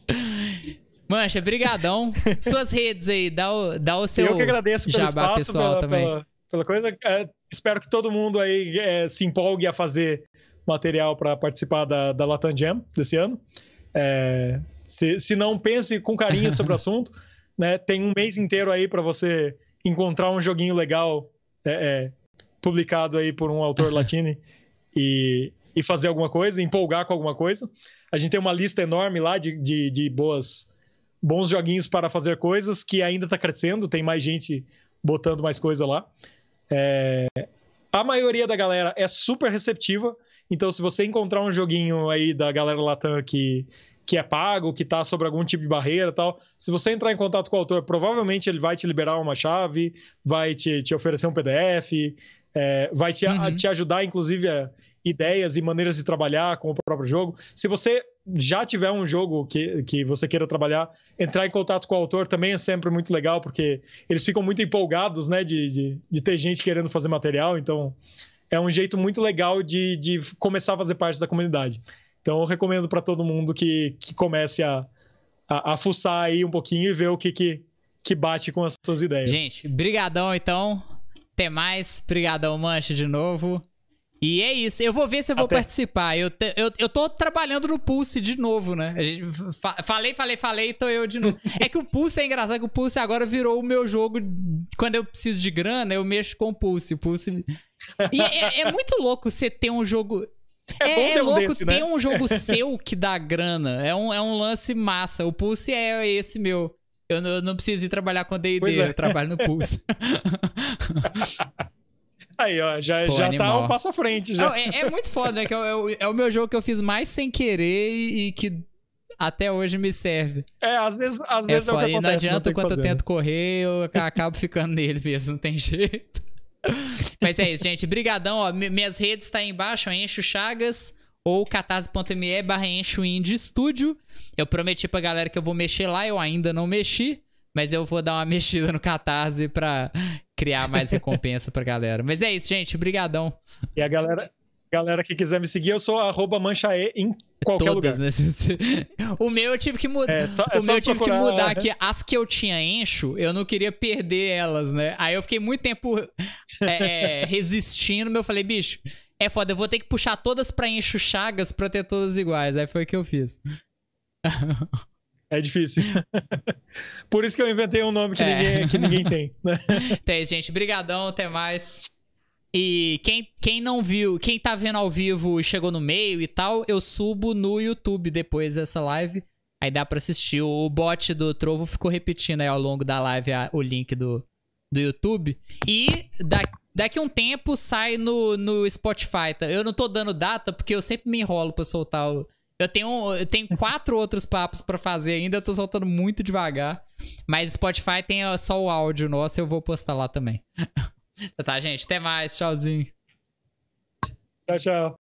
Speaker 2: Mancha, brigadão.
Speaker 1: Suas redes aí, dá o, dá o seu Eu que agradeço pelo jabá
Speaker 2: espaço, pessoal pela, também. Pela, pela coisa. É, espero que todo mundo aí é, se empolgue a fazer material para participar da, da Latam Jam desse ano. É, se, se não, pense com carinho sobre o [laughs] assunto. Né? Tem um mês inteiro aí para você encontrar um joguinho legal é, é, publicado aí por um autor [laughs] latino e, e fazer alguma coisa, empolgar com alguma coisa. A gente tem uma lista enorme lá de, de, de boas bons joguinhos para fazer coisas que ainda está crescendo, tem mais gente botando mais coisa lá. É, a maioria da galera é super receptiva, então se você encontrar um joguinho aí da galera Latam que, que é pago, que tá sobre algum tipo de barreira tal. Se você entrar em contato com o autor, provavelmente ele vai te liberar uma chave, vai te, te oferecer um PDF, é, vai te, uhum. a, te ajudar, inclusive, a, ideias e maneiras de trabalhar com o próprio jogo. Se você já tiver um jogo que, que você queira trabalhar, entrar em contato com o autor também é sempre muito legal, porque eles ficam muito empolgados, né, de, de, de ter gente querendo fazer material, então é um jeito muito legal de, de começar a fazer parte da comunidade. Então eu recomendo para todo mundo que, que comece a, a, a fuçar aí um pouquinho e ver o que, que, que bate com as suas ideias. Gente, brigadão
Speaker 1: então, até mais, brigadão Mancha de novo. E é isso. Eu vou ver se eu vou Até... participar. Eu, te, eu, eu tô trabalhando no Pulse de novo, né? Fa falei, falei, falei, tô eu de novo. [laughs] é que o Pulse é engraçado, que o Pulse agora virou o meu jogo. Quando eu preciso de grana, eu mexo com o Pulse. Pulse. E é, é, é muito louco você ter um jogo. É, é, é louco desse, né? ter né? um jogo seu que dá grana. É um, é um lance massa. O Pulse é esse meu. Eu não, eu não preciso ir trabalhar com DD, é. eu trabalho no Pulse. [laughs]
Speaker 2: Aí, ó, já, Pô, já tá um passo
Speaker 1: à frente. Já. Não, é, é, muito foda, né? Que é eu, é, é o meu jogo que eu fiz mais sem querer e, e que até hoje me serve. É, às vezes, às é vezes é, o que acontece. Não adianta não quanto fazer, eu né? tento né? correr, eu acabo ficando nele mesmo, não tem jeito. [laughs] Mas é isso, gente. Brigadão, ó. Minhas redes tá aí embaixo, encho chagas ou catarse.me barra encho estúdio. Eu prometi pra galera que eu vou mexer lá, eu ainda não mexi, mas eu vou dar uma mexida no catarse pra criar mais recompensa pra galera. Mas é isso, gente. Obrigadão.
Speaker 2: E a galera, galera que quiser me seguir, eu sou arroba manchae em qualquer Todas lugar. Né? [laughs] O meu eu tive que mudar. É, só, é o meu eu tive procurar... Né? que mudar aqui.
Speaker 1: As que eu tinha encho, eu não queria perder elas, né? Aí eu fiquei muito tempo é, é [laughs] resistindo, mas eu falei, bicho, é foda, eu vou ter que puxar todas pra encho chagas pra ter todas iguais. Aí foi o que eu fiz.
Speaker 2: [laughs] É difícil. [laughs] Por
Speaker 1: isso que eu inventei um
Speaker 2: nome que, é. ninguém, que ninguém [laughs]
Speaker 1: tem. Né? Tem, gente. Brigadão, até mais. E quem, quem não viu, quem tá vendo ao vivo e chegou no meio e tal, eu subo no YouTube depois dessa live. Aí dá pra assistir. O bot do Trovo ficou repetindo aí ao longo da live a, o link do, do YouTube. E da, daqui a um tempo sai no, no Spotify. Tá? Eu não tô dando data porque eu sempre me enrolo pra soltar o, eu tenho, eu tenho quatro outros papos para fazer ainda, eu tô soltando muito devagar. Mas Spotify tem só o áudio nosso, eu vou postar lá também. [laughs] tá, gente? Até mais, tchauzinho.
Speaker 2: Tchau, tchau.